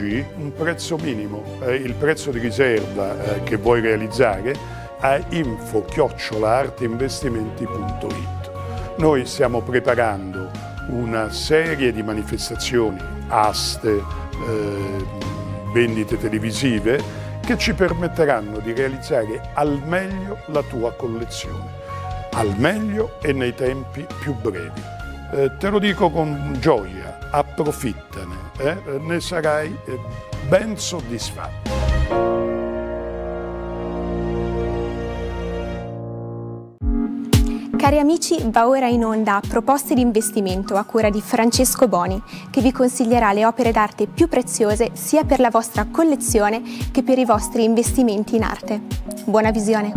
oggi un prezzo minimo, eh, il prezzo di riserva eh, che vuoi realizzare a info-artinvestimenti.it. Noi stiamo preparando una serie di manifestazioni, aste, eh, vendite televisive che ci permetteranno di realizzare al meglio la tua collezione, al meglio e nei tempi più brevi. Eh, te lo dico con gioia, approfittane, eh? ne sarai eh, ben soddisfatto. Cari amici, va ora in onda Proposte di investimento a cura di Francesco Boni, che vi consiglierà le opere d'arte più preziose sia per la vostra collezione che per i vostri investimenti in arte. Buona visione!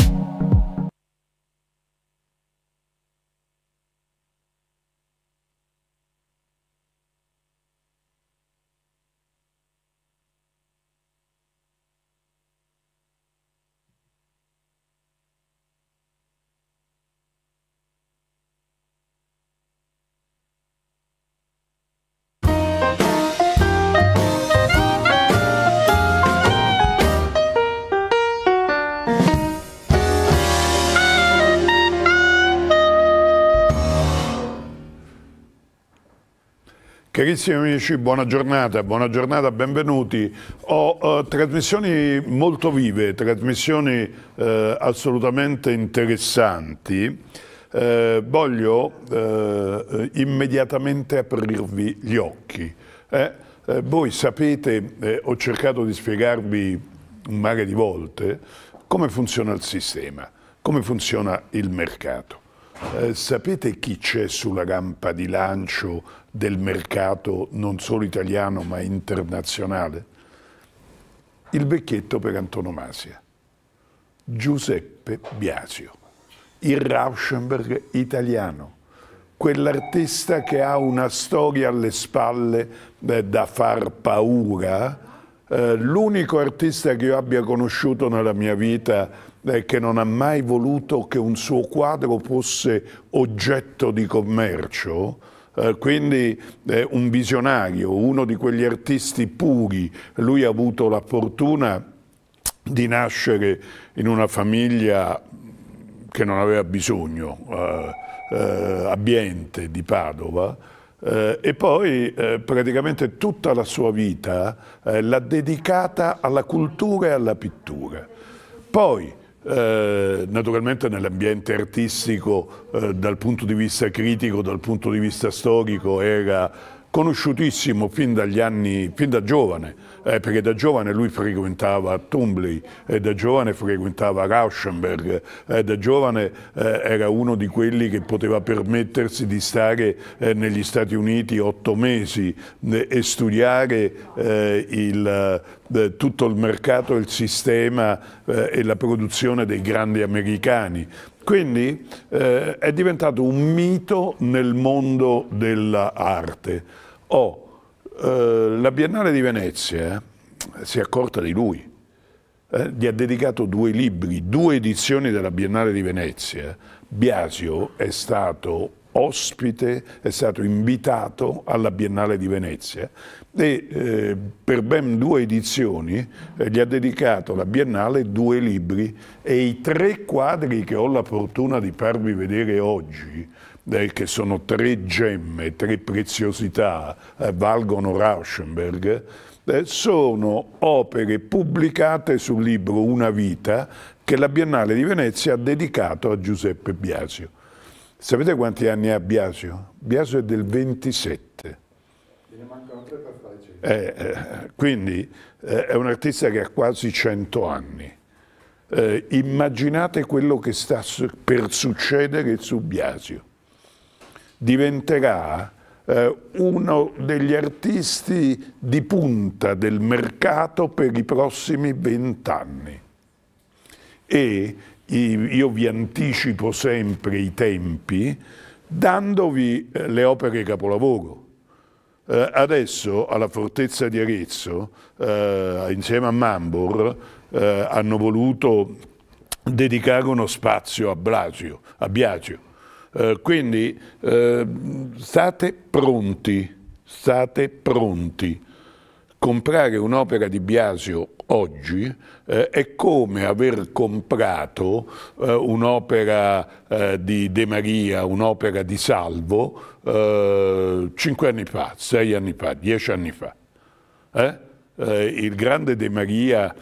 Carissimi amici, buona giornata, buona giornata, benvenuti. Ho eh, trasmissioni molto vive, trasmissioni eh, assolutamente interessanti. Eh, voglio eh, immediatamente aprirvi gli occhi. Eh, eh, voi sapete, ho cercato di spiegarvi un mare di volte, come funziona il sistema, come funziona il mercato. sapete chi c'è sulla rampa di lancio del mercato non solo italiano ma internazionale, il vecchietto per antonomasia, Giuseppe Biasio, il Rauschenberg italiano, quell'artista che ha una storia alle spalle beh, da far paura, eh, l'unico artista che io abbia conosciuto nella mia vita eh, che non ha mai voluto che un suo quadro fosse oggetto di commercio, eh, quindi eh, un visionario, uno di quegli artisti puri, lui ha avuto la fortuna di nascere in una famiglia che non aveva bisogno, eh, eh abbiente di Padova, eh, e poi eh, praticamente tutta la sua vita eh, l'ha dedicata alla cultura e alla pittura. Poi eh, naturalmente nell'ambiente artistico eh, dal punto di vista critico, dal punto di vista storico era conosciutissimo fin dagli anni, fin da giovane, eh, perché da giovane lui frequentava Tumbley, eh, da giovane frequentava Rauschenberg, eh, da giovane eh, era uno di quelli che poteva permettersi di stare eh, negli Stati Uniti otto mesi eh, e studiare il, tutto il mercato, il sistema e la produzione dei grandi americani. Quindi eh, è diventato un mito nel mondo dell'arte. Oh, eh, la Biennale di Venezia eh, si è accorta di lui, eh, gli ha dedicato due libri, due edizioni della Biennale di Venezia. Biasio è stato ospite, è stato invitato alla Biennale di Venezia e eh, per ben due edizioni eh, gli ha dedicato la Biennale due libri e i tre quadri che ho la fortuna di farvi vedere oggi, eh, che sono tre gemme, tre preziosità, eh, valgono Rauschenberg, eh, sono opere pubblicate sul libro Una vita che la Biennale di Venezia ha dedicato a Giuseppe Biasio. Sapete quanti anni ha Biasio? Biasio è del 27. Ne mancano tre eh, eh, quindi eh, è un artista che ha quasi 100 anni. Eh, immaginate quello che sta per succedere su Biasio. Diventerà eh, uno degli artisti di punta del mercato per i prossimi 20 anni. E io vi anticipo sempre i tempi dandovi eh, le opere capolavoro eh, adesso alla fortezza di Arezzo, eh, insieme a Mambor, eh, hanno voluto dedicare uno spazio a, Blasio, a Biagio. Eh, quindi eh, state pronti, state pronti comprare un'opera di Biasio oggi eh, è come aver comprato eh, un'opera eh, di De Maria, un'opera di Salvo, eh, cinque anni fa, sei anni fa, dieci anni fa. Eh? Eh, il grande De Maria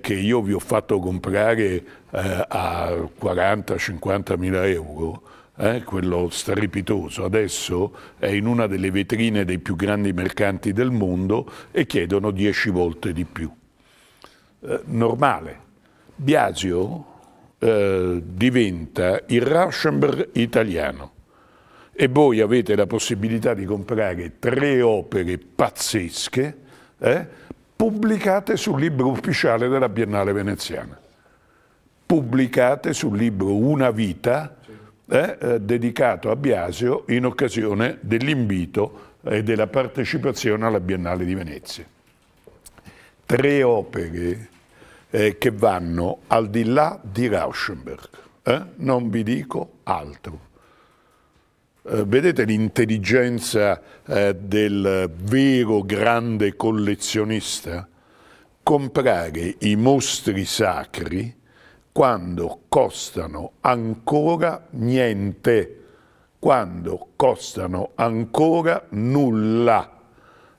che io vi ho fatto comprare a 40-50 mila euro, eh, quello strepitoso, adesso è in una delle vetrine dei più grandi mercanti del mondo e chiedono dieci volte di più. Eh, normale. Biagio eh, diventa il Rauschenberg italiano e voi avete la possibilità di comprare tre opere pazzesche eh, pubblicate sul libro ufficiale della Biennale Veneziana. Pubblicate sul libro Una vita eh, dedicato a Biasio in occasione dell'invito e eh, della partecipazione alla Biennale di Venezia. Tre opere eh, che vanno al di là di Rauschenberg, eh? non vi dico altro. Eh, vedete l'intelligenza eh, del vero grande collezionista? Comprare i mostri sacri quando costano ancora niente, quando costano ancora nulla.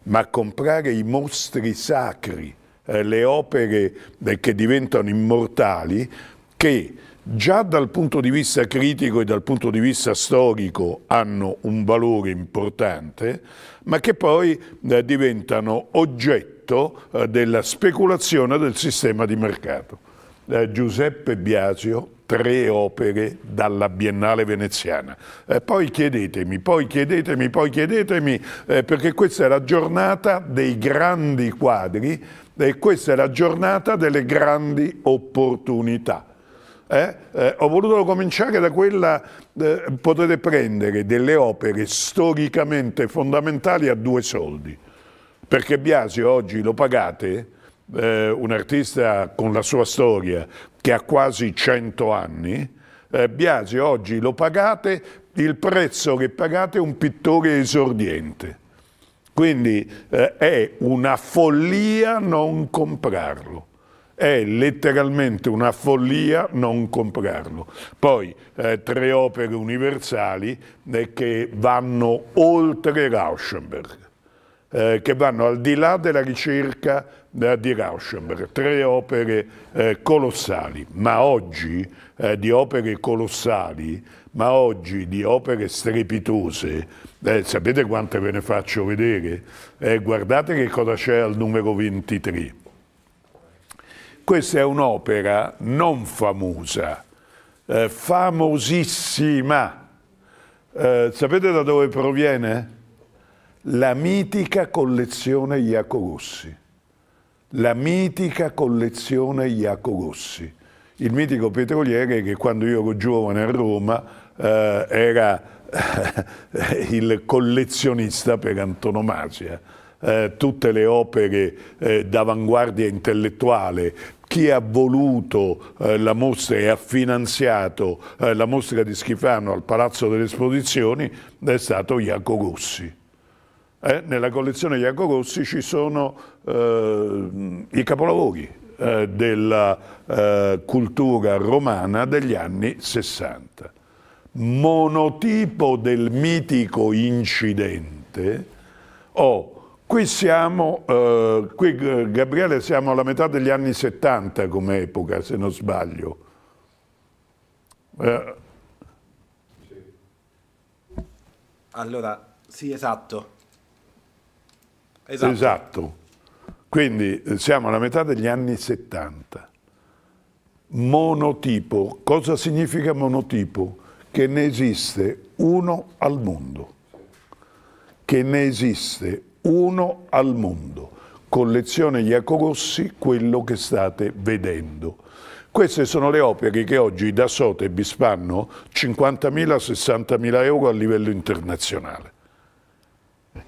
Ma comprare i mostri sacri, eh, le opere eh, che diventano immortali, che già dal punto di vista critico e dal punto di vista storico hanno un valore importante, ma che poi eh, diventano oggetto eh, della speculazione del sistema di mercato eh, Giuseppe Biasio, tre opere dalla Biennale veneziana. Eh, poi chiedetemi, poi chiedetemi, poi chiedetemi, eh, perché questa è la giornata dei grandi quadri e questa è la giornata delle grandi opportunità. Eh? Eh, ho voluto cominciare da quella, eh, potete prendere delle opere storicamente fondamentali a due soldi, perché Biasio oggi lo pagate eh, un artista con la sua storia che ha quasi 100 anni, eh, Biasi oggi lo pagate il prezzo che pagate un pittore esordiente. Quindi eh, è una follia non comprarlo. È letteralmente una follia non comprarlo. Poi eh, tre opere universali eh, che vanno oltre Rauschenberg, eh, che vanno al di là della ricerca di Rauschenberg, tre opere eh, colossali, ma oggi eh, di opere colossali, ma oggi di opere strepitose, eh, sapete quante ve ne faccio vedere? Eh, guardate che cosa c'è al numero 23. Questa è un'opera non famosa, eh, famosissima. Eh, sapete da dove proviene? La mitica collezione Iaco Rossi la mitica collezione Iaco Gossi, il mitico petroliere che quando io ero giovane a Roma eh, era eh, il collezionista per antonomasia. Eh, tutte le opere eh, d'avanguardia intellettuale, chi ha voluto eh, la mostra e ha finanziato eh, la mostra di Schifano al Palazzo delle Esposizioni è stato Iaco Gossi eh, nella collezione di Jaco ci sono eh, i capolavori eh, della eh, cultura romana degli anni 60. Monotipo del mitico incidente, oh, qui siamo, eh, qui eh, Gabriele siamo alla metà degli anni 70 come epoca, se non sbaglio. Allora, sì, esatto. Esatto. esatto. Quindi eh, siamo alla metà degli anni 70. Monotipo. Cosa significa monotipo? Che ne esiste uno al mondo. Che ne esiste uno al mondo. Collezione Iacogossi, quello che state vedendo. Queste sono le opere che oggi da Sote Sotheby's fanno 50.000-60.000 euro a livello internazionale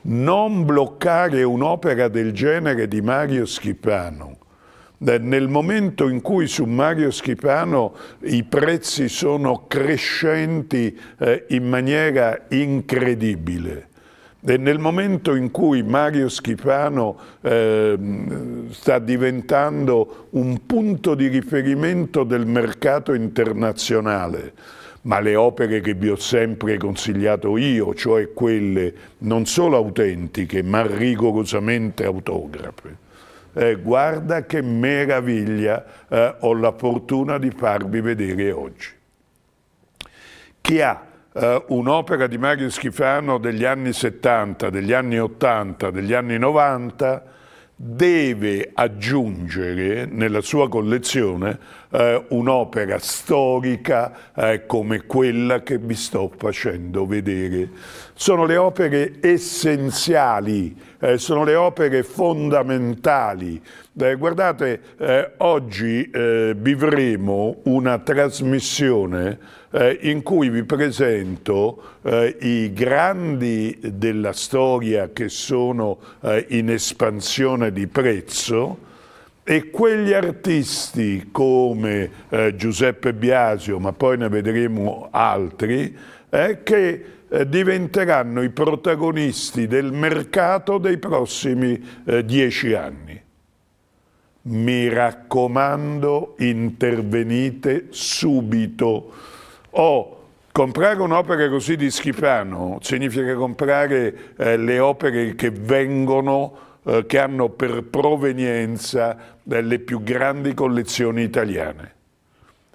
non bloccare un'opera del genere di Mario Schipano. Nel momento in cui su Mario Schipano i prezzi sono crescenti eh, in maniera incredibile, e nel momento in cui Mario Schipano eh, sta diventando un punto di riferimento del mercato internazionale, ma le opere che vi ho sempre consigliato io, cioè quelle non solo autentiche, ma rigorosamente autografe. Eh, guarda che meraviglia eh, ho la fortuna di farvi vedere oggi. Chi ha eh, un'opera di Mario Schifano degli anni 70, degli anni 80, degli anni 90, deve aggiungere nella sua collezione eh, un'opera storica eh, come quella che vi sto facendo vedere. Sono le opere essenziali eh, sono le opere fondamentali. Eh, guardate, eh, oggi eh, vivremo una trasmissione eh, in cui vi presento eh, i grandi della storia che sono in espansione di prezzo, e quegli artisti come eh, Giuseppe Biasio, ma poi ne vedremo altri, eh, che eh, diventeranno i protagonisti del mercato dei prossimi eh, dieci anni. Mi raccomando, intervenite subito. Oh, comprare un'opera così di Schifano significa comprare eh, le opere che vengono eh, che hanno per provenienza eh, le più grandi collezioni italiane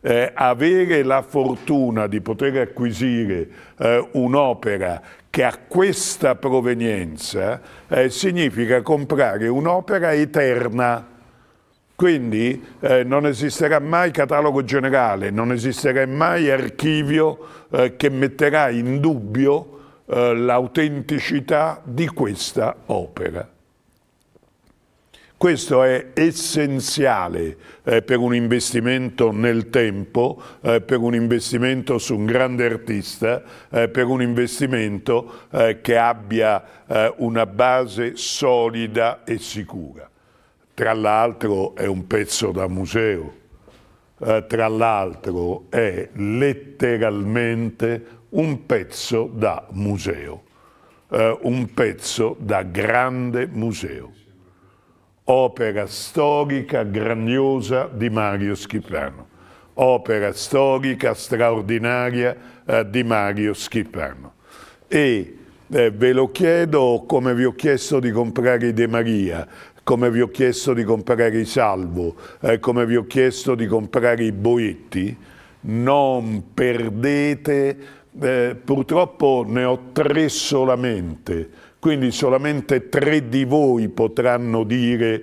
eh, avere la fortuna di poter acquisire eh, un'opera che ha questa provenienza eh, significa comprare un'opera eterna. Quindi eh, non esisterà mai catalogo generale, non esisterà mai archivio eh, che metterà in dubbio eh, l'autenticità di questa opera. Questo è essenziale eh, per un investimento nel tempo, eh, per un investimento su un grande artista, eh, per un investimento eh, che abbia eh, una base solida e sicura. Tra l'altro è un pezzo da museo, eh, tra l'altro è letteralmente un pezzo da museo, un pezzo da grande museo opera storica grandiosa di Mario Schifano, opera storica straordinaria eh, di Mario Schifano. E eh, ve lo chiedo come vi ho chiesto di comprare i De Maria, come vi ho chiesto di comprare i Salvo, eh, come vi ho chiesto di comprare i Boetti, non perdete, eh, purtroppo ne ho tre solamente, quindi solamente tre di voi potranno dire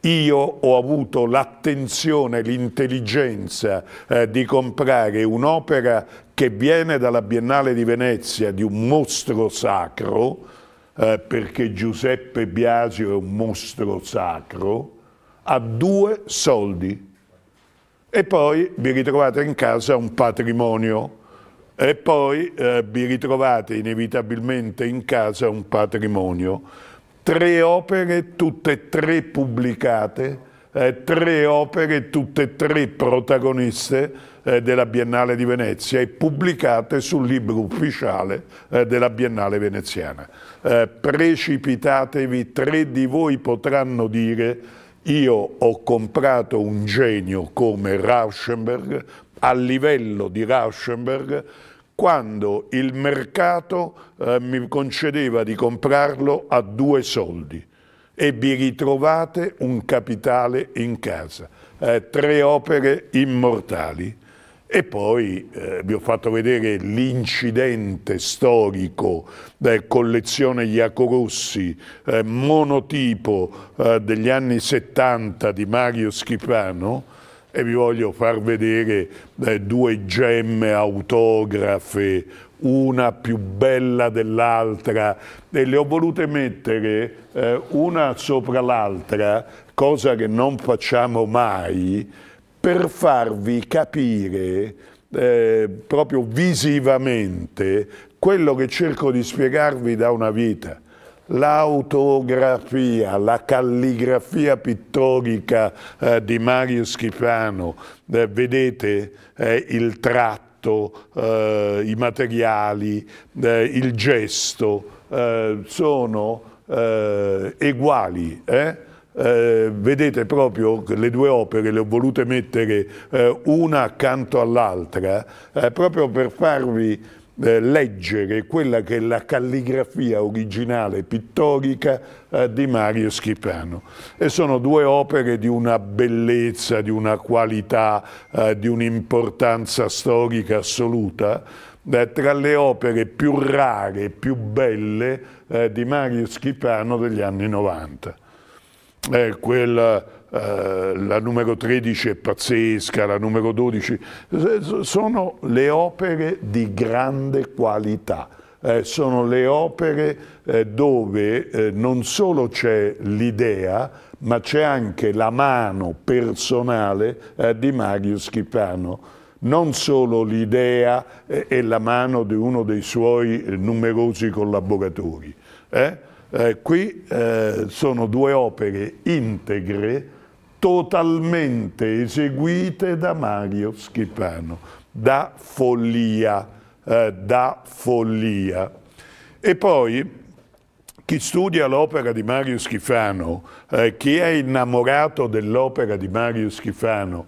io ho avuto l'attenzione, l'intelligenza eh, di comprare un'opera che viene dalla Biennale di Venezia di un mostro sacro, eh, perché Giuseppe Biasio è un mostro sacro, a due soldi. E poi vi ritrovate in casa un patrimonio e poi eh, vi ritrovate inevitabilmente in casa un patrimonio. Tre opere, tutte e tre pubblicate, eh, tre opere, tutte e tre protagoniste eh, della Biennale di Venezia e pubblicate sul libro ufficiale eh, della Biennale veneziana. Eh, precipitatevi, tre di voi potranno dire io ho comprato un genio come Rauschenberg, a livello di Rauschenberg quando il mercato eh, mi concedeva di comprarlo a due soldi e vi ritrovate un capitale in casa, eh, tre opere immortali. E poi eh, vi ho fatto vedere l'incidente storico della collezione Iacorossi, eh, monotipo eh, degli anni 70 di Mario Schifano, e vi voglio far vedere eh, due gemme autografe, una più bella dell'altra e le ho volute mettere eh, una sopra l'altra, cosa che non facciamo mai, per farvi capire eh, proprio visivamente quello che cerco di spiegarvi da una vita l'autografia, la calligrafia pittorica eh, di Mario Schifano, eh, vedete eh, eh, il tratto, i materiali, il gesto, eh, sono uguali. Eh, eh, vedete proprio le due opere, le ho volute mettere eh, una accanto all'altra, eh, proprio per farvi eh, leggere quella che è la calligrafia originale pittorica eh, di Mario Schipano. E sono due opere di una bellezza, di una qualità, eh, di un'importanza storica assoluta, eh, tra le opere più rare, più belle eh, di Mario Schipano degli anni 90. È quella. Eh, la numero 13 è pazzesca, la numero 12, sono le opere di grande qualità. Eh, sono le opere eh, dove eh, non solo c'è l'idea, ma c'è anche la mano personale eh, di Mario Schipano. Non solo l'idea eh, e la mano di uno dei suoi numerosi collaboratori. qui sono due opere integre totalmente eseguite da Mario Schifano, da follia, eh, da follia. E poi chi studia l'opera di Mario Schifano, eh, chi è innamorato dell'opera di Mario Schifano,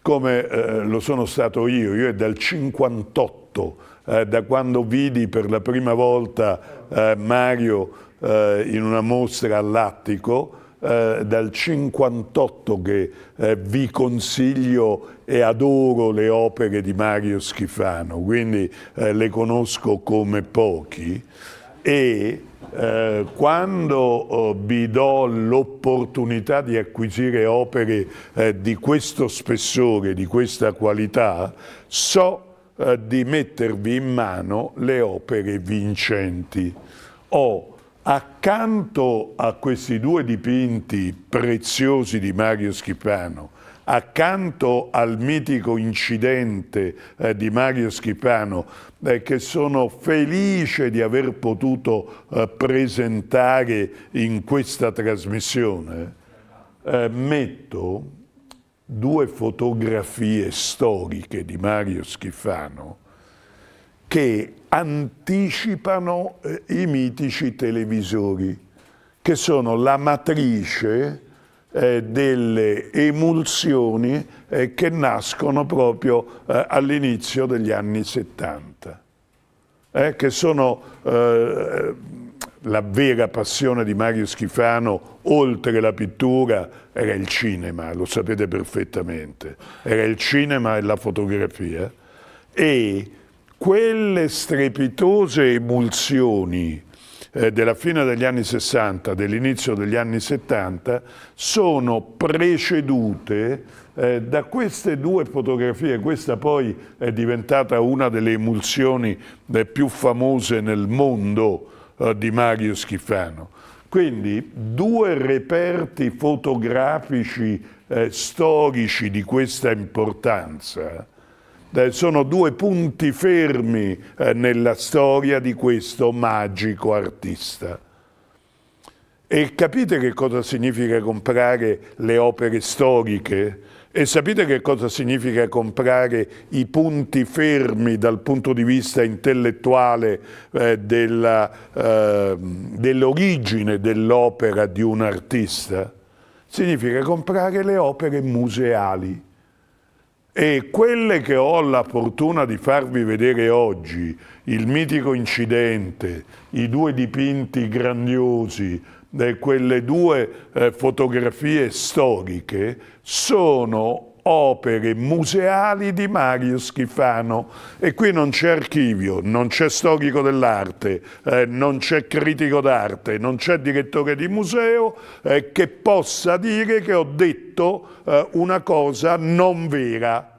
come eh, lo sono stato io, io è dal 58, eh, da quando vidi per la prima volta eh, Mario eh, in una mostra all'Attico, eh, dal 58 che eh, vi consiglio e adoro le opere di Mario Schifano, quindi eh, le conosco come pochi e eh, quando oh, vi do l'opportunità di acquisire opere eh, di questo spessore, di questa qualità, so eh, di mettervi in mano le opere vincenti. Ho Accanto a questi due dipinti preziosi di Mario Schipano, accanto al mitico incidente eh, di Mario Schipano, eh, che sono felice di aver potuto eh, presentare in questa trasmissione, eh, metto due fotografie storiche di Mario Schifano che anticipano eh, i mitici televisori, che sono la matrice eh, delle emulsioni eh, che nascono proprio eh, all'inizio degli anni 70, eh, che sono eh, la vera passione di Mario Schifano, oltre la pittura, era il cinema, lo sapete perfettamente, era il cinema e la fotografia, e quelle strepitose emulsioni eh, della fine degli anni 60, dell'inizio degli anni 70, sono precedute eh, da queste due fotografie, questa poi è diventata una delle emulsioni eh, più famose nel mondo eh, di Mario Schifano. Quindi due reperti fotografici eh, storici di questa importanza eh, sono due punti fermi eh, nella storia di questo magico artista. E capite che cosa significa comprare le opere storiche? E sapete che cosa significa comprare i punti fermi dal punto di vista intellettuale eh, ehm, dell'origine eh, dell dell'opera di un artista? Significa comprare le opere museali. E quelle che ho la fortuna di farvi vedere oggi, il mitico incidente, i due dipinti grandiosi, quelle due eh, fotografie storiche, sono opere museali di Mario Schifano e qui non c'è archivio, non c'è storico dell'arte, eh, non c'è critico d'arte, non c'è direttore di museo eh, che possa dire che ho detto eh, una cosa non vera.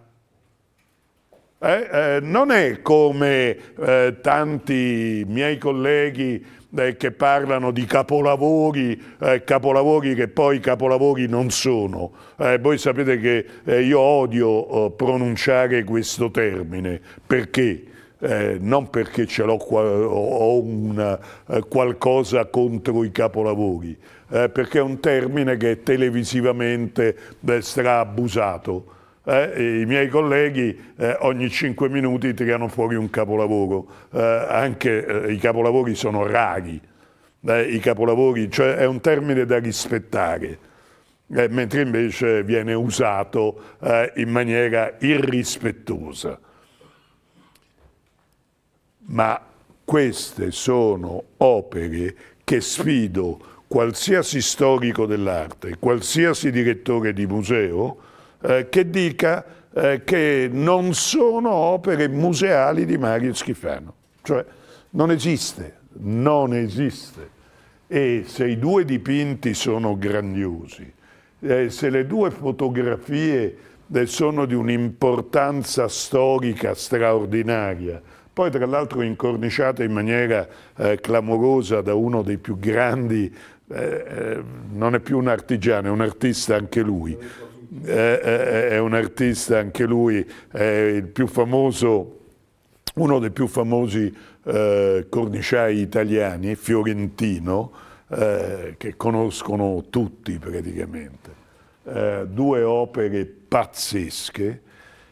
Eh, eh, non è come eh, tanti miei colleghi eh, che parlano di capolavori, eh, capolavori che poi capolavori non sono. Eh, voi sapete che eh, io odio eh, pronunciare questo termine, perché? Eh, non perché ce l'ho ho un, eh, qualcosa contro i capolavori, eh, perché è un termine che televisivamente eh, sarà abusato. Eh, I miei colleghi eh, ogni 5 minuti tirano fuori un capolavoro, eh, anche eh, i capolavori sono rari, eh, i capolavori, cioè è un termine da rispettare, eh, mentre invece viene usato in maniera irrispettosa. Ma queste sono opere che sfido qualsiasi storico dell'arte, qualsiasi direttore di museo, eh, che dica eh, che non sono opere museali di Mario Schifano. Cioè, non esiste, non esiste. E se i due dipinti sono grandiosi, eh, se le due fotografie eh, sono di un'importanza storica straordinaria, poi tra l'altro incorniciate in maniera eh, clamorosa da uno dei più grandi, eh, eh non è più un artigiano, è un artista anche lui, è un artista, anche lui è il più famoso, uno dei più famosi eh, corniciai italiani, fiorentino, eh, che conoscono tutti praticamente. Eh, due opere pazzesche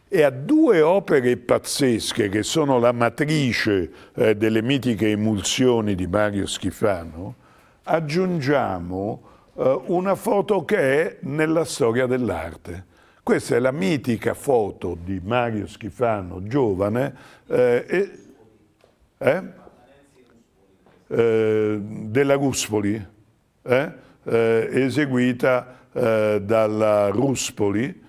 e a due opere pazzesche che sono la matrice eh, delle mitiche emulsioni di Mario Schifano aggiungiamo uh, una foto che è nella storia dell'arte. Questa è la mitica foto di Mario Schifano, giovane, eh, eh? Eh, della Ruspoli, eh? Eh, eseguita dalla Ruspoli,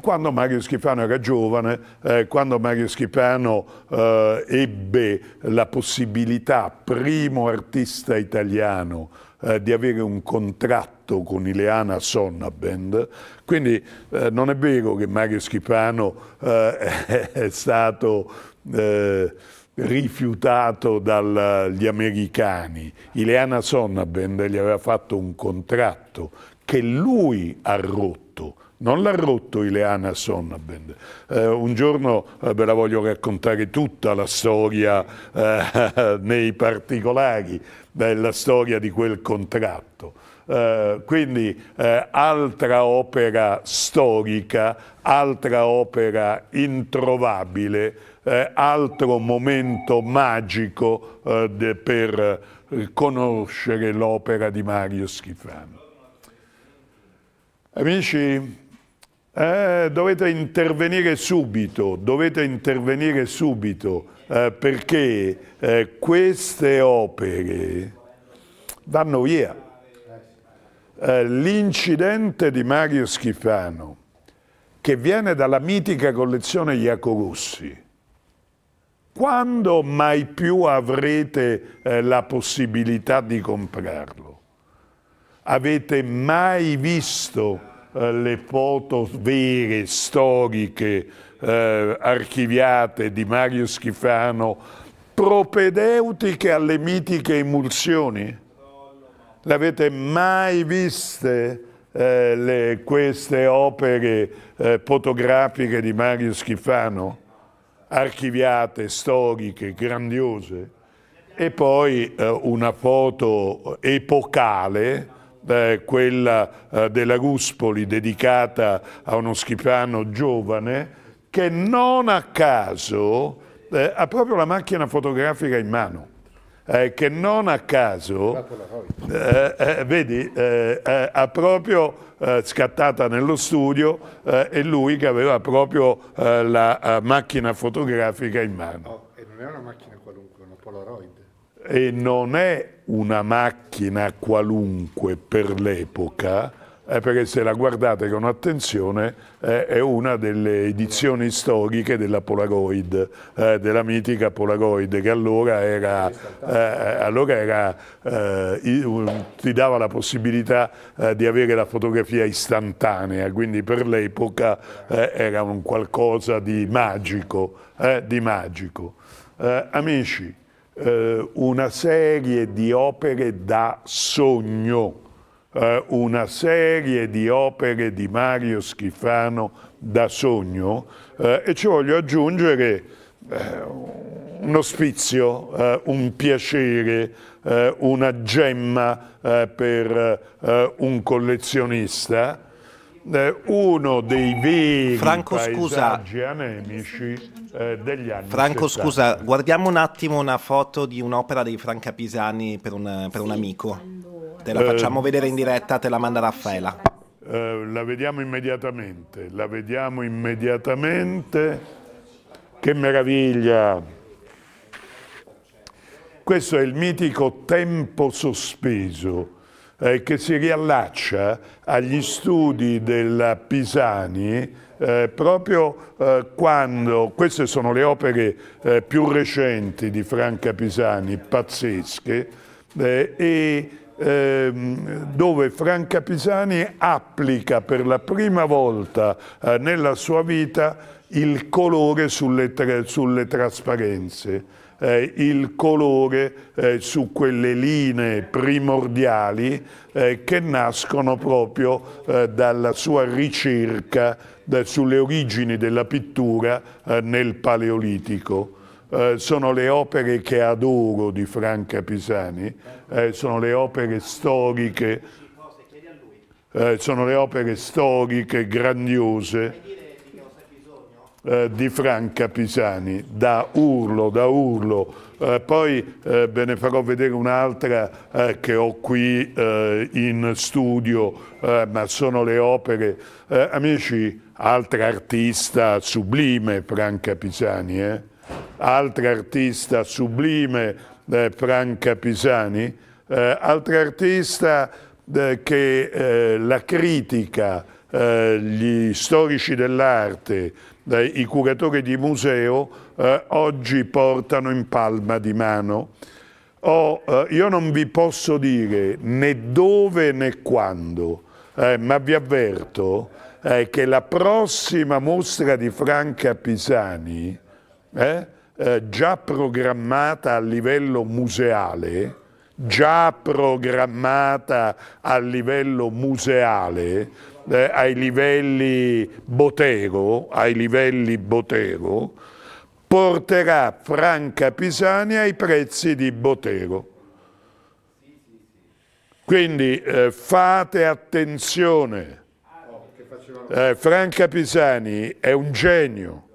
quando Mario Schifano era giovane, eh, quando Mario Schifano eh, ebbe la possibilità, primo artista italiano eh, di avere un contratto con Ileana Sonnabend, quindi eh, non è vero che Mario Schipano eh, è stato eh, rifiutato dagli americani. Ileana Sonnabend gli aveva fatto un contratto che lui ha rotto, non l'ha rotto Ileana Sonnabend. Eh, un giorno eh, ve la voglio raccontare tutta la storia eh, nei particolari, della storia di quel contratto. Eh, quindi eh, altra opera storica, altra opera introvabile, eh, altro momento magico eh, de, per conoscere l'opera di Mario Schifani. Amici, eh, dovete intervenire subito, dovete intervenire subito eh, perché eh, queste opere vanno via. Eh, l'incidente di Mario Schifano, che viene dalla mitica collezione Iacorussi, quando mai più avrete eh, la possibilità di comprarlo? Avete mai visto eh, le foto vere, storiche, eh, archiviate di Mario Schifano, propedeutiche alle mitiche immersioni? L'avete mai viste eh, le, queste opere eh, fotografiche di Mario Schifano? Archiviate, storiche, grandiose? E poi eh, una foto epocale eh, quella eh, della Guspoli dedicata a uno schifano giovane che non a caso eh, ha proprio la macchina fotografica in mano. Eh, che non a caso, eh, eh, vedi, ha proprio scattata nello studio e lui che aveva proprio la macchina fotografica in mano. Oh, e non è una macchina qualunque, è una Polaroid. E non è una macchina qualunque per l'epoca, eh, perché se la guardate con attenzione eh, è una delle edizioni storiche della Polaroid, eh, della mitica Polaroid che allora era, eh, allora era eh, ti dava la possibilità eh, di avere la fotografia istantanea, quindi per l'epoca era un qualcosa di magico. Di magico. amici, eh, una serie di opere da sogno, eh, una serie di opere di Mario Schifano da sogno eh, e ci voglio aggiungere eh, un ospizio, eh, un piacere, eh, una gemma per un collezionista eh, uno dei veri Franco, scusa, anemici eh, degli anni Franco, 70. scusa, guardiamo un attimo una foto di un'opera dei Franca Pisani per un, per sì, un amico. Allora. Te la eh, facciamo eh, vedere in diretta, te la manda Raffaela. Eh, la vediamo immediatamente, la vediamo immediatamente. Che meraviglia! Questo è il mitico tempo sospeso eh, che si riallaccia agli studi della Pisani eh, proprio eh, quando, queste sono le opere eh, più recenti di Franca Pisani, pazzesche, eh, e ehm, dove Franca Pisani applica per la prima volta eh, nella sua vita il colore sulle, tra sulle trasparenze eh, il colore eh, su quelle linee primordiali eh, che nascono proprio eh, dalla sua ricerca da, sulle origini della pittura eh, nel Paleolitico. Eh, sono le opere che adoro di Franca Pisani, sono le opere storiche, sono le opere storiche grandiose. Eh, di Franca Pisani, da urlo, da urlo. Eh, poi eh, ve ne farò vedere un'altra eh, che ho qui eh, in studio, ma sono le opere. amici, altra artista sublime Franca Pisani, altra artista sublime Franca Pisani, altra artista che la critica, gli storici dell'arte, dai curatori di museo eh, oggi portano in palma di mano. Oh, eh, io non vi posso dire né dove né quando, eh, ma vi avverto eh, che la prossima mostra di Franca Pisani, eh, eh, già programmata a livello museale, già programmata a livello museale, eh, ai livelli Botero, ai livelli Botero, porterà Franca Pisani ai prezzi di Botero. Quindi eh, fate attenzione. Eh, Franca Pisani è un genio.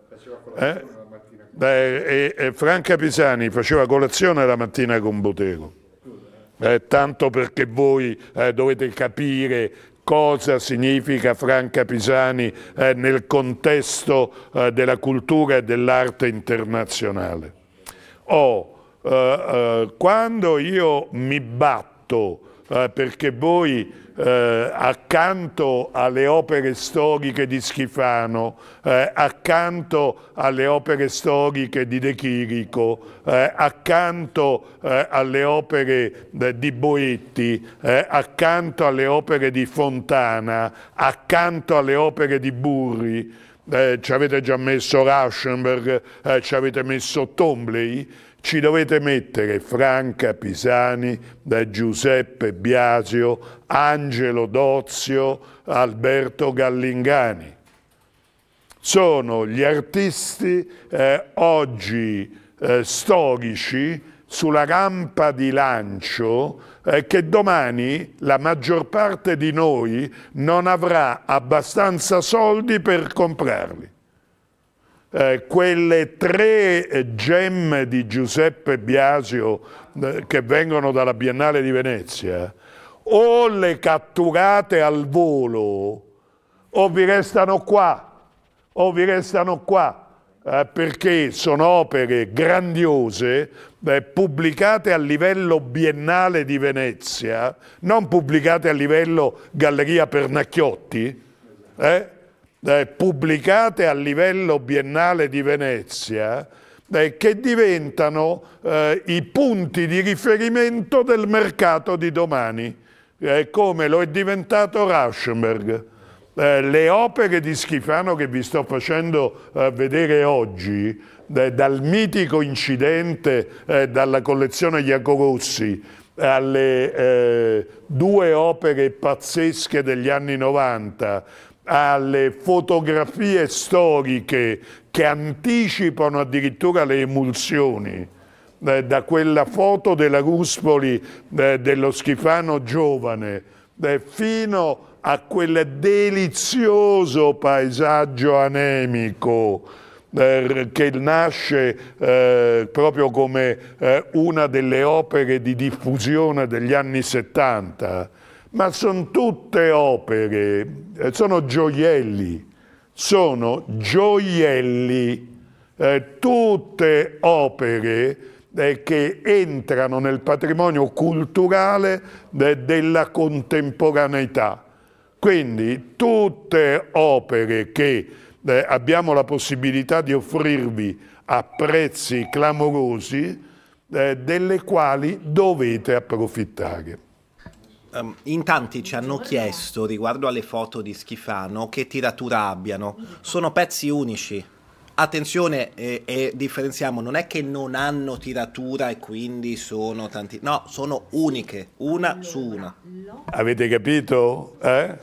Eh? Franca Pisani faceva colazione la mattina con Botero. Eh, tanto perché voi eh, dovete capire cosa significa Franca Pisani eh, nel contesto eh, della cultura e dell'arte internazionale. oh, eh, eh quando io mi batto eh, perché voi eh, accanto alle opere storiche di Schifano, eh, accanto alle opere storiche di De Chirico, eh, accanto eh, alle opere di Boetti, accanto alle opere di Fontana, accanto alle opere di Burri, ci avete già messo Rauschenberg, ci avete messo Tombley, ci dovete mettere Franca Pisani, da Giuseppe Biasio, Angelo Dozio, Alberto Gallingani. Sono gli artisti eh, oggi eh, storici sulla rampa di lancio eh, che domani la maggior parte di noi non avrà abbastanza soldi per comprarli. Eh, quelle tre gemme di Giuseppe Biasio eh, che vengono dalla Biennale di Venezia, o le catturate al volo, o vi restano qua, o vi restano qua. Eh, perché sono opere grandiose eh, pubblicate a livello biennale di Venezia, non pubblicate a livello Galleria Pernacchiotti, eh? eh, pubblicate a livello biennale di Venezia eh, che diventano eh, i punti di riferimento del mercato di domani, eh, come lo è diventato Rauschenberg. Eh, le opere di Schifano che vi sto facendo eh, vedere oggi, dal mitico incidente dalla collezione Iacogossi, alle eh, due opere pazzesche degli anni 90 alle fotografie storiche che anticipano addirittura le emulsioni eh, da quella foto della Ruspoli eh, dello Schifano giovane eh, fino a quel delizioso paesaggio anemico eh, che nasce eh, proprio come eh, una delle opere di diffusione degli anni 70 ma sono tutte opere, eh, sono gioielli, sono gioielli, eh, tutte opere eh, che entrano nel patrimonio culturale de della contemporaneità. Quindi tutte opere che eh, abbiamo la possibilità di offrirvi a prezzi clamorosi, eh, delle quali dovete approfittare. Um, in tanti ci hanno chiesto riguardo alle foto di Schifano che tiratura abbiano. Sono pezzi unici. Attenzione e, e, differenziamo, non è che non hanno tiratura e quindi sono tanti, no, sono uniche, una su una. Avete capito? Eh?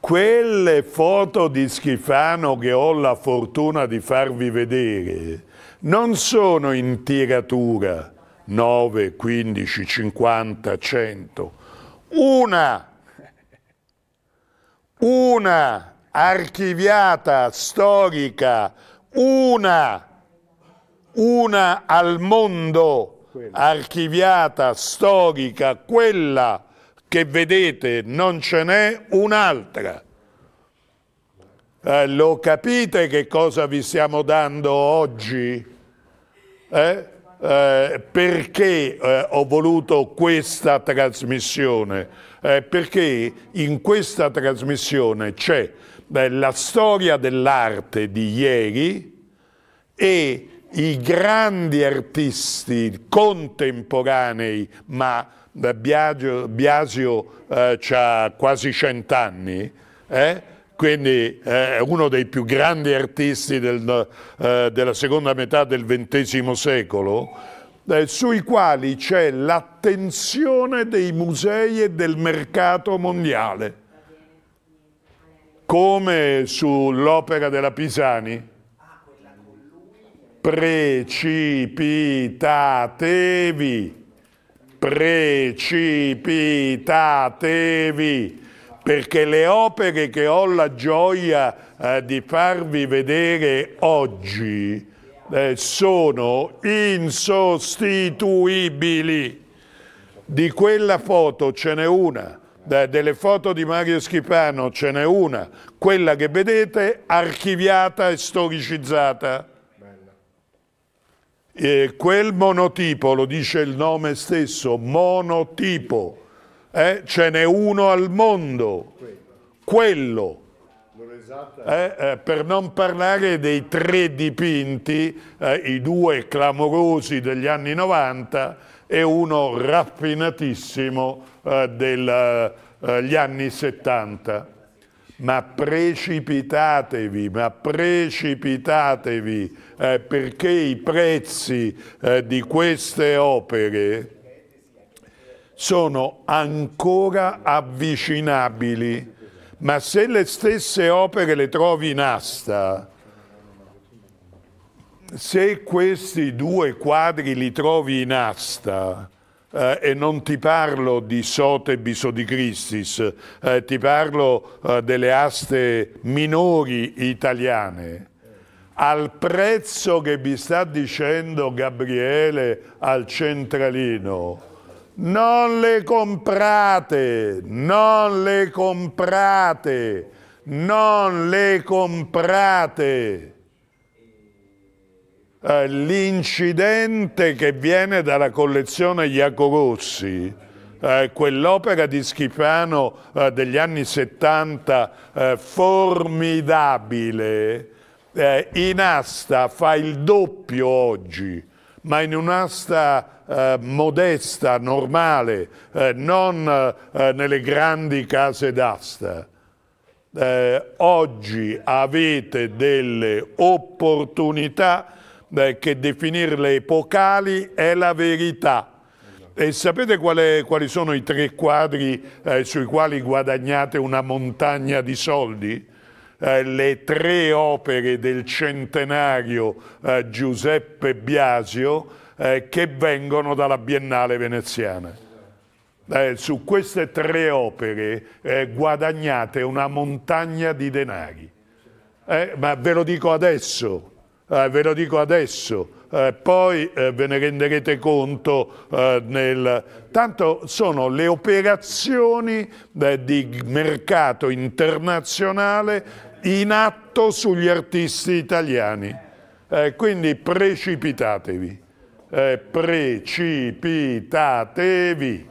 Quelle foto di Schifano che ho la fortuna di farvi vedere non sono in tiratura 9, 15, 50, 100 una, una archiviata storica, una, una al mondo archiviata storica, quella che vedete non ce n'è un'altra. Eh, lo capite che cosa vi stiamo dando oggi? Eh? eh, perché eh, ho voluto questa trasmissione? Eh, perché in questa trasmissione c'è eh, la storia dell'arte di ieri e i grandi artisti contemporanei, ma eh, Biagio, Biasio eh, ha quasi cent'anni, eh? quindi eh, è eh, uno dei più grandi artisti del, eh, della seconda metà del XX secolo, eh, sui quali c'è l'attenzione dei musei e del mercato mondiale, come sull'opera della Pisani. Precipitatevi, precipitatevi perché le opere che ho la gioia eh, di farvi vedere oggi eh, sono insostituibili. Di quella foto ce n'è una, eh, delle foto di Mario Schipano ce n'è una, quella che vedete archiviata e storicizzata. quel monotipo, lo dice il nome stesso, monotipo, eh, ce n'è uno al mondo, quello. Eh, eh, per non parlare dei tre dipinti, eh, i due clamorosi degli anni 90 e uno raffinatissimo eh, degli eh, anni 70. Ma precipitatevi, ma precipitatevi, perché i prezzi di queste opere sono ancora avvicinabili, ma se le stesse opere le trovi in asta, se questi due quadri li trovi in asta, eh, e non ti parlo di Sotheby's o di Christie's, eh, ti parlo eh, delle aste minori italiane, al prezzo che vi sta dicendo Gabriele al centralino, non le comprate, non le comprate, non le comprate. Eh, l'incidente che viene dalla collezione Iacogossi, eh, quell'opera di Schifano eh, degli anni 70, formidabile, in asta fa il doppio oggi ma in un'asta eh, modesta, normale, eh, non eh, nelle grandi case d'asta. Eh, oggi avete delle opportunità eh, che definirle epocali è la verità. E sapete qual è, quali sono i tre quadri eh, sui quali guadagnate una montagna di soldi? Eh, le tre opere del centenario eh, Giuseppe Biasio eh, che vengono dalla Biennale veneziana. Eh, su queste tre opere eh, guadagnate una montagna di denari. ma ve lo dico adesso, ve lo dico adesso, eh, poi eh, ve ne renderete conto eh, nel... Tanto sono le operazioni di mercato internazionale in atto sugli artisti italiani. Eh, quindi precipitatevi, eh, precipitatevi,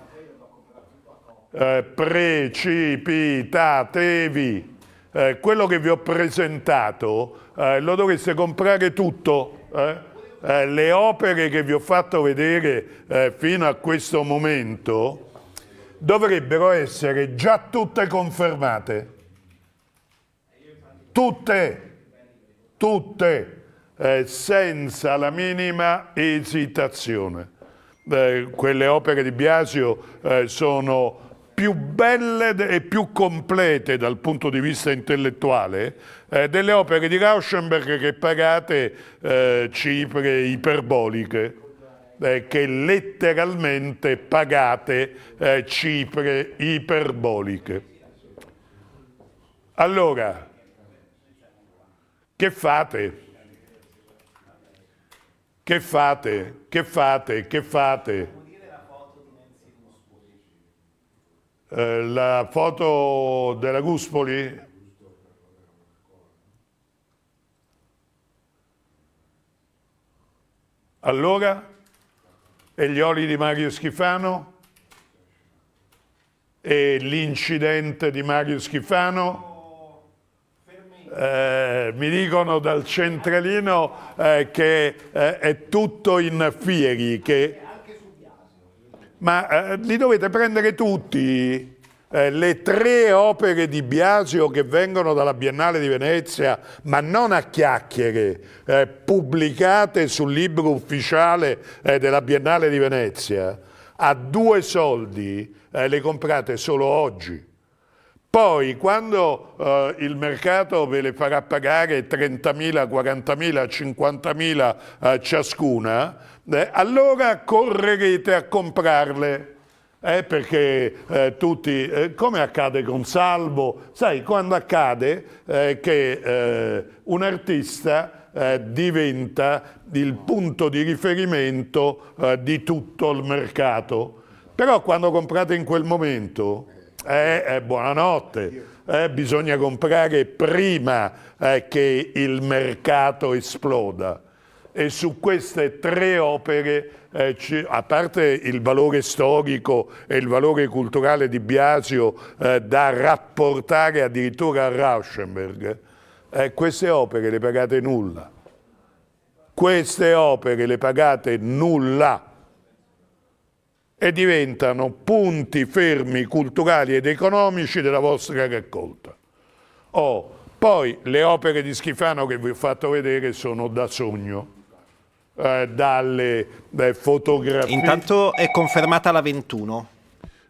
eh, precipitatevi. Eh, quello che vi ho presentato eh, lo dovreste comprare tutto. Eh? le opere che vi ho fatto vedere fino a questo momento dovrebbero essere già tutte confermate tutte, tutte, eh, senza la minima esitazione. Eh, quelle opere di Biasio eh, sono più belle e più complete dal punto di vista intellettuale eh, delle opere di Rauschenberg che pagate eh, cifre iperboliche, eh, che letteralmente pagate cifre iperboliche. Allora, che fate? Che fate? Che fate? Che fate? Eh, la foto della Guspoli? Allora? E gli oli di Mario Schifano? E l'incidente di Mario Schifano? Eh, mi dicono dal centralino eh, che eh, è tutto in fieri. Che... Ma eh, li dovete prendere tutti. Eh, le tre opere di Biasio che vengono dalla Biennale di Venezia, ma non a chiacchiere, pubblicate sul libro ufficiale della Biennale di Venezia, a due soldi le comprate solo oggi. Poi quando eh, il mercato ve le farà pagare 30.000, 40.000, 50.000 eh, ciascuna, eh, allora correrete a comprarle. Eh, perché eh, tutti, eh, come accade con Salvo, sai quando accade eh, che eh, un artista eh, diventa il punto di riferimento di tutto il mercato, però quando comprate in quel momento eh, eh, buonanotte, eh, bisogna comprare prima eh, che il mercato esploda. E su queste tre opere, eh, a parte il valore storico e il valore culturale di Biasio eh, da rapportare addirittura a Rauschenberg, queste opere le pagate nulla. Queste opere le pagate nulla e diventano punti fermi culturali ed economici della vostra raccolta. Oh, poi le opere di Schifano che vi ho fatto vedere sono da sogno, eh, dalle eh, fotografie... Intanto è confermata la 21.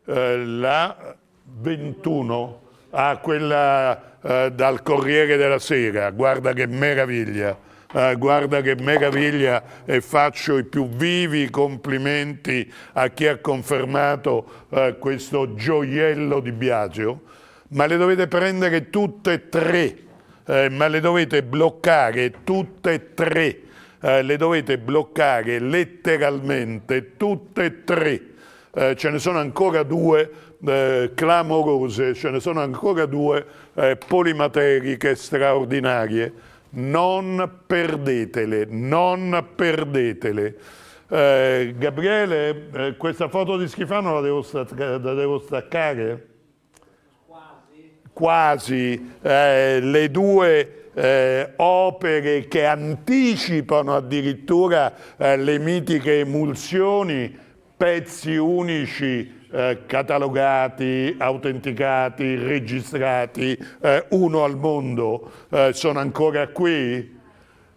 Eh, la 21? Ah, quella eh, dal Corriere della Sera, guarda che meraviglia eh, guarda che meraviglia e faccio i più vivi complimenti a chi ha confermato eh, questo gioiello di Biagio, ma le dovete prendere tutte e tre, eh, ma le dovete bloccare tutte e tre, eh, le dovete bloccare letteralmente tutte e tre. Eh, ce ne sono ancora due eh, clamorose, ce ne sono ancora due eh, polimateriche straordinarie non perdetele, non perdetele. Eh, Gabriele, eh, questa foto di Schifano la devo, stacca la devo staccare? Quasi. Quasi. Eh, le due eh, opere che anticipano addirittura eh, le mitiche emulsioni, pezzi unici eh, catalogati, autenticati, registrati, eh, uno al mondo, eh, sono ancora qui.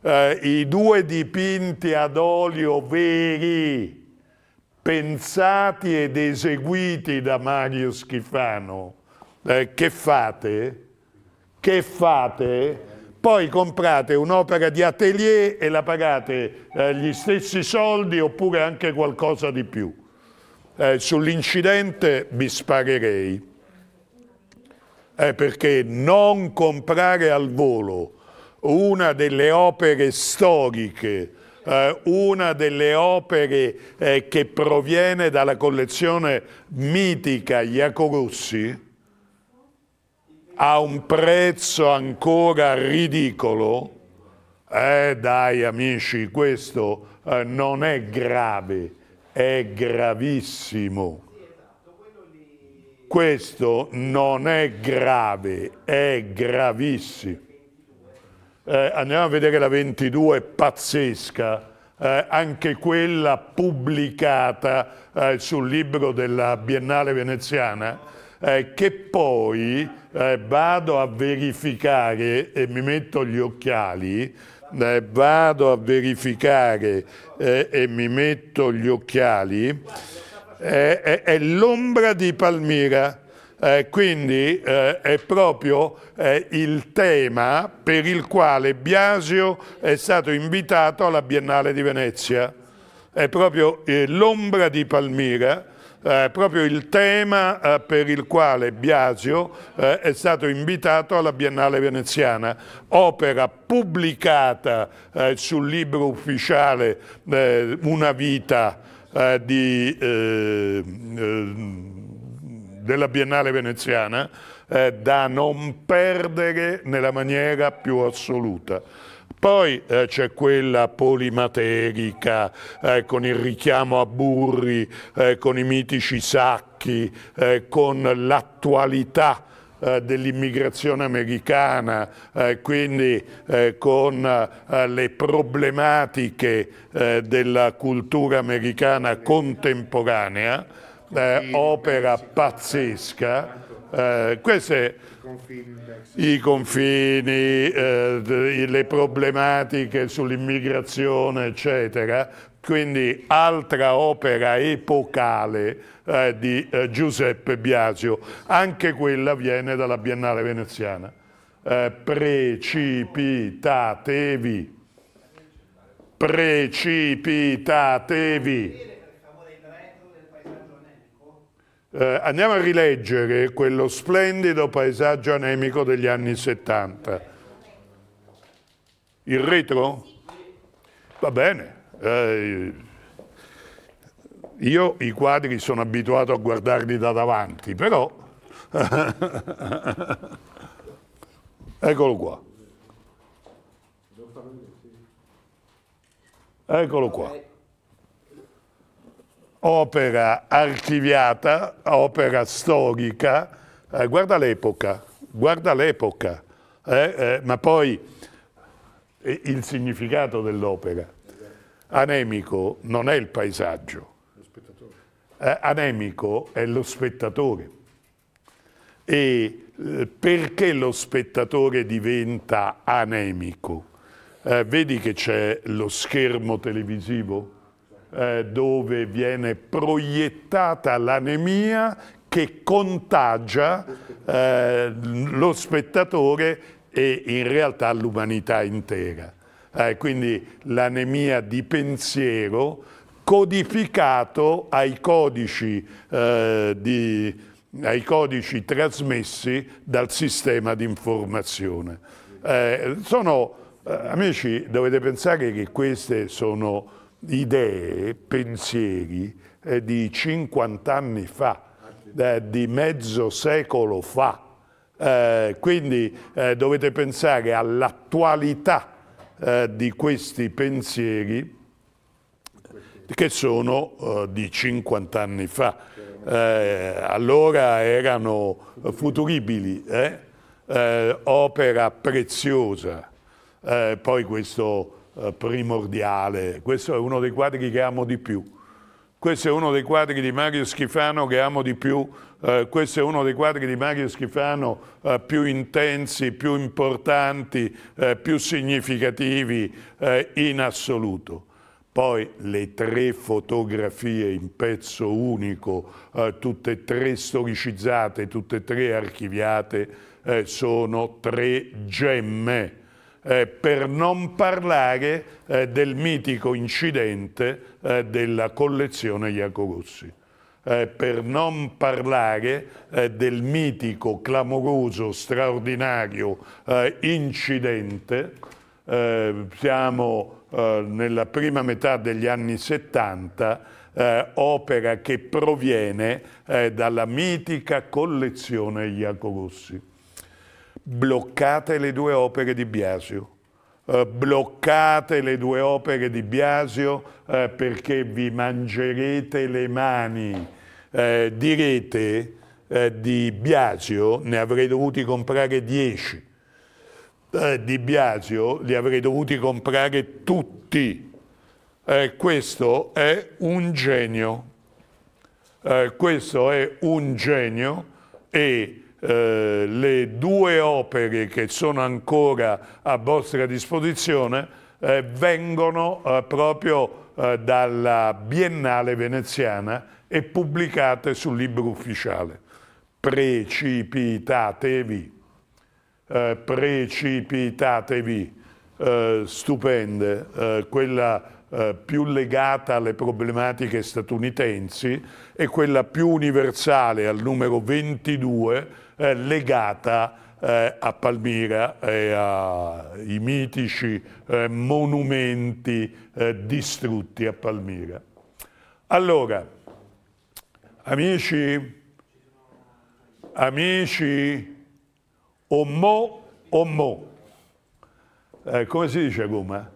Eh, I due dipinti ad olio veri, pensati ed eseguiti da Mario Schifano, che fate? Che fate? poi comprate un'opera di atelier e la pagate eh, gli stessi soldi oppure anche qualcosa di più. Eh, Sull'incidente vi sparerei, eh, perché non comprare al volo una delle opere storiche eh, una delle opere eh, che proviene dalla collezione mitica Iaco a un prezzo ancora ridicolo, eh dai amici, questo eh, non è grave, è gravissimo. Questo non è grave, è gravissimo. Eh, andiamo a vedere la 22, pazzesca, eh, anche quella pubblicata eh, sul libro della Biennale veneziana, eh, che poi eh, vado a verificare e mi metto gli occhiali, eh, vado a verificare eh, e mi metto gli occhiali, eh, è l'ombra di Palmira. Eh, quindi eh, è proprio eh, il tema per il quale Biasio è stato invitato alla Biennale di Venezia. È proprio l'ombra di Palmira eh, proprio il tema eh, per il quale Biasio eh, è stato invitato alla Biennale veneziana, opera pubblicata eh, sul libro ufficiale eh, Una vita eh, di, della Biennale veneziana, da non perdere nella maniera più assoluta. Poi eh, c'è quella polimaterica eh, con il richiamo a Burri, eh, con i mitici sacchi, eh, con l'attualità eh, dell'immigrazione americana, eh, quindi con le problematiche della cultura americana contemporanea, opera pazzesca. queste confini, I confini eh, le problematiche sull'immigrazione, eccetera. Quindi altra opera epocale eh, di eh, Giuseppe Biasio, anche quella viene dalla Biennale veneziana. Eh, precipitatevi, precipitatevi. Eh, andiamo a rileggere quello splendido paesaggio anemico degli anni 70. Il retro? Va bene. Eh, io i quadri sono abituato a guardarli da davanti, però... Eccolo qua. Eccolo qua opera archiviata, opera storica, eh, guarda l'epoca, guarda l'epoca, eh, eh, ma poi eh, il significato dell'opera. Anemico non è il paesaggio, eh, anemico è lo spettatore. E eh, perché lo spettatore diventa anemico? vedi che c'è lo schermo televisivo? Eh, dove viene proiettata l'anemia che contagia eh, lo spettatore e in realtà l'umanità intera. Eh, quindi l'anemia di pensiero codificato ai codici, eh, di, ai codici trasmessi dal sistema di informazione. Eh, sono, amici, dovete pensare che queste sono idee, pensieri eh, di 50 anni fa, eh, di mezzo secolo fa. Eh, quindi eh, dovete pensare all'attualità eh, di questi pensieri che sono eh, di 50 anni fa. allora erano futuribili, opera preziosa. poi questo eh, primordiale. Questo è uno dei quadri che amo di più. Questo è uno dei quadri di Mario Schifano che amo di più, eh, questo è uno dei quadri di Mario Schifano eh, più intensi, più importanti, eh, più significativi eh, in assoluto. Poi le tre fotografie in pezzo unico, eh, tutte e tre storicizzate, tutte e tre archiviate, sono tre gemme eh, per non parlare eh, del mitico incidente eh, della collezione Iacogossi, eh, per non parlare eh, del mitico, clamoroso, straordinario eh, incidente. siamo nella prima metà degli anni 70, opera che proviene dalla mitica collezione Iacogossi bloccate le due opere di Biasio. Eh, bloccate le due opere di Biasio eh, perché vi mangerete le mani. Eh, direte eh, di Biasio ne avrei dovuti comprare 10. Eh, di Biasio li avrei dovuti comprare tutti. Eh, questo è un genio. questo è un genio e eh, le due opere che sono ancora a vostra disposizione eh, vengono eh, proprio eh, dalla Biennale veneziana e pubblicate sul libro ufficiale. Precipitatevi, eh, precipitatevi, stupende, quella più legata alle problematiche statunitensi e quella più universale al numero 22 eh, legata eh, a Palmira e ai mitici eh, monumenti eh, distrutti a Palmira. Allora, amici, amici, o mo o mo. Eh, come si dice a Roma?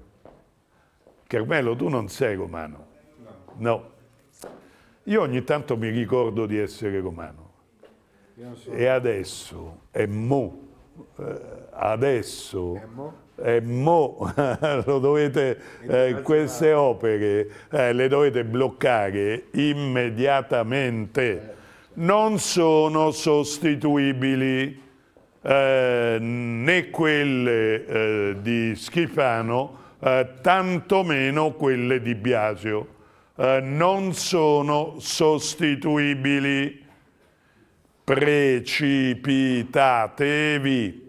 Carmelo, tu non sei romano. No. Io ogni tanto mi ricordo di essere romano. E adesso, è mo, eh, adesso, è mo, è mo lo dovete, eh, queste opere eh, le dovete bloccare immediatamente. Certo. Non sono sostituibili eh, né quelle eh, di Schifano, eh, tantomeno quelle di Biasio. non sono sostituibili precipitatevi.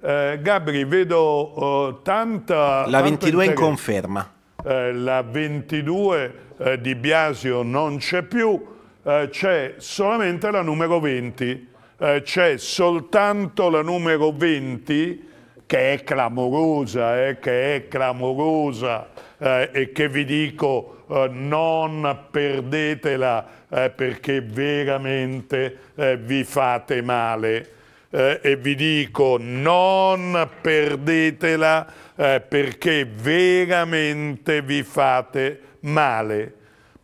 Eh, Gabri, vedo oh, tanta... La 22 in conferma. Eh, la 22 eh, di Biasio non c'è più, eh, c'è solamente la numero 20. Eh, c'è soltanto la numero 20 che è clamorosa, eh, che è clamorosa eh, e che vi dico eh, non perdetela eh, perché veramente eh, vi fate male. Eh, e vi dico non perdetela eh, perché veramente vi fate male.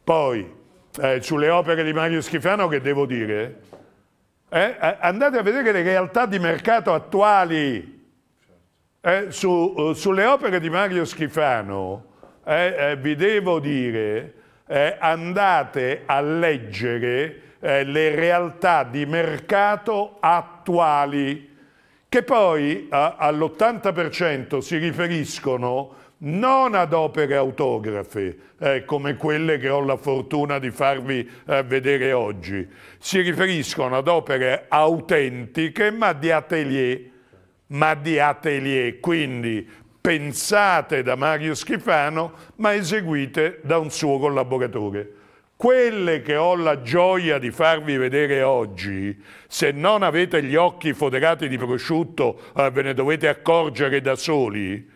Poi, eh, sulle opere di Mario Schifano che devo dire? Eh, andate a vedere le realtà di mercato attuali. Su, sulle opere di Mario Schifano vi devo dire eh, andate a leggere eh, le realtà di mercato attuali, che poi all'80% si riferiscono non ad opere autografe eh, come quelle che ho la fortuna di farvi eh, vedere oggi, si riferiscono ad opere autentiche ma di atelier, ma di atelier, quindi pensate da Mario Schifano ma eseguite da un suo collaboratore. Quelle che ho la gioia di farvi vedere oggi, se non avete gli occhi foderati di prosciutto, eh, ve ne dovete accorgere da soli,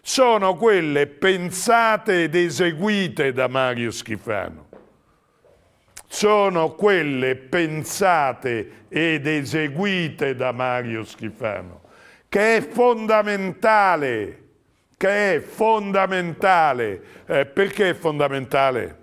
sono quelle pensate ed eseguite da Mario Schifano. Sono quelle pensate ed eseguite da Mario Schifano, che è fondamentale che è fondamentale. Eh, perché è fondamentale?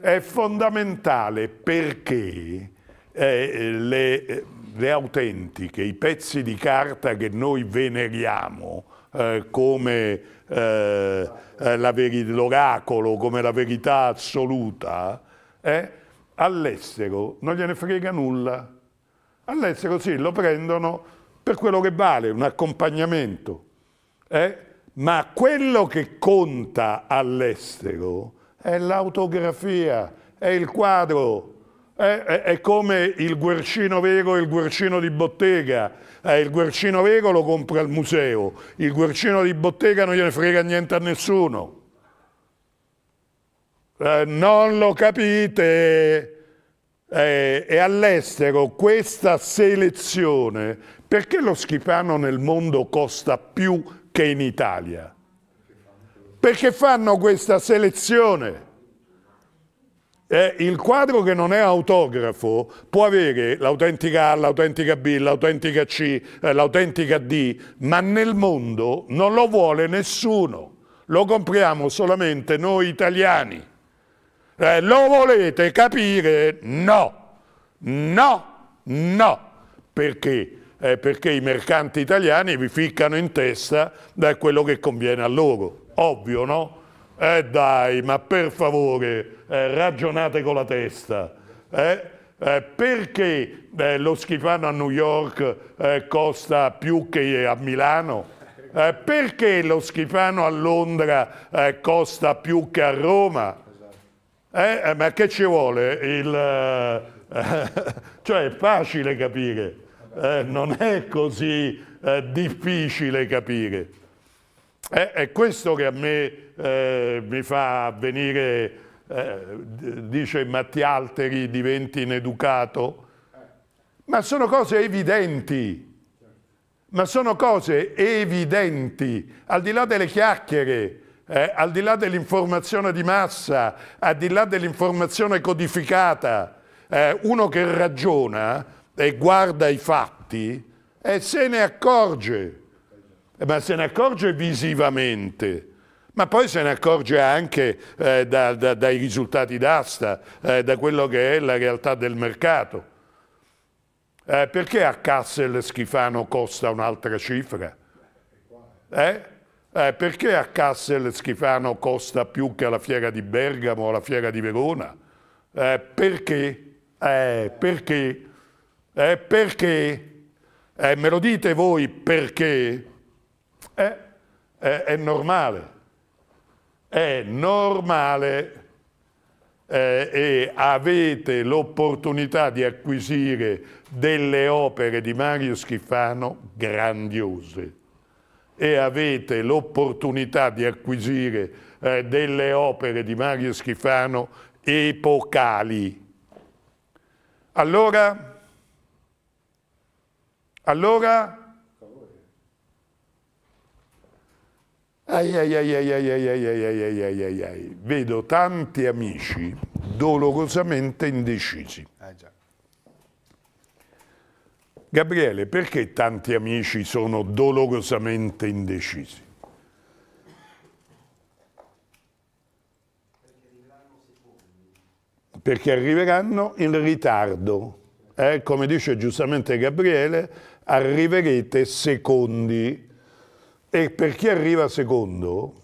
È fondamentale perché eh, le, le, autentiche, i pezzi di carta che noi veneriamo eh, come eh, eh, l'oracolo, come la verità assoluta, eh, all'estero non gliene frega nulla. All'estero sì, lo prendono per quello che vale, un accompagnamento. Eh? Ma quello che conta all'estero è l'autografia, è il quadro, è, è, è, come il guercino vero e il guercino di bottega. Eh, il guercino vero lo compra al museo, il guercino di bottega non gliene frega niente a nessuno. Eh, non lo capite. Eh, e all'estero questa selezione, perché lo schifano nel mondo costa più che in Italia. Perché fanno questa selezione? Eh, il quadro che non è autografo può avere l'autentica A, l'autentica B, l'autentica C, eh, l'autentica D, ma nel mondo non lo vuole nessuno. Lo compriamo solamente noi italiani. Eh, lo volete capire? No, no, no. Perché? eh, perché i mercanti italiani vi ficcano in testa da quello che conviene a loro. Ovvio, no? Eh dai, ma per favore, eh, ragionate con la testa. Eh? eh perché eh, lo schifano a New York eh, costa più che a Milano? perché lo schifano a Londra costa più che a Roma? Eh, ma che ci vuole? Il, cioè è facile capire. Eh, non è così eh, difficile capire. È, è, questo che a me eh, mi fa venire, eh, dice Matti Alteri, diventi ineducato, ma sono cose evidenti, ma sono cose evidenti, al di là delle chiacchiere, eh, al di là dell'informazione di massa, al di là dell'informazione codificata, eh, uno che ragiona e guarda i fatti e se ne accorge, ma se ne accorge visivamente, ma poi se ne accorge anche eh, da, da, dai risultati d'asta, eh, da quello che è la realtà del mercato. Eh, perché a Kassel Schifano costa un'altra cifra? Eh? Eh, perché a Kassel Schifano costa più che alla fiera di Bergamo o alla fiera di Verona? Eh, perché? perché? Eh, perché? Eh, me lo dite voi perché? Eh, eh è normale. È normale eh, e avete l'opportunità di acquisire delle opere di Mario Schifano grandiose e avete l'opportunità di acquisire eh, delle opere di Mario Schifano epocali. Allora, allora? Ai ai ai ai ai ai ai ai ai ai ai ai. Vedo tanti amici dolorosamente indecisi. Ah, già. Gabriele, perché tanti amici sono dolorosamente indecisi? Perché arriveranno in ritardo. Eh, come dice giustamente Gabriele, arriverete secondi e per chi arriva secondo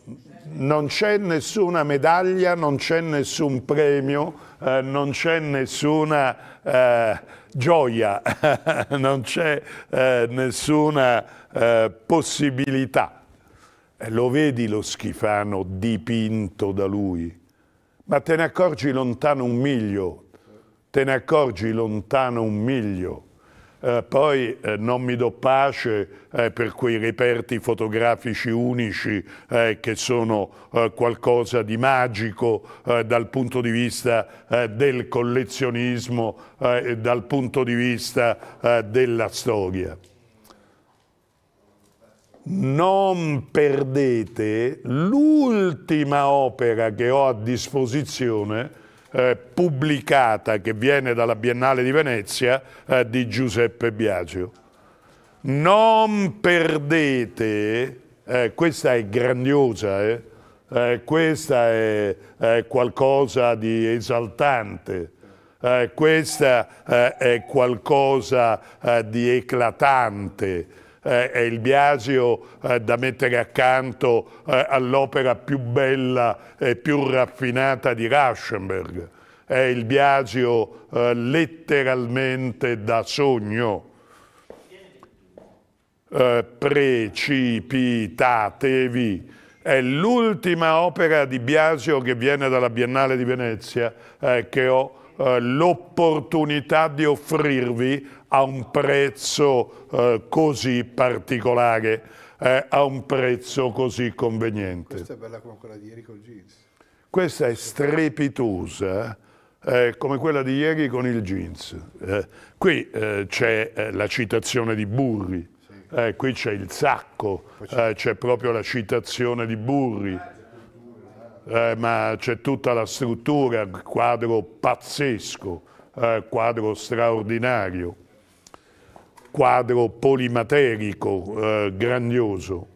non c'è nessuna medaglia, non c'è nessun premio, eh, non c'è nessuna eh, gioia, non c'è eh, nessuna eh, possibilità. lo vedi lo schifano dipinto da lui, ma te ne accorgi lontano un miglio, te ne accorgi lontano un miglio. Eh, poi eh, non mi do pace eh, per quei reperti fotografici unici eh, che sono eh, qualcosa di magico eh, dal punto di vista del collezionismo e dal punto di vista della storia. Non perdete l'ultima opera che ho a disposizione eh, pubblicata che viene dalla Biennale di Venezia eh, di Giuseppe Biagio. Non perdete, eh, questa è grandiosa, eh, eh, questa è, è qualcosa di esaltante, questa è qualcosa di eclatante, eh, è il Biagio eh, da mettere accanto eh, all'opera più bella e più raffinata di Rauschenberg. È il Biagio eh, letteralmente da sogno. Eh, precipitatevi è l'ultima opera di Biasio che viene dalla Biennale di Venezia eh, che ho eh, l'opportunità di offrirvi a un prezzo eh, così particolare, eh, a un prezzo così conveniente. Questa è bella come quella di ieri col jeans. Questa è strepitosa, eh, come quella di ieri con il jeans. Eh, qui c'è la citazione di Burri, qui c'è il sacco, c'è proprio la citazione di Burri eh, ma c'è tutta la struttura, quadro pazzesco, eh, quadro straordinario, quadro polimaterico, eh, grandioso.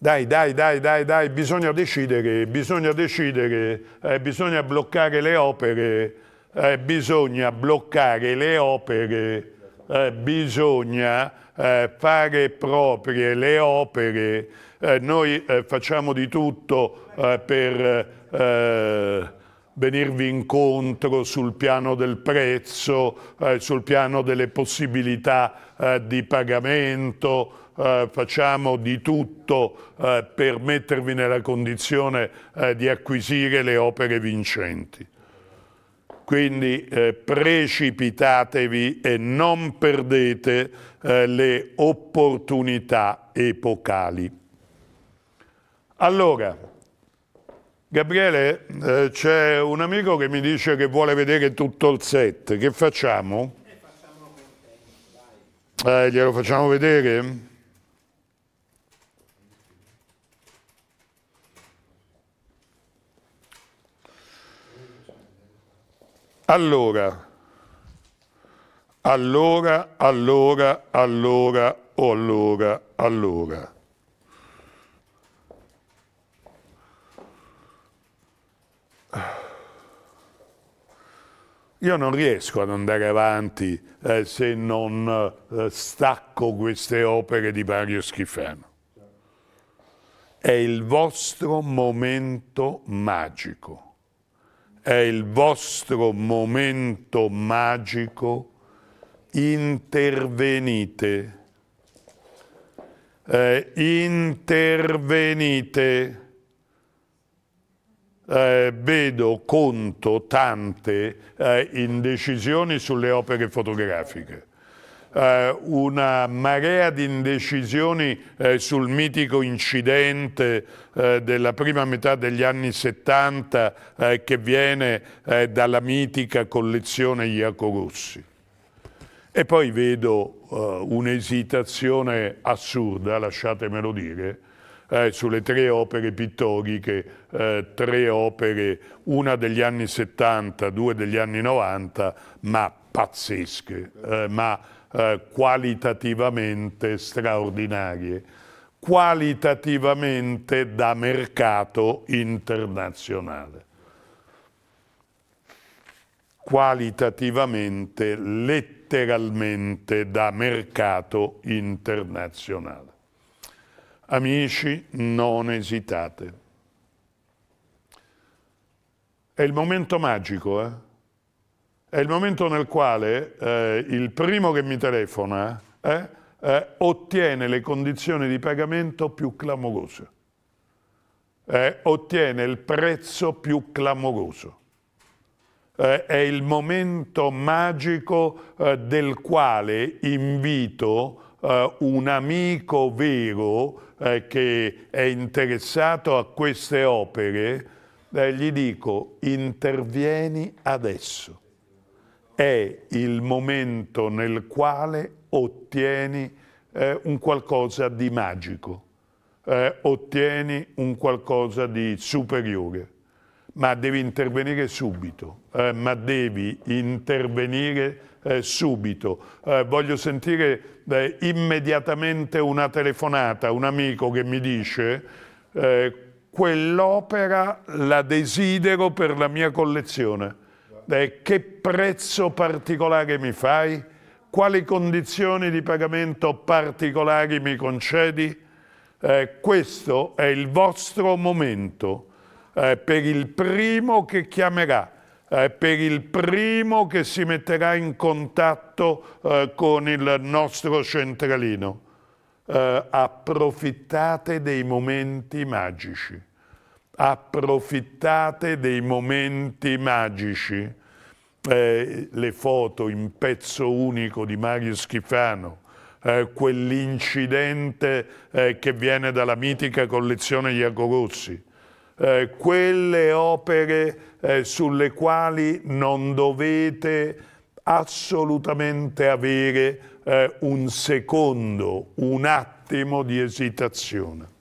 Dai, dai, dai, dai, dai, bisogna decidere, bisogna decidere, eh, bisogna bloccare le opere, eh, bisogna bloccare le opere, eh, bisogna eh, fare proprie le opere, eh, noi eh, facciamo di tutto eh, per eh, venirvi incontro sul piano del prezzo, eh, sul piano delle possibilità di pagamento, Uh, facciamo di tutto uh, per mettervi nella condizione uh, di acquisire le opere vincenti. Quindi precipitatevi e non perdete eh, le opportunità epocali. Allora, Gabriele, eh, c'è un amico che mi dice che vuole vedere tutto il set, che facciamo? Eh, glielo facciamo vedere? Allora, allora, allora, allora o allora, allora. Io non riesco ad andare avanti eh, se non eh, stacco queste opere di Mario Schifano. È il vostro momento magico. È il vostro momento magico intervenite. Eh, intervenite. Eh, vedo, conto tante eh, indecisioni sulle opere fotografiche. Eh, una marea di indecisioni eh, sul mitico incidente eh, della prima metà degli anni 70 che viene dalla mitica collezione Iaco Rossi. E poi vedo uh, un'esitazione assurda, lasciatemelo dire, eh, sulle tre opere pittoriche, eh, tre opere, una degli anni 70, due degli anni 90, ma pazzesche, eh, ma eh, qualitativamente straordinarie, qualitativamente da mercato internazionale. Qualitativamente letteralmente letteralmente da mercato internazionale. Amici, non esitate. È il momento magico, eh? È il momento nel quale eh, il primo che mi telefona eh, eh ottiene le condizioni di pagamento più clamorose. Eh, ottiene il prezzo più clamoroso eh, è il momento magico eh, del quale invito eh, un amico vero eh, che è interessato a queste opere, eh, gli dico intervieni adesso. È il momento nel quale ottieni un qualcosa di magico, ottieni un qualcosa di superiore ma devi intervenire subito, eh, ma devi intervenire eh, subito. Eh, voglio sentire eh, immediatamente una telefonata, un amico che mi dice eh, quell'opera la desidero per la mia collezione, eh, che prezzo particolare mi fai? Quali condizioni di pagamento particolari mi concedi? questo è il vostro momento eh, per il primo che chiamerà, eh, per il primo che si metterà in contatto eh, con il nostro centralino. Eh, approfittate dei momenti magici, approfittate dei momenti magici. Eh, le foto in pezzo unico di Mario Schifano, eh, quell'incidente eh, che viene dalla mitica collezione Iaco Rossi, eh, quelle opere eh, sulle quali non dovete assolutamente avere eh, un secondo, un attimo di esitazione.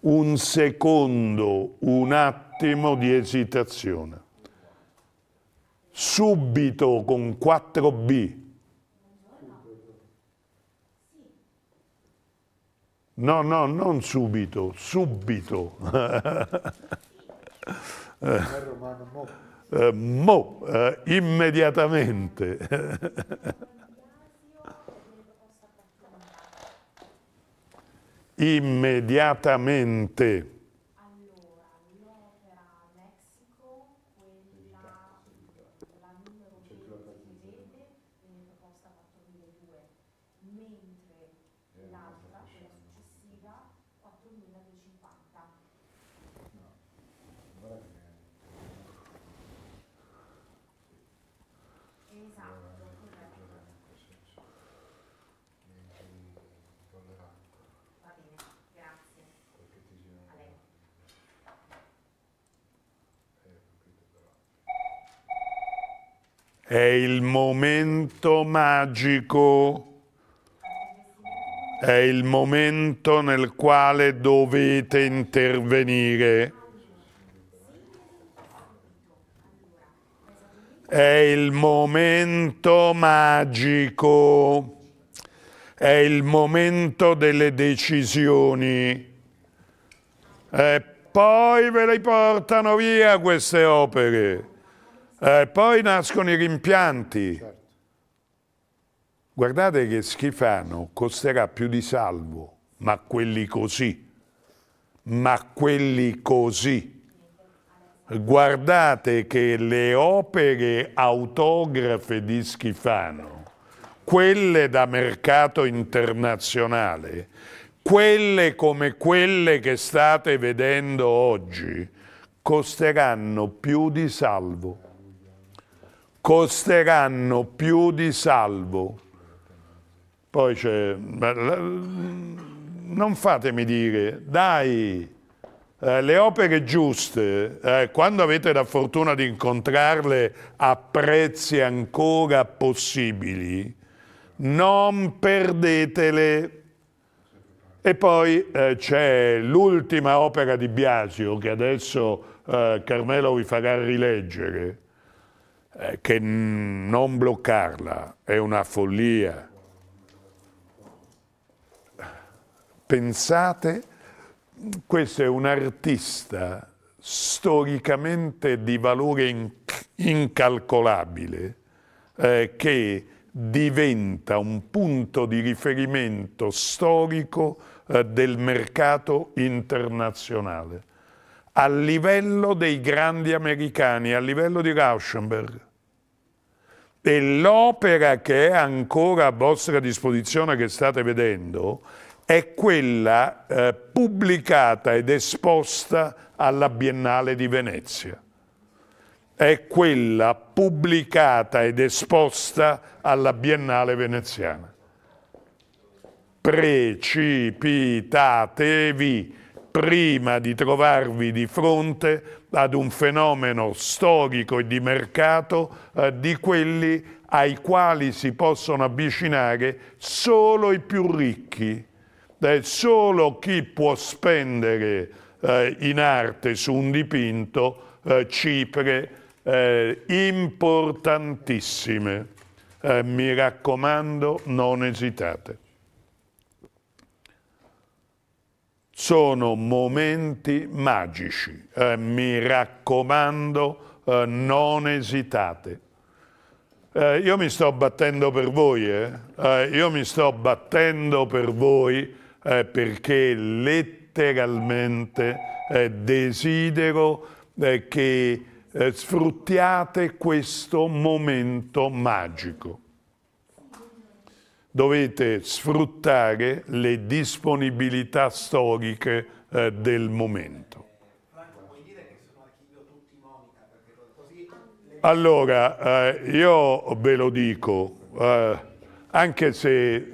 Un secondo, un attimo di esitazione. Subito con 4B No, no, non subito, subito. eh, eh mo, eh, immediatamente. immediatamente. È il momento magico, è il momento nel quale dovete intervenire. È il momento magico, è il momento delle decisioni. E poi ve le portano via queste opere. Eh, poi nascono i rimpianti. Certo. Guardate che Schifano costerà più di salvo, ma quelli così, ma quelli così. Guardate che le opere autografe di Schifano, quelle da mercato internazionale, quelle come quelle che state vedendo oggi, costeranno più di salvo costeranno più di salvo. Poi c'è... Non fatemi dire, dai, eh, le opere giuste, eh, quando avete la fortuna di incontrarle a prezzi ancora possibili, non perdetele. E poi eh, c'è l'ultima opera di Biasio che adesso eh, Carmelo vi farà rileggere, eh, che non bloccarla è una follia. Pensate, questo è un artista storicamente di valore inc incalcolabile eh, che diventa un punto di riferimento storico eh, del mercato internazionale a livello dei grandi americani, a livello di Rauschenberg. E l'opera che è ancora a vostra disposizione, che state vedendo, è quella eh, pubblicata ed esposta alla Biennale di Venezia. È quella pubblicata ed esposta alla Biennale veneziana. Precipitatevi prima di trovarvi di fronte ad un fenomeno storico e di mercato eh, di quelli ai quali si possono avvicinare solo i più ricchi, eh, solo chi può spendere eh, in arte su un dipinto eh, cifre eh, importantissime. Eh, mi raccomando, non esitate. sono momenti magici. Eh, mi raccomando, eh, non esitate. Eh, io mi sto battendo per voi, eh. Eh, io mi sto battendo per voi eh, perché letteralmente desidero che sfruttiate questo momento magico dovete sfruttare le disponibilità storiche eh, del momento. Allora, eh, io ve lo dico, eh, anche se...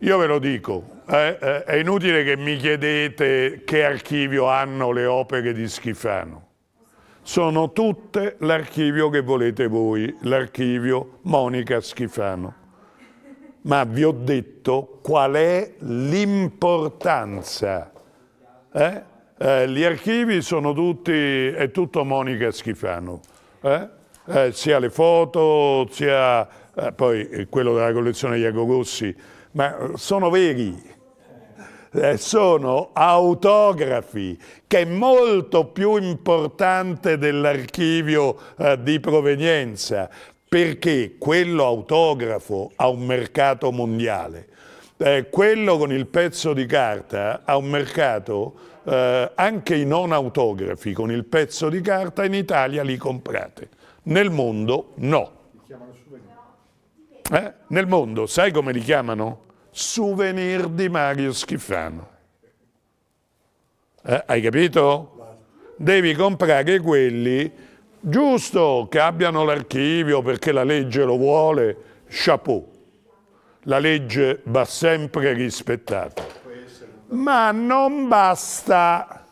Io ve lo dico, eh, eh, è inutile che mi chiedete che archivio hanno le opere di Schifano sono tutte l'archivio che volete voi, l'archivio Monica Schifano. Ma vi ho detto qual è l'importanza. Eh? Eh, gli archivi sono tutti, è tutto Monica Schifano. Eh? eh sia le foto, sia eh, poi quello della collezione Iago Gossi, ma sono veri, eh, sono autografi, che è molto più importante dell'archivio eh, di provenienza, perché quello autografo ha un mercato mondiale. Eh, quello con il pezzo di carta ha un mercato, eh, anche i non autografi con il pezzo di carta in Italia li comprate, nel mondo no. Eh? Nel mondo, sai come li chiamano? souvenir di Mario Schifano. Eh, hai capito? Devi comprare quelli, giusto che abbiano l'archivio perché la legge lo vuole, chapeau. La legge va sempre rispettata. Ma non basta.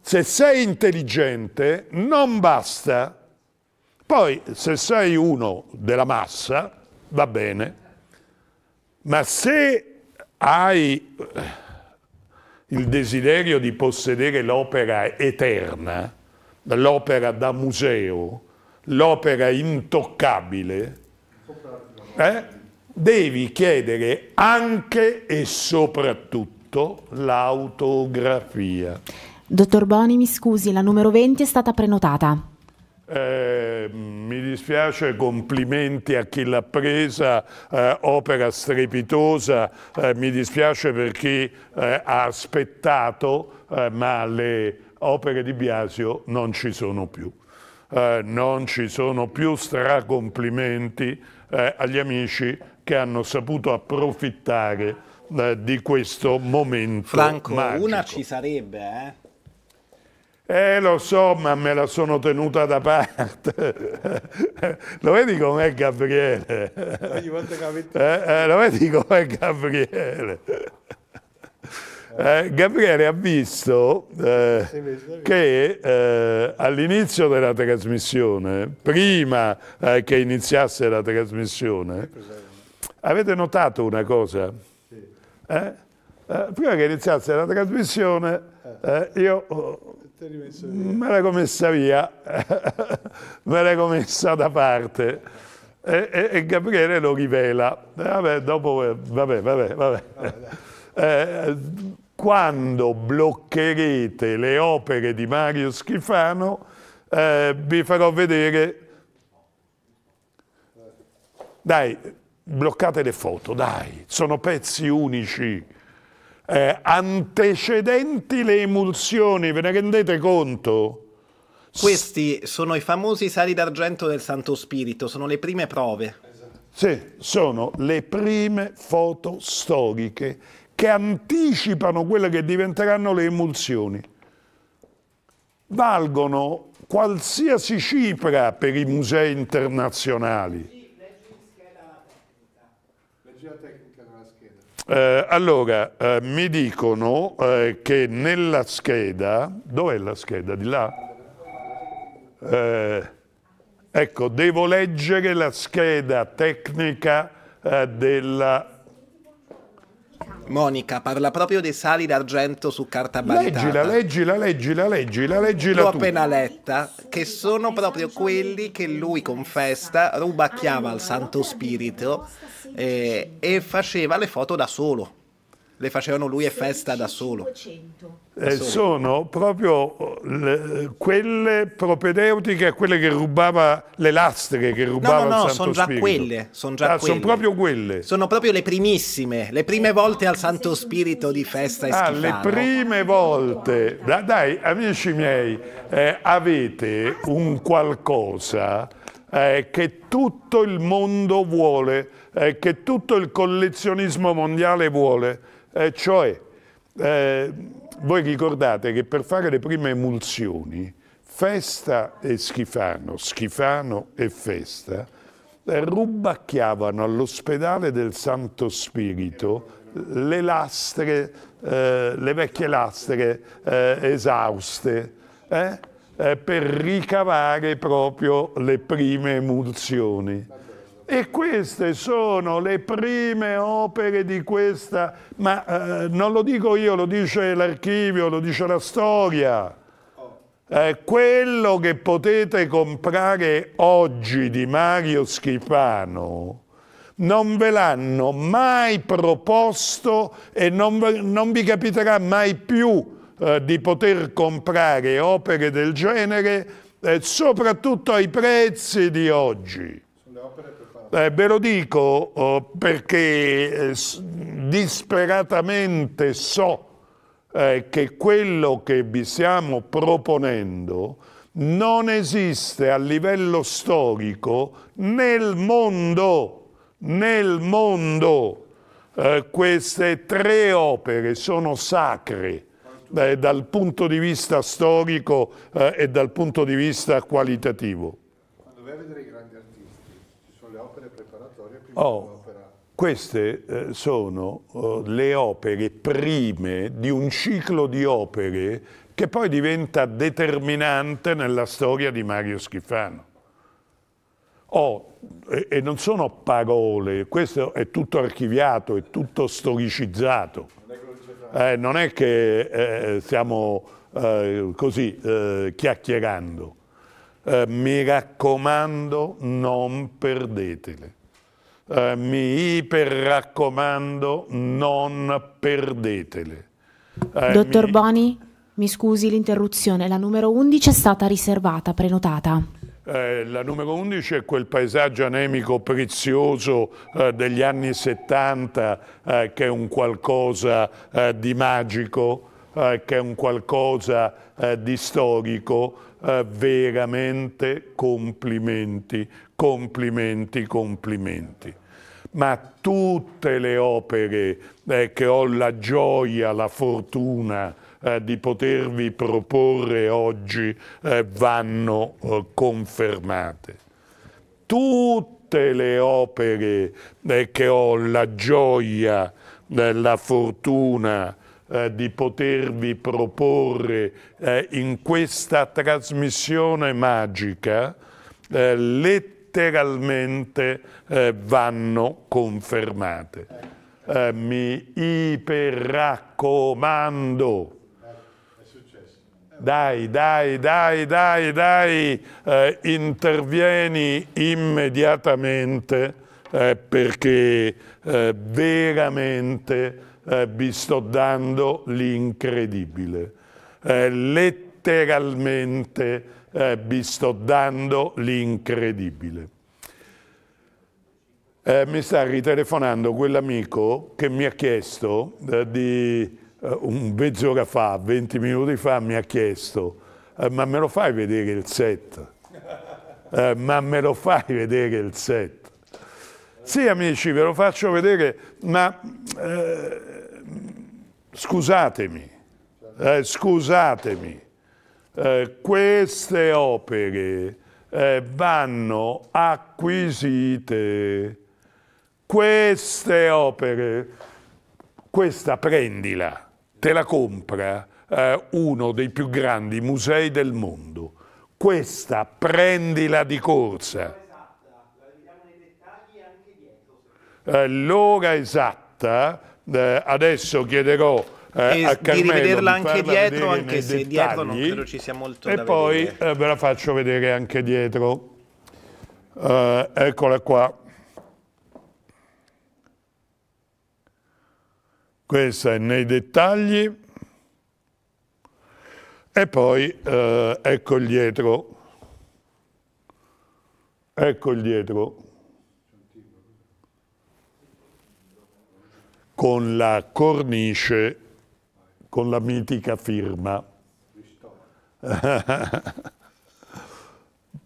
Se sei intelligente, non basta. Poi, se sei uno della massa, va bene ma se hai eh, il desiderio di possedere l'opera eterna, l'opera da museo, l'opera intoccabile, eh, devi chiedere anche e soprattutto l'autografia. Dottor Boni, mi scusi, la numero 20 è stata prenotata. Eh, mi dispiace, complimenti a chi l'ha presa, eh, opera strepitosa, eh, mi dispiace per chi eh, ha aspettato, eh, ma le opere di Biasio non ci sono più. Eh, non ci sono più stracomplimenti agli amici che hanno saputo approfittare di questo momento Franco, magico. una ci sarebbe, eh? Eh lo so, ma me la sono tenuta da parte. lo vedi com'è Gabriele? Ogni volta che eh, eh, lo vedi com'è Gabriele? Eh, eh Gabriele ha visto eh, che eh, all'inizio della trasmissione, prima eh, che iniziasse la trasmissione, avete notato una cosa? Eh? prima che iniziasse la trasmissione, io oh, Me l'ero messa via, me l'ero messa da parte. E, e, e, Gabriele lo rivela. Eh, vabbè, dopo, eh, vabbè, vabbè, vabbè. Eh, quando bloccherete le opere di Mario Schifano, eh, vi farò vedere... Dai, bloccate le foto, dai, sono pezzi unici eh, antecedenti le emulsioni, ve ne rendete conto? Questi sono i famosi sali d'argento del Santo Spirito, sono le prime prove. Sì, sono le prime foto storiche che anticipano quelle che diventeranno le emulsioni. Valgono qualsiasi cifra per i musei internazionali. Eh, allora, eh, mi dicono eh, che nella scheda, dov'è la scheda? Di là? Eh, ecco, devo leggere la scheda tecnica eh, della... Monica, parla proprio dei sali d'argento su carta ballettata. Leggila, leggila, leggila, leggila, leggila L'ho appena letta, che sono proprio quelli che lui confessa, ruba chiave al Santo Spirito e, eh, e faceva le foto da solo le facevano lui e Festa da solo. eh, sono proprio le, quelle propedeutiche a quelle che rubava le lastre, che rubava no, no, no, sono già quelle, sono già ah, quelle. Sono proprio quelle. Sono proprio le primissime, le prime eh, volte al Santo Spirito di Festa e ah, le prime volte. Dai, amici miei, eh, avete un qualcosa eh, che tutto il mondo vuole eh, che tutto il collezionismo mondiale vuole, eh, cioè eh, voi ricordate che per fare le prime emulsioni Festa e Schifano, Schifano e Festa, eh, rubacchiavano all'ospedale del Santo Spirito le lastre, eh, le vecchie lastre eh, esauste, eh, eh per ricavare proprio le prime emulsioni. E queste sono le prime opere di questa, ma eh, non lo dico io, lo dice l'archivio, lo dice la storia. Eh, quello che potete comprare oggi di Mario Schifano non ve l'hanno mai proposto e non, non, vi capiterà mai più eh, di poter comprare opere del genere, eh, soprattutto ai prezzi di oggi eh, ve lo dico oh, perché eh, disperatamente so eh, che quello che vi stiamo proponendo non esiste a livello storico nel mondo, nel mondo. Eh, queste tre opere sono sacre eh, dal punto di vista storico eh, e dal punto di vista qualitativo. Oh, queste eh, sono oh, le opere prime di un ciclo di opere che poi diventa determinante nella storia di Mario Schifano. Oh, e, e, non sono parole, questo è tutto archiviato, è tutto storicizzato. Eh, non è che eh, stiamo eh, così chiacchierando. mi raccomando, non perdetele. Eh, mi iper raccomando, non perdetele. Eh, Dottor mi... Boni, mi scusi l'interruzione, la numero 11 è stata riservata, prenotata. Eh, la numero 11 è quel paesaggio anemico prezioso eh, degli anni 70 eh, che è un qualcosa eh, di magico, eh, che è un qualcosa di storico, veramente complimenti complimenti, complimenti. Ma tutte le opere eh, che ho la gioia, la fortuna eh, di potervi proporre oggi eh, vanno eh, confermate. Tutte le opere eh, che ho la gioia, eh, la fortuna eh, di potervi proporre eh, in questa trasmissione magica eh, le letteralmente eh, vanno confermate. Eh, mi iperraccomando. Dai, dai, dai, dai, dai, eh, intervieni immediatamente eh, perché eh, veramente eh, vi sto dando l'incredibile. letteralmente eh, vi sto dando l'incredibile. Eh, mi sta ritelefonando quell'amico che mi ha chiesto eh, di eh, un mezz'ora fa, 20 minuti fa, mi ha chiesto eh, ma me lo fai vedere il set? Eh, ma me lo fai vedere il set? Sì amici, ve lo faccio vedere, ma scusatemi, scusatemi eh, queste opere eh, vanno acquisite. Queste opere, questa prendila, te la compra eh, uno dei più grandi musei del mondo. Questa prendila di corsa. L'ora esatta, eh, eh, adesso chiederò eh, a Carmelo, di rivederla anche dietro, anche se dettagli, dietro non credo ci sia molto e poi eh, ve la faccio vedere anche dietro. Uh, eccola qua. Questa è nei dettagli. E poi uh, ecco il dietro. Ecco il dietro. con la cornice con la mitica firma.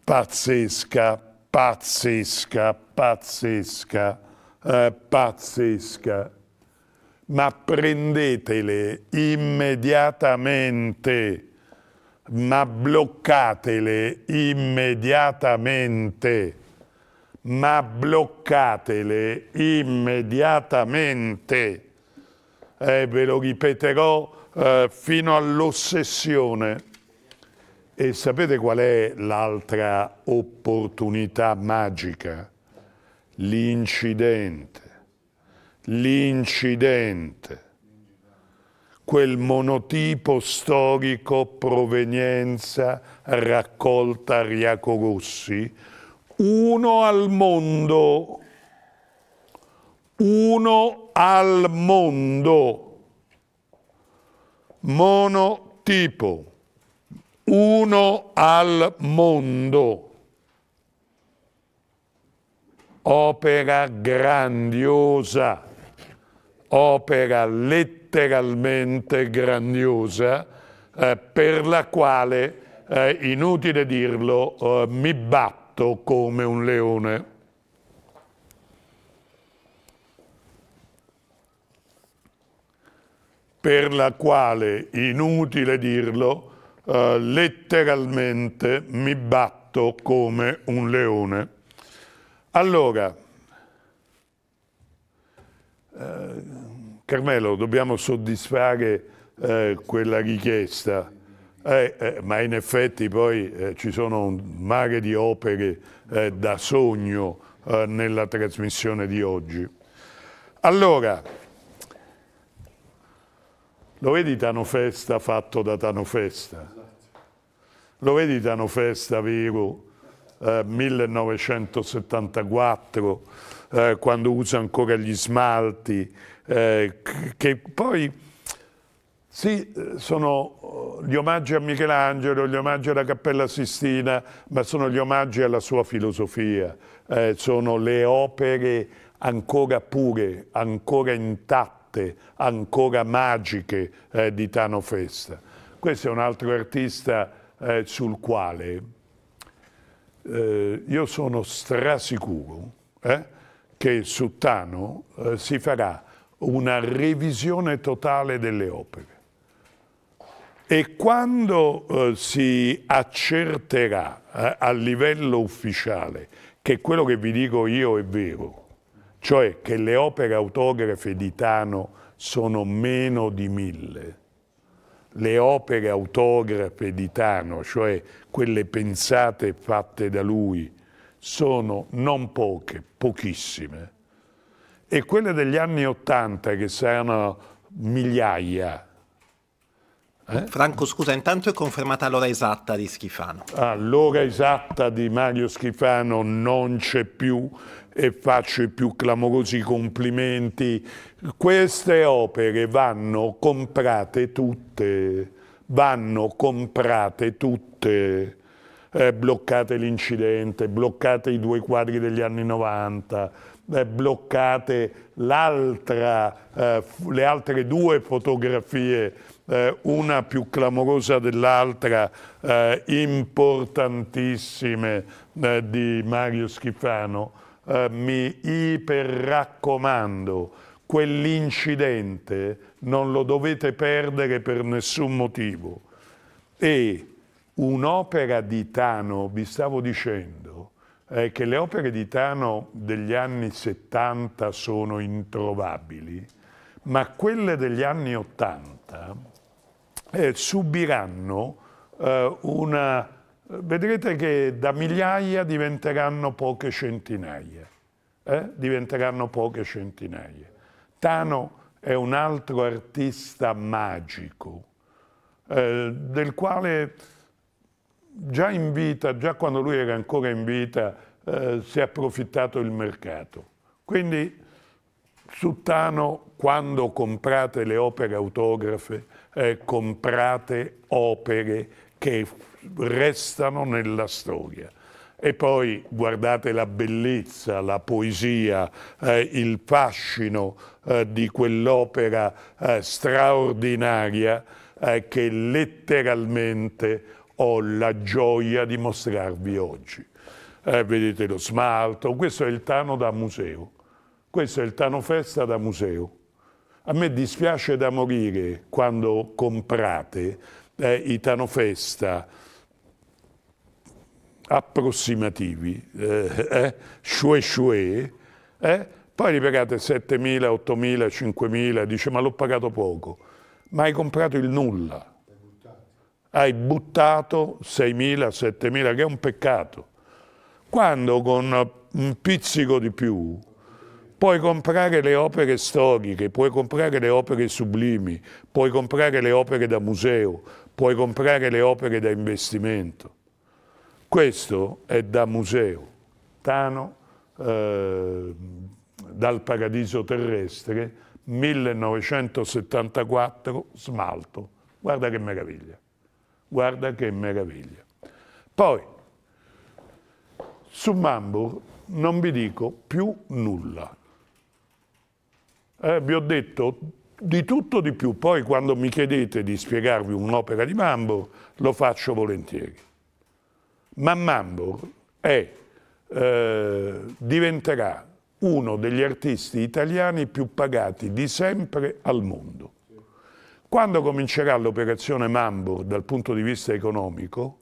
pazzesca, pazzesca, pazzesca, eh, pazzesca. Ma prendetele immediatamente, ma bloccatele immediatamente, ma bloccatele immediatamente. Eh, ve lo ripeterò eh, fino all'ossessione. E sapete qual è l'altra opportunità magica? L'incidente. L'incidente. Quel monotipo storico provenienza raccolta Ariaco Rossi, uno al mondo. Uno al mondo monotipo, uno al mondo, opera grandiosa, opera letteralmente grandiosa, eh, per la quale, eh, inutile dirlo, eh, mi batto come un leone. per la quale, inutile dirlo, eh, letteralmente mi batto come un leone. Allora, eh, Carmelo, dobbiamo soddisfare eh, quella richiesta, eh, eh, ma in effetti poi eh, ci sono un mare di opere da sogno nella trasmissione di oggi. Allora, lo vedi Tano Festa fatto da Tano Festa? Lo vedi Tano Festa Viru eh, 1974 eh, quando usa ancora gli smalti eh, che poi sì, sono gli omaggi a Michelangelo, gli omaggi alla Cappella Sistina, ma sono gli omaggi alla sua filosofia, eh, sono le opere ancora pure, ancora intatte date ancora magiche eh, di Tano Festa. Questo è un altro artista eh, sul quale eh, io sono strasicuro eh, che su Tano eh, si farà una revisione totale delle opere. E quando eh, si accerterà a livello ufficiale che quello che vi dico io è vero, cioè che le opere autografe di Tano sono meno di mille. Le opere autografe di Tano, cioè quelle pensate e fatte da lui, sono non poche, pochissime. E quelle degli anni Ottanta, che saranno migliaia, eh? Franco, scusa, intanto è confermata l'ora esatta di Schifano. Ah, l'ora esatta di Mario Schifano non c'è più e faccio i più clamorosi complimenti. Queste opere vanno comprate tutte, vanno comprate tutte. Eh, bloccate l'incidente, bloccate i due quadri degli anni 90, eh, bloccate eh, le altre due fotografie, eh, una più clamorosa dell'altra, eh, importantissime eh, di Mario Schifano eh, mi iperraccomando, quell'incidente non lo dovete perdere per nessun motivo. E un'opera di Tano, vi stavo dicendo, eh, che le opere di Tano degli anni 70 sono introvabili, ma quelle degli anni 80 eh, subiranno eh, una vedrete che da migliaia diventeranno poche centinaia. Eh? Diventeranno poche centinaia. Tano è un altro artista magico, eh, del quale già in vita, già quando lui era ancora in vita, eh, si è approfittato il mercato. Quindi su Tano, quando comprate le opere autografe, eh, comprate opere che restano nella storia. E poi guardate la bellezza, la poesia, eh, il fascino eh, di quell'opera eh, straordinaria eh, che letteralmente ho la gioia di mostrarvi oggi. Eh, vedete lo smalto, questo è il Tano da museo, questo è il Tano Festa da museo. A me dispiace da morire quando comprate eh, Itano Festa, approssimativi, eh, eh, shue shue, eh, poi li pagate 7.000, 8.000, 5.000, dice ma l'ho pagato poco, ma hai comprato il nulla, hai buttato 6.000, 7.000, che è un peccato. Quando con un pizzico di più puoi comprare le opere storiche, puoi comprare le opere sublimi, puoi comprare le opere da museo, puoi comprare le opere da investimento. Questo è da museo. Tano, eh, dal paradiso terrestre, 1974, smalto. Guarda che meraviglia. Guarda che meraviglia. Poi, su Mambur non vi dico più nulla. Eh, vi ho detto di tutto di più. Poi quando mi chiedete di spiegarvi un'opera di Mambo, lo faccio volentieri. Ma Mambo è, eh, diventerà uno degli artisti italiani più pagati di sempre al mondo. Quando comincerà l'operazione Mambo dal punto di vista economico,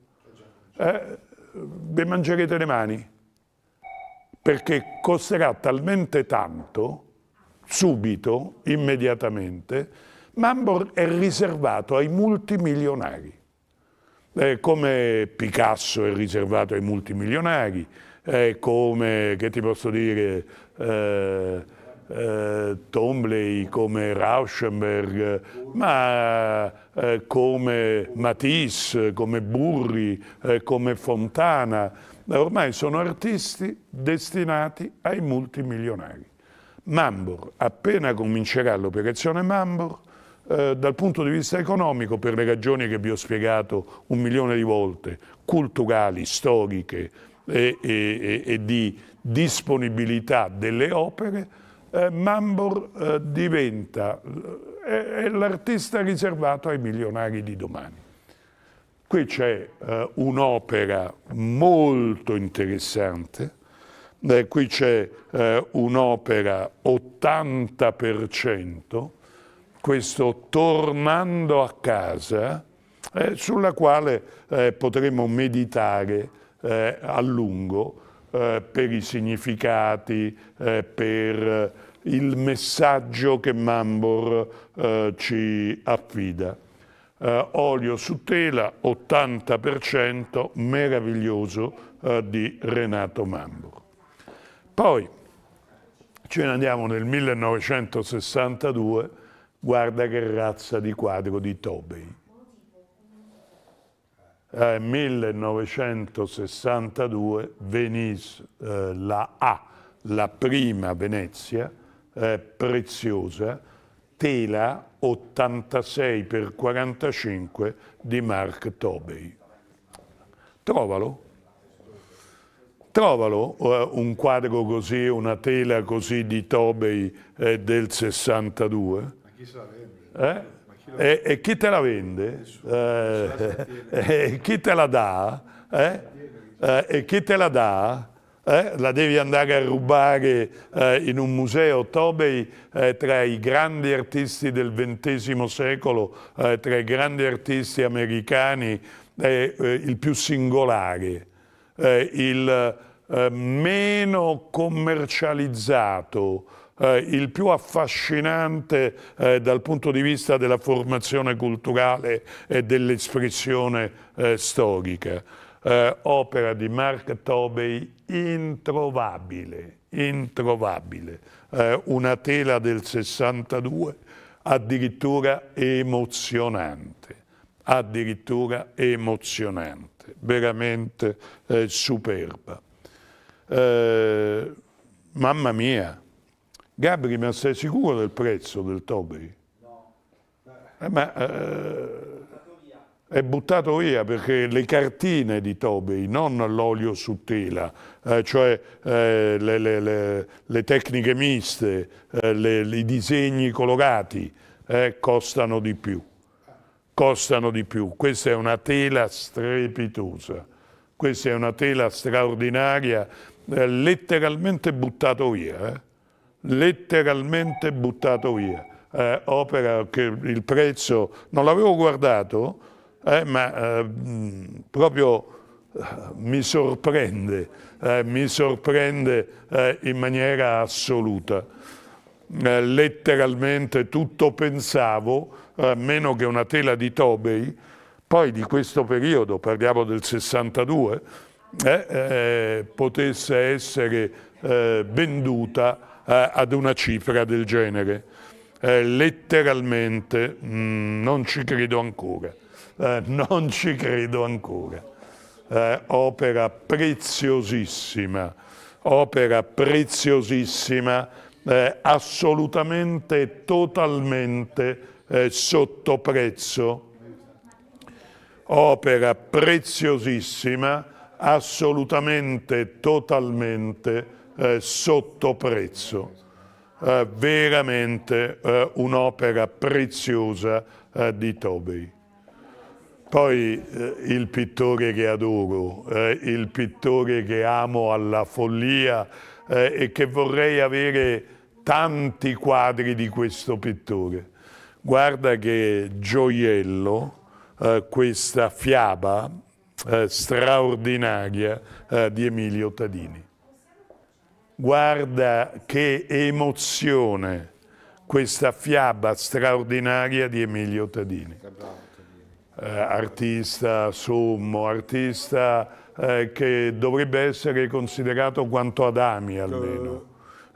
eh, vi mangerete le mani, perché costerà talmente tanto subito, immediatamente, Mambor è riservato ai multimilionari, eh, come Picasso è riservato ai multimilionari, eh, come, che ti posso dire, eh, eh Tomley, come Rauschenberg, ma eh, come Matisse, come Burri, eh, come Fontana, ormai sono artisti destinati ai multimilionari. Mambor, appena comincerà l'operazione Mambor, eh, dal punto di vista economico, per le ragioni che vi ho spiegato un milione di volte, culturali, storiche e, e, e di disponibilità delle opere, eh, Mambor eh, diventa eh, l'artista riservato ai milionari di domani. Qui c'è eh, un'opera molto interessante eh, qui c'è eh, un'opera 80%, questo tornando a casa, eh, sulla quale eh, potremo meditare eh, a lungo eh, per i significati, per il messaggio che Mambor ci affida. olio su tela, 80%, meraviglioso, di Renato Mambor. Poi ce ne andiamo nel 1962, guarda che razza di quadro di Tobey. Eh, 1962 Venice, eh, la A, la prima Venezia, eh, preziosa, tela 86 x 45 di Mark Tobey. Trovalo. Trovalo eh, un quadro così, una tela così di Tobey eh, del 62. Ma chi se la vende? Eh? e, e, chi te la vende? Eh, eh, e chi te la dà? Eh? e chi te la dà? Eh, la devi andare a rubare eh, in un museo. Tobey, eh, tra i grandi artisti del XX secolo, tra i grandi artisti americani, è il più singolare, il eh, meno commercializzato, eh, il più affascinante eh, dal punto di vista della formazione culturale e dell'espressione eh, storica. Eh, opera di Mark Tobey introvabile, introvabile. una tela del 62 addirittura emozionante, addirittura emozionante, veramente eh, superba. Eh, mamma mia, Gabri, ma sei sicuro del prezzo del Tobri? No. Eh, ma eh, è buttato via perché le cartine di Tobey, non l'olio su tela, eh, cioè eh, le, le, le, le, tecniche miste, eh, i disegni colorati, eh, costano di più. Costano di più. Questa è una tela strepitosa, questa è una tela straordinaria eh, letteralmente buttato via, eh? letteralmente buttato via. Eh, opera che il prezzo, non l'avevo guardato, eh, ma eh, mh, proprio mi sorprende, mi sorprende in maniera assoluta. letteralmente tutto pensavo, meno che una tela di Tobey, poi di questo periodo, parliamo del 62, eh, eh, potesse essere eh, venduta eh, ad una cifra del genere. letteralmente mh, mm, non ci credo ancora, non ci credo ancora. opera preziosissima, opera preziosissima, assolutamente, totalmente eh, sotto prezzo, opera preziosissima assolutamente, totalmente eh, sotto prezzo. Eh, veramente eh, un'opera preziosa eh, di Tobey. Poi eh, il pittore che adoro, eh, il pittore che amo alla follia eh, e che vorrei avere tanti quadri di questo pittore. Guarda che gioiello questa fiaba eh, straordinaria eh, di Emilio Tadini. Guarda che emozione questa fiaba straordinaria di Emilio Tadini. Eh, artista sommo, artista eh, che dovrebbe essere considerato quanto Adami almeno.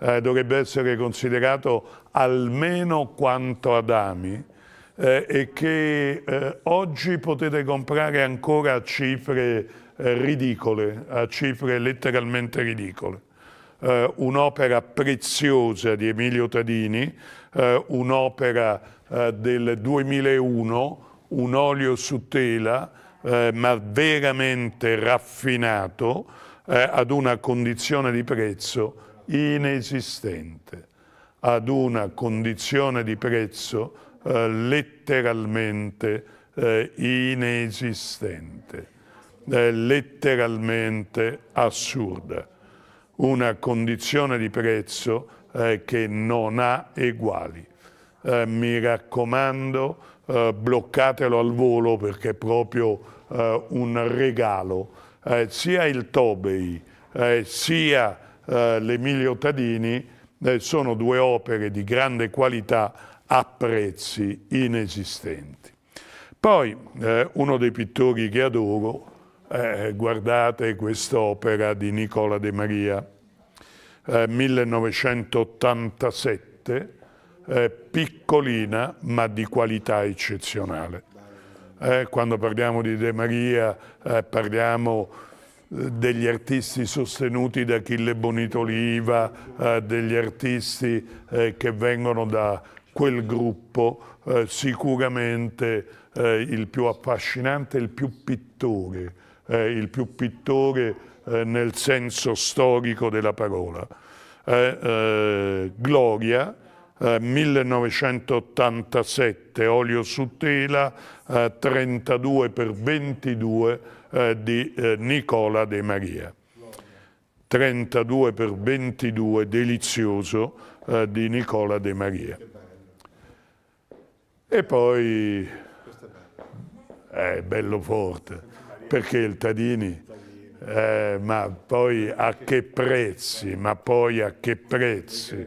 Eh, dovrebbe essere considerato almeno quanto Adami, eh, e che eh, oggi potete comprare ancora a cifre eh, ridicole, a cifre letteralmente ridicole. Eh, un'opera preziosa di Emilio Tadini, eh, un'opera eh, del 2001, un olio su tela, ma veramente raffinato, ad una condizione di prezzo inesistente, ad una condizione di prezzo eh, letteralmente eh, inesistente, eh, letteralmente assurda, una condizione di prezzo eh, che non ha eguali. Eh, mi raccomando, bloccatelo al volo perché è proprio un regalo. sia il Tobey sia l'Emilio Tadini sono due opere di grande qualità a prezzi inesistenti. Poi eh, uno dei pittori che adoro, eh, guardate quest'opera di Nicola De Maria, eh, 1987, eh, piccolina ma di qualità eccezionale. Eh, quando parliamo di De Maria eh, parliamo degli artisti sostenuti da Achille Bonitoliva, eh, degli artisti eh, che vengono da quel gruppo eh, sicuramente eh, il più affascinante, il più pittore, eh, il più pittore eh, nel senso storico della parola. Eh, Gloria, 1987, eh, olio su tela, 32 per 22 di Nicola De Maria. 32 per 22, delizioso, di Nicola De Maria. E poi è bello forte, perché il Tadini, eh, ma poi a che prezzi, ma poi a che prezzi.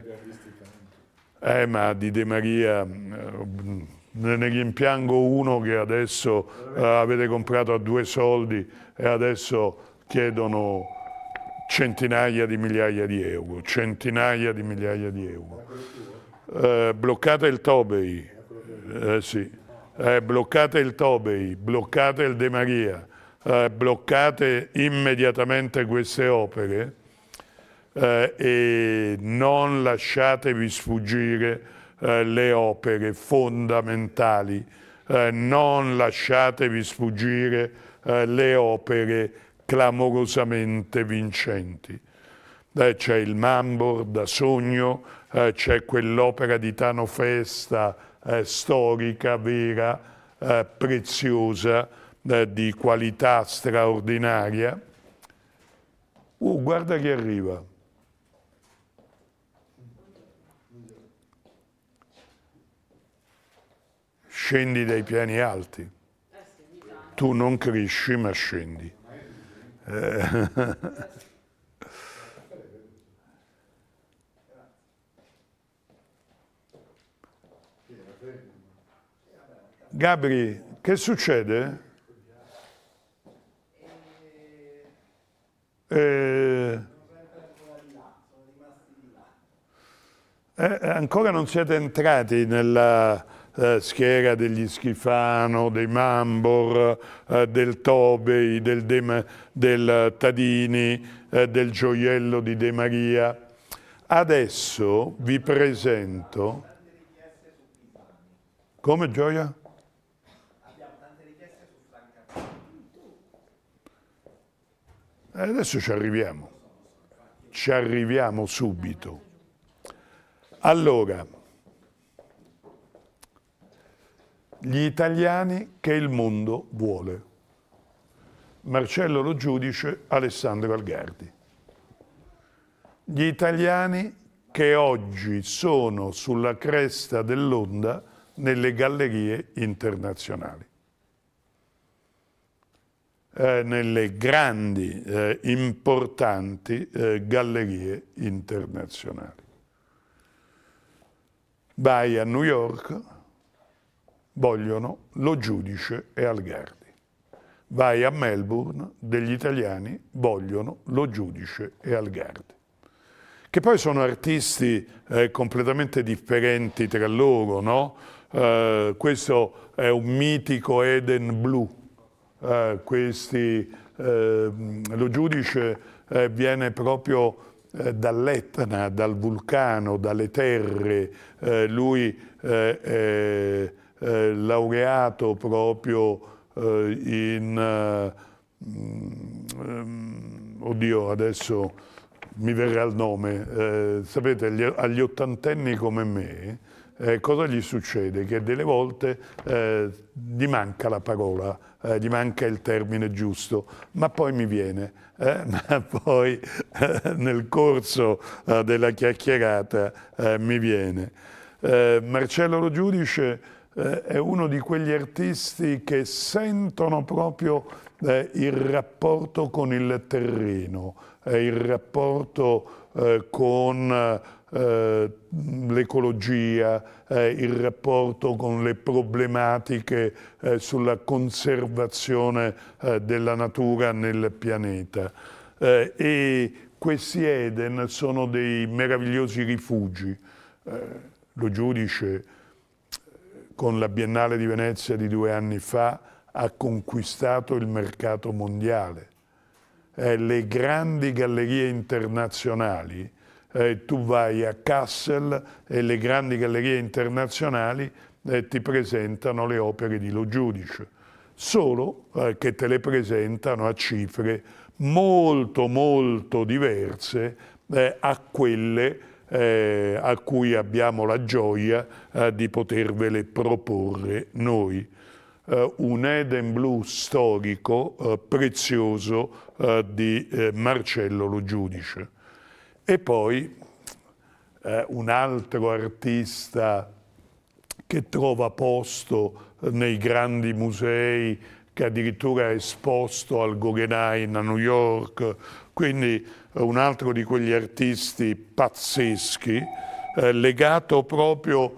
Eh, ma di De Maria eh, ne rimpiango uno che adesso eh, avete comprato a due soldi e adesso chiedono centinaia di migliaia di euro, centinaia di migliaia di euro. Eh, bloccate il Tobei, eh sì. eh, bloccate il Tobey, bloccate il De Maria, eh, bloccate immediatamente queste opere eh, e non lasciatevi sfuggire eh, le opere fondamentali, eh, non lasciatevi sfuggire le opere clamorosamente vincenti. c'è il Mambor da sogno, c'è quell'opera di Tano Festa eh, storica, vera, eh, preziosa, eh, di qualità straordinaria. Uh, guarda chi arriva. Scendi dai piani alti. Tu non cresci ma scendi. Eh, Gabri, che succede? Eh, eh, ancora non siete entrati nella eh, schiera degli Schifano, dei Mambor, eh, del Tobei, del, De, del Tadini, eh, del gioiello di De Maria. Adesso vi presento... Come Gioia? Eh, adesso ci arriviamo, ci arriviamo subito. Allora, gli italiani che il mondo vuole. Marcello Lo Giudice, Alessandro Algardi. Gli italiani che oggi sono sulla cresta dell'onda nelle gallerie internazionali. Eh, nelle grandi, eh, importanti eh, gallerie internazionali. Vai a New York, vogliono lo giudice e Algardi. Vai a Melbourne, degli italiani vogliono lo giudice e Algardi che poi sono artisti eh, completamente differenti tra loro, no? eh, questo è un mitico Eden blu, eh, questi, eh, lo giudice eh, viene proprio eh, dall'Etna, dal vulcano, dalle terre, eh, lui è laureato proprio in, um, oddio adesso mi verrà il nome, sapete agli, agli ottantenni come me, eh, cosa gli succede? Che delle volte eh, gli manca la parola, eh, gli manca il termine giusto, ma poi mi viene, eh, ma poi eh, nel corso eh, della chiacchierata mi viene. Marcello Lo Giudice è uno di quegli artisti che sentono proprio il rapporto con il terreno, il rapporto con eh, l'ecologia, eh, il rapporto con le problematiche eh, sulla conservazione eh, della natura nel pianeta. Eh, e questi Eden sono dei meravigliosi rifugi. lo giudice con la Biennale di Venezia di due anni fa ha conquistato il mercato mondiale. le grandi gallerie internazionali eh, tu vai a Kassel e le grandi gallerie internazionali eh, ti presentano le opere di Lo Giudice, solo eh, che te le presentano a cifre molto molto diverse eh, a quelle eh, a cui abbiamo la gioia eh, di potervele proporre noi. Uh, un Eden blu storico uh, prezioso uh, di Marcello Lo Giudice. E poi eh, un altro artista che trova posto nei grandi musei, che addirittura è esposto al Guggenheim a New York, quindi un altro di quegli artisti pazzeschi, eh, legato proprio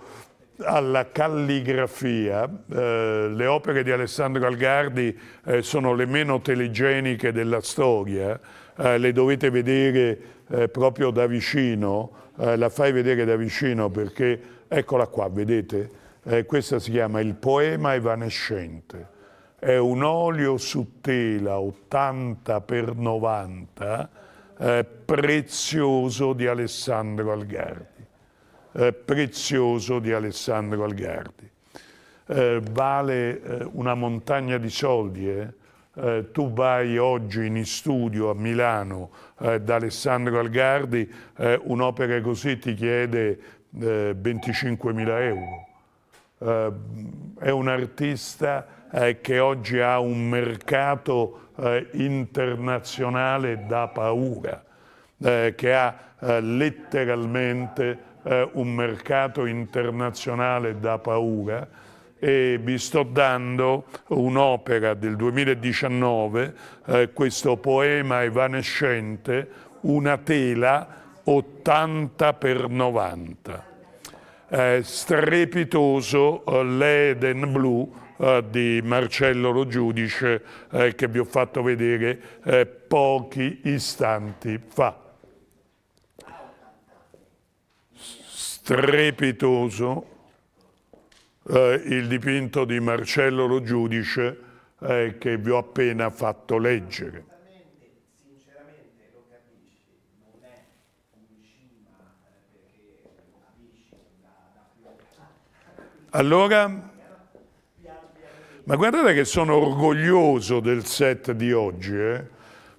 alla calligrafia. Eh, le opere di Alessandro Algardi eh, sono le meno telegeniche della storia, eh, le dovete vedere eh, proprio da vicino, eh, la fai vedere da vicino perché eccola qua, vedete? Eh, questa si chiama Il poema evanescente. È un olio su tela 80 x 90 prezioso di Alessandro Algardi. Eh, prezioso di Alessandro Algardi. Eh, vale eh, una montagna di soldi, eh? eh, tu vai oggi in studio a Milano eh, da Alessandro Algardi, eh, un'opera così ti chiede 25.000 eh, euro. Eh, è un artista eh, che oggi ha un mercato internazionale da paura, che ha letteralmente un mercato internazionale da paura, e vi sto dando un'opera del 2019, eh, questo poema evanescente, una tela 80 per 90. Eh, strepitoso eh, l'Eden blu eh, di Marcello Lo Giudice eh, che vi ho fatto vedere eh, pochi istanti fa. Strepitoso eh, il dipinto di Marcello Lo Giudice eh, che vi ho appena fatto leggere. Allora, ma guardate che sono orgoglioso del set di oggi, eh?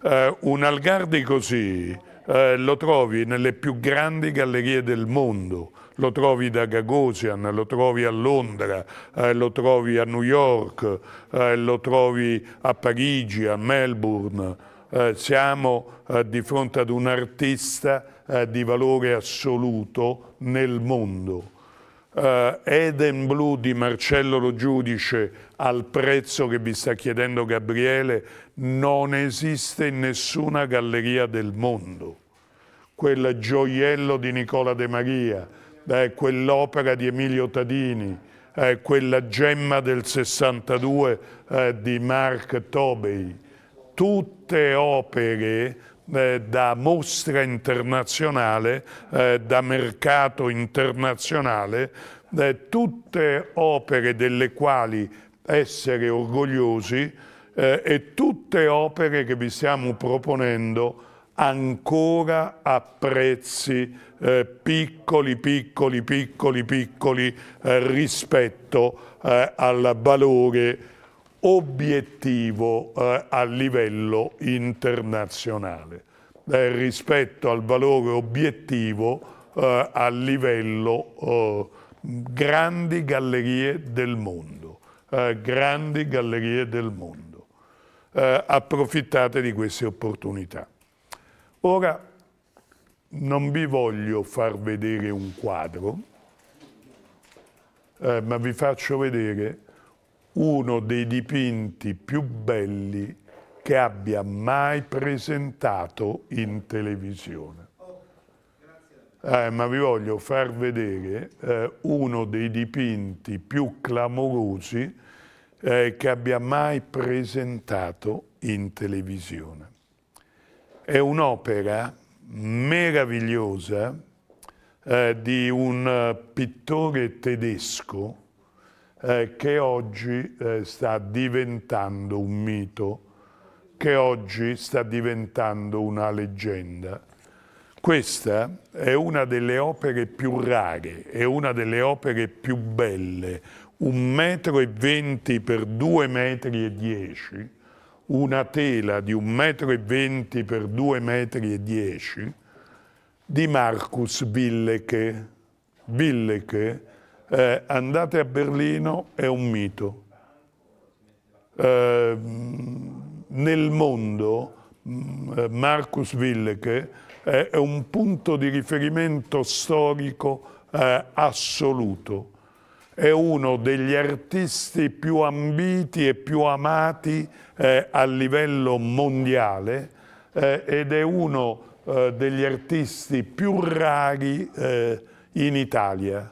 eh un Algardi così eh, lo trovi nelle più grandi gallerie del mondo, lo trovi da Gagosian, lo trovi a Londra, eh, lo trovi a New York, eh, lo trovi a Parigi, a Melbourne. Eh, siamo eh, di fronte ad un artista di valore assoluto nel mondo eh, Eden Blu di Marcello Lo Giudice al prezzo che vi sta chiedendo Gabriele non esiste in nessuna galleria del mondo. Quel gioiello di Nicola De Maria, eh, quell'opera di Emilio Tadini, eh, quella gemma del 62 eh, di Mark Tobey, tutte opere eh, da mostra internazionale, eh, da mercato internazionale, eh, tutte opere delle quali essere orgogliosi eh, e tutte opere che vi stiamo proponendo ancora a prezzi eh, piccoli, piccoli, piccoli, piccoli eh, rispetto eh, al valore obiettivo eh, a livello internazionale eh, rispetto al valore obiettivo eh, a livello eh, grandi gallerie del mondo. Eh, grandi gallerie del mondo. Eh, approfittate di queste opportunità. Ora non vi voglio far vedere un quadro, ma vi faccio vedere uno dei dipinti più belli che abbia mai presentato in televisione. Eh, ma vi voglio far vedere eh, uno dei dipinti più clamorosi eh, che abbia mai presentato in televisione. È un'opera meravigliosa eh, di un eh, pittore tedesco eh, che oggi eh, sta diventando un mito, che oggi sta diventando una leggenda. Questa è una delle opere più rare, è una delle opere più belle, un metro e venti per due metri e dieci, una tela di un metro e venti per due metri e dieci, di Marcus Willeke. Willeke eh, andate a Berlino è un mito. Eh, nel mondo mm, eh, Marcus Willeke è un punto di riferimento storico eh, assoluto. È uno degli artisti più ambiti e più amati eh, a livello mondiale eh, ed è uno eh, degli artisti più rari eh, in Italia.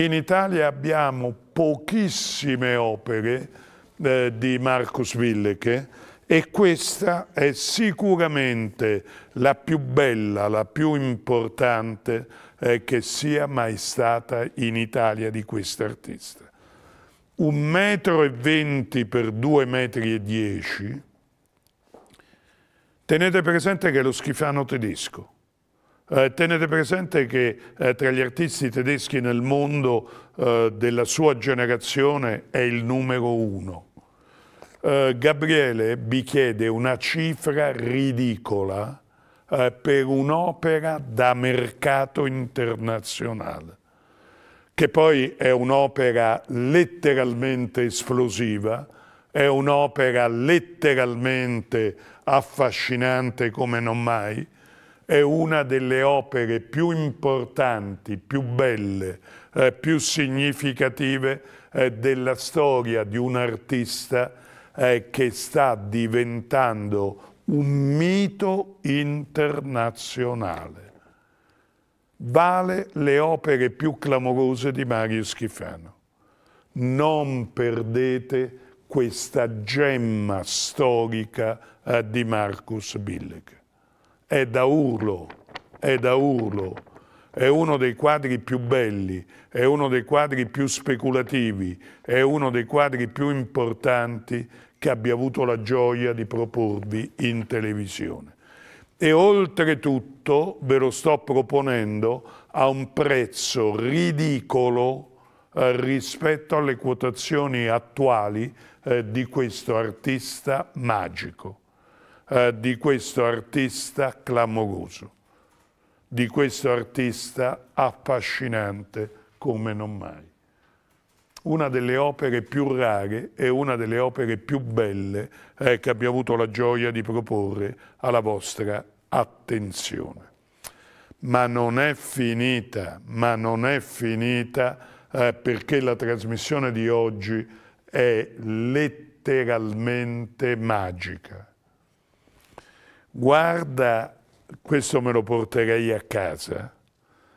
In Italia abbiamo pochissime opere eh, di Marcus Willeke e questa è sicuramente la più bella, la più importante eh, che sia mai stata in Italia di quest'artista. Un metro e venti per due metri e dieci, tenete presente che è lo schifano tedesco, eh, tenete presente che eh, tra gli artisti tedeschi nel mondo eh, della sua generazione è il numero uno. Eh, Gabriele vi chiede una cifra ridicola eh, per un'opera da mercato internazionale, che poi è un'opera letteralmente esplosiva, è un'opera letteralmente affascinante come non mai, è una delle opere più importanti, più belle, eh, più significative eh, della storia di un artista eh, che sta diventando un mito internazionale. Vale le opere più clamorose di Mario Schifano. Non perdete questa gemma storica eh, di Marcus Billig è da urlo, è da urlo, è uno dei quadri più belli, è uno dei quadri più speculativi, è uno dei quadri più importanti che abbia avuto la gioia di proporvi in televisione. E oltretutto ve lo sto proponendo a un prezzo ridicolo eh, rispetto alle quotazioni attuali eh, di questo artista magico. Eh, di questo artista clamoroso, di questo artista affascinante come non mai. Una delle opere più rare e una delle opere più belle eh, che abbiamo avuto la gioia di proporre alla vostra attenzione. Ma non è finita, ma non è finita eh, perché la trasmissione di oggi è letteralmente magica guarda, questo me lo porterei a casa,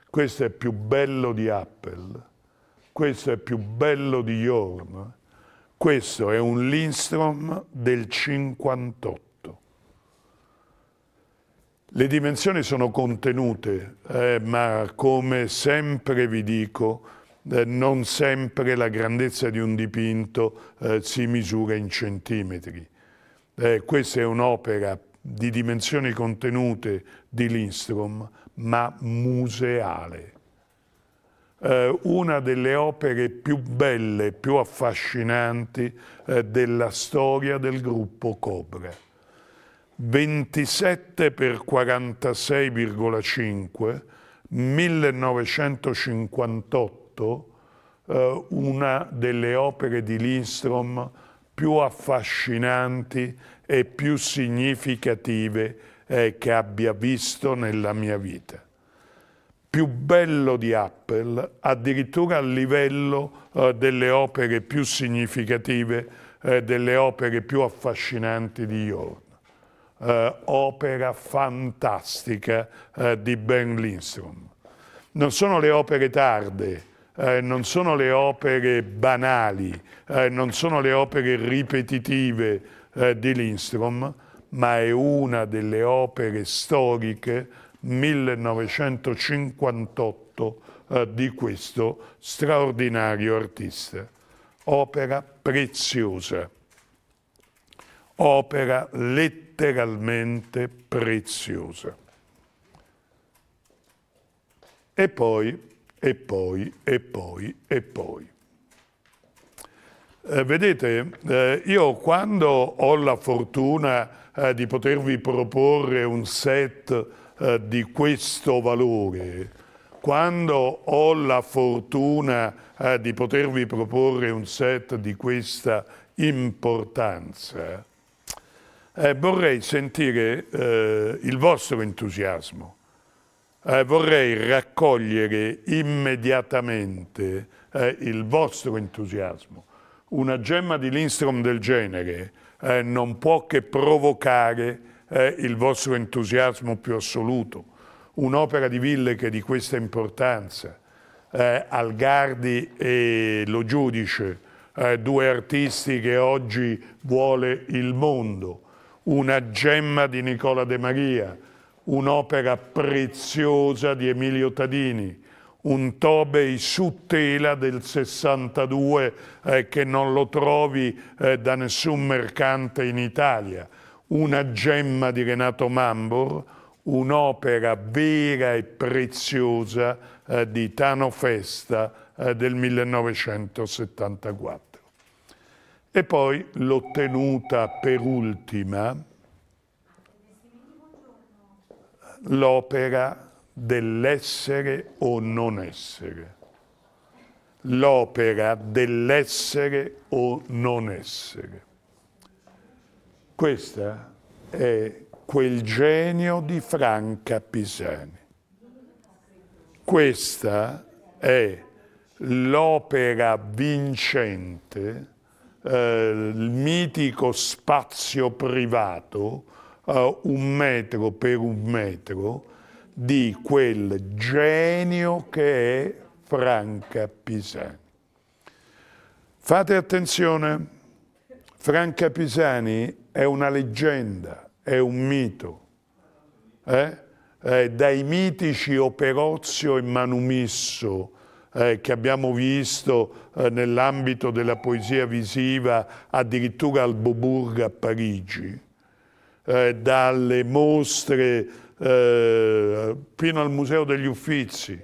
questo è più bello di Apple, questo è più bello di Jorn, questo è un Lindstrom del 58. Le dimensioni sono contenute, eh, ma come sempre vi dico, eh, non sempre la grandezza di un dipinto eh, si misura in centimetri. Eh, questa è un'opera di dimensioni contenute di Lindstrom, ma museale. Eh, una delle opere più belle, più affascinanti eh, della storia del gruppo Cobra. 27 per 46,5, 1958, eh, una delle opere di Lindstrom più affascinanti e più significative eh, che abbia visto nella mia vita. Più bello di Apple, addirittura a livello eh, delle opere più significative, eh, delle opere più affascinanti di Jorn. Eh, opera fantastica eh, di Ben Lindstrom. Non sono le opere tarde, eh, non sono le opere banali, eh, non sono le opere ripetitive, eh, di Lindstrom, ma è una delle opere storiche 1958 eh, di questo straordinario artista. Opera preziosa, opera letteralmente preziosa. E poi, e poi, e poi, e poi. Eh, vedete, eh, io quando ho la fortuna eh, di potervi proporre un set eh, di questo valore, quando ho la fortuna eh, di potervi proporre un set di questa importanza, eh, vorrei sentire il vostro entusiasmo, vorrei raccogliere immediatamente il vostro entusiasmo una gemma di Lindstrom del genere eh, non può che provocare eh, il vostro entusiasmo più assoluto. Un'opera di Ville che è di questa importanza, eh, Algardi e Lo Giudice, eh, due artisti che oggi vuole il mondo, una gemma di Nicola De Maria, un'opera preziosa di Emilio Tadini, un Tobey su tela del 62 eh, che non lo trovi eh, da nessun mercante in Italia, una gemma di Renato Mambor, un'opera vera e preziosa eh, di Tano Festa eh, del 1974. E poi l'ottenuta per ultima l'opera dell'essere o non essere. L'opera dell'essere o non essere. Questa è quel genio di Franca Pisani. Questa è l'opera vincente, eh, il mitico spazio privato, eh, un metro per un metro, di quel genio che è Franca Pisani. Fate attenzione, Franca Pisani è una leggenda, è un mito. Eh? Eh, dai mitici Operozio e Manumisso, eh, che abbiamo visto eh, nell'ambito della poesia visiva addirittura al Boburg a Parigi, eh, dalle mostre eh, fino al Museo degli Uffizi,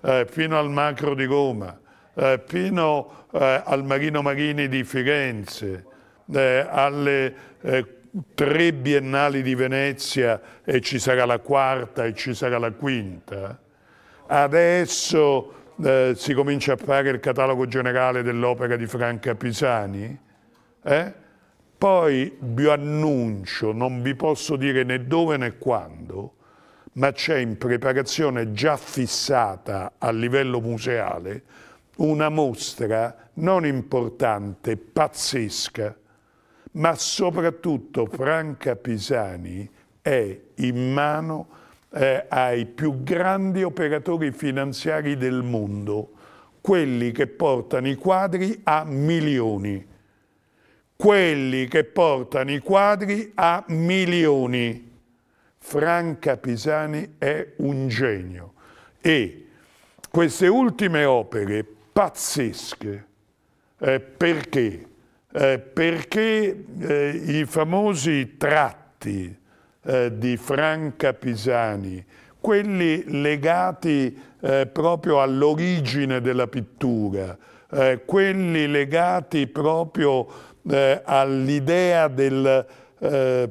eh, fino al Macro di Roma, eh, fino eh, al Marino Marini di Firenze, eh, alle eh, tre biennali di Venezia e ci sarà la quarta e ci sarà la quinta. Adesso si comincia a fare il catalogo generale dell'opera di Franca Pisani. Poi vi annuncio, non vi posso dire né dove né quando, ma c'è in preparazione già fissata a livello museale una mostra non importante, pazzesca, ma soprattutto Franca Pisani è in mano eh, ai più grandi operatori finanziari del mondo, quelli che portano i quadri a milioni, quelli che portano i quadri a milioni Franca Pisani è un genio e queste ultime opere pazzesche, eh, perché? Eh, perché eh, i famosi tratti eh, di Franca Pisani, quelli legati eh, proprio all'origine della pittura, eh, quelli legati proprio all'idea del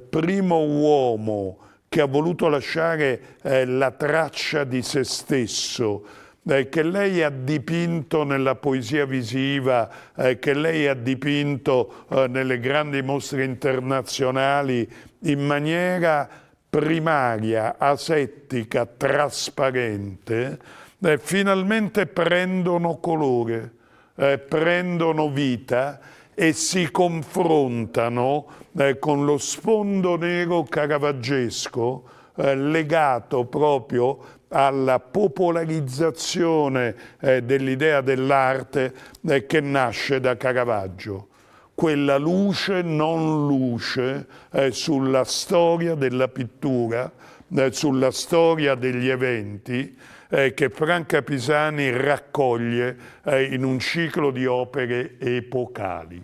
primo uomo, che ha voluto lasciare eh, la traccia di se stesso, eh, che lei ha dipinto nella poesia visiva, eh, che lei ha dipinto eh, nelle grandi mostre internazionali in maniera primaria, asettica, trasparente, eh, finalmente prendono colore, eh, prendono vita e si confrontano eh, con lo sfondo nero caravaggesco eh, legato proprio alla popolarizzazione eh, dell'idea dell'arte eh, che nasce da Caravaggio quella luce non luce eh, sulla storia della pittura, eh, sulla storia degli eventi, eh, che Franca Pisani raccoglie eh, in un ciclo di opere epocali.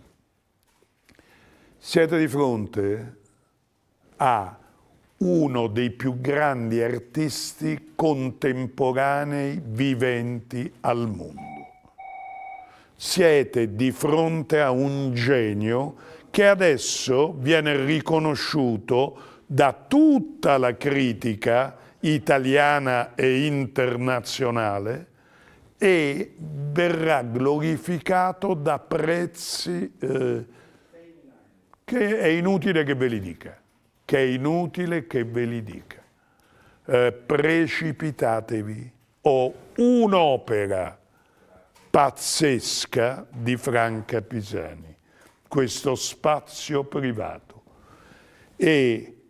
Siete di fronte a uno dei più grandi artisti contemporanei viventi al mondo. Siete di fronte a un genio che adesso viene riconosciuto da tutta la critica italiana e internazionale e verrà glorificato da prezzi eh, che è inutile che ve li dica, che è inutile che ve li dica. Eh, precipitatevi ho un'opera pazzesca di Franca Pisani, questo spazio privato. E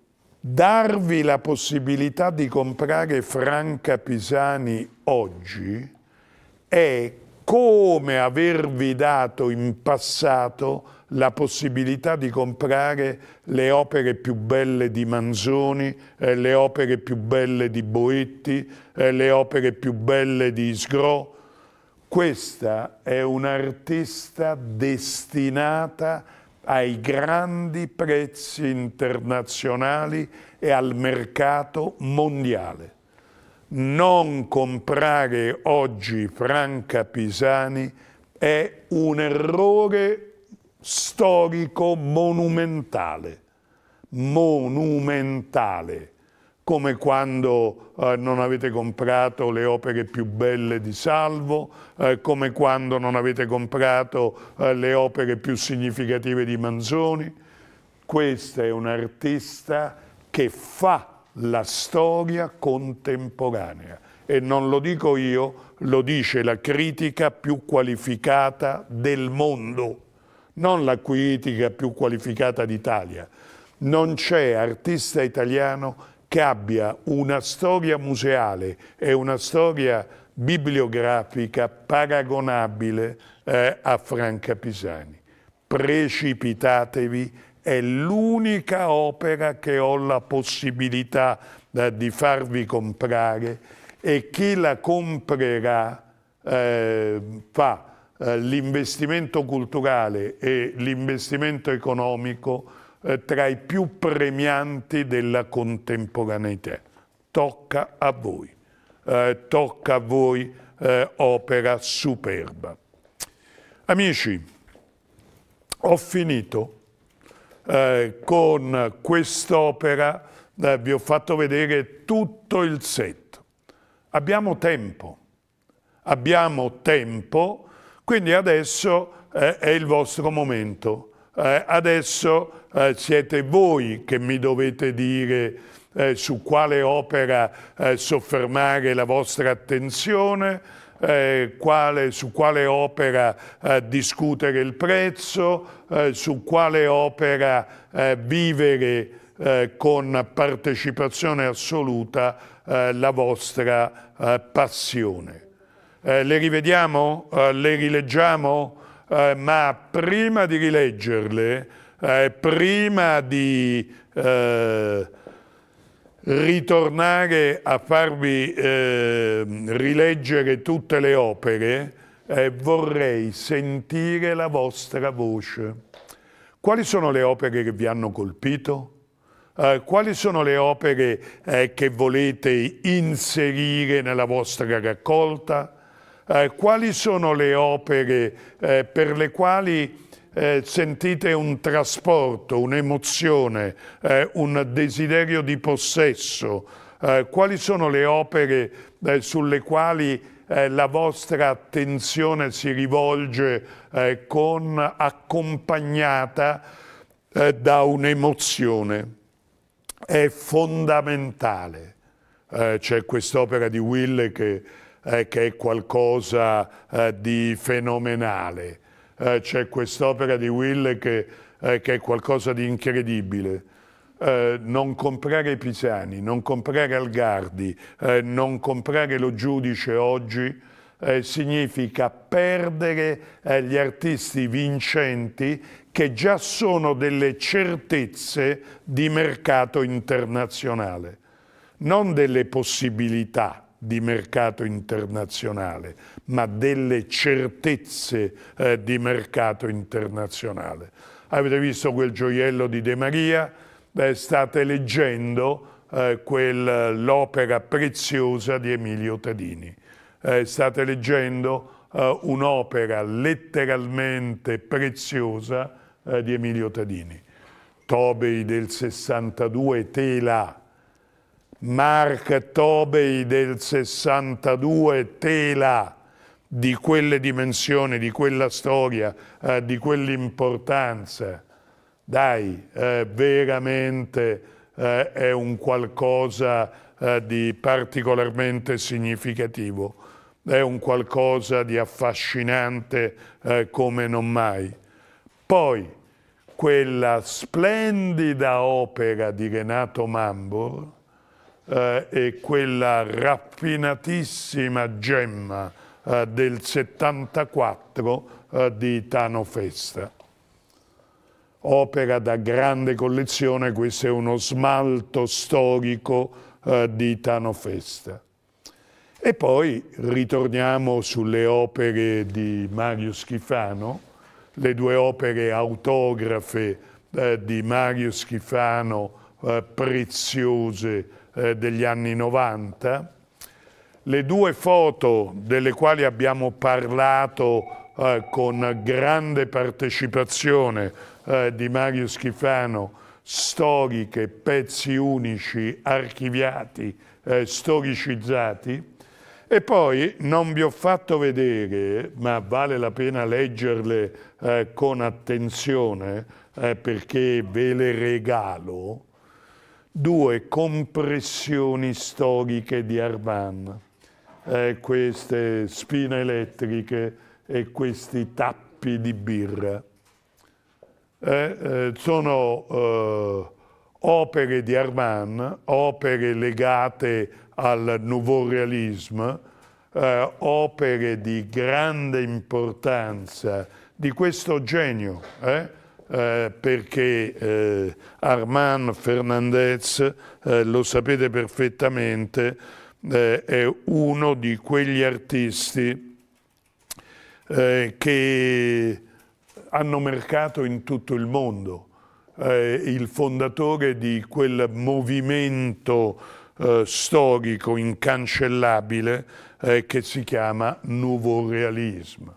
darvi la possibilità di comprare Franca Pisani oggi è come avervi dato in passato la possibilità di comprare le opere più belle di Manzoni, eh, le opere più belle di Boetti, eh, le opere più belle di Isgro. Questa è un'artista destinata a ai grandi prezzi internazionali e al mercato mondiale. Non comprare oggi Franca Pisani è un errore storico monumentale, monumentale, come quando eh, non avete comprato le opere più belle di Salvo, eh, come quando non avete comprato eh, le opere più significative di Manzoni. Questa è un artista che fa la storia contemporanea e non lo dico io, lo dice la critica più qualificata del mondo, non la critica più qualificata d'Italia. Non c'è artista italiano che abbia una storia museale e una storia bibliografica paragonabile eh, a Franca Pisani. Precipitatevi, è l'unica opera che ho la possibilità eh, di farvi comprare e chi la comprerà eh, fa eh, l'investimento culturale e l'investimento economico eh, tra i più premianti della contemporaneità. Tocca a voi, eh, tocca a voi eh, opera superba. Amici, ho finito eh, con quest'opera, eh, vi ho fatto vedere tutto il set. Abbiamo tempo, abbiamo tempo, quindi adesso è il vostro momento eh, adesso eh, siete voi che mi dovete dire eh, su quale opera eh, soffermare la vostra attenzione, eh, quale, su quale opera eh, discutere il prezzo, su quale opera vivere con partecipazione assoluta la vostra passione. le rivediamo? le rileggiamo? eh, ma prima di rileggerle, eh, prima di eh, ritornare a farvi eh, rileggere tutte le opere, eh, vorrei sentire la vostra voce. Quali sono le opere che vi hanno colpito? Eh, quali sono le opere eh, che volete inserire nella vostra raccolta? Eh, quali sono le opere eh, per le quali eh, sentite un trasporto, un'emozione, eh, un desiderio di possesso? Eh, quali sono le opere sulle quali la vostra attenzione si rivolge con, accompagnata da un'emozione? È fondamentale. c'è quest'opera di Will che eh, che è qualcosa di fenomenale. c'è quest'opera di Will che, che, è qualcosa di incredibile. Eh, non comprare Pisani, non comprare Algardi, eh, non comprare lo giudice oggi eh, significa perdere eh, gli artisti vincenti che già sono delle certezze di mercato internazionale, non delle possibilità di mercato internazionale, ma delle certezze eh, di mercato internazionale. Avete visto quel gioiello di De Maria? Beh, state leggendo eh, l'opera preziosa di Emilio Tadini. Eh, state leggendo eh, un'opera letteralmente preziosa eh, di Emilio Tadini. Tobei del 62, Tela, Mark Tobey del 62, tela di quelle dimensioni, di quella storia, eh, di quell'importanza. Dai, eh, veramente eh, è un qualcosa eh, di particolarmente significativo, è un qualcosa di affascinante eh, come non mai. Poi, quella splendida opera di Renato Mambor, eh, e quella raffinatissima gemma eh, del 74 eh, di Tano Festa. Opera da grande collezione, questo è uno smalto storico eh, di Tano Festa. E poi ritorniamo sulle opere di Mario Schifano, le due opere autografe eh, di Mario Schifano eh, preziose eh, degli anni 90. Le due foto delle quali abbiamo parlato eh, con grande partecipazione eh, di Mario Schifano, storiche, pezzi unici, archiviati, eh, storicizzati, e poi non vi ho fatto vedere, ma vale la pena leggerle eh, con attenzione eh, perché ve le regalo, due compressioni storiche di Arvan, eh, queste spine elettriche e questi tappi di birra. Eh, eh, sono eh, opere di Arman, opere legate al nouveau realisme, eh, opere di grande importanza di questo genio, eh? eh, perché eh, Armand Fernandez, eh, lo sapete perfettamente, eh, è uno di quegli artisti eh, che hanno mercato in tutto il mondo. Eh, il fondatore di quel movimento storico incancellabile che si chiama Nouveau Realisme.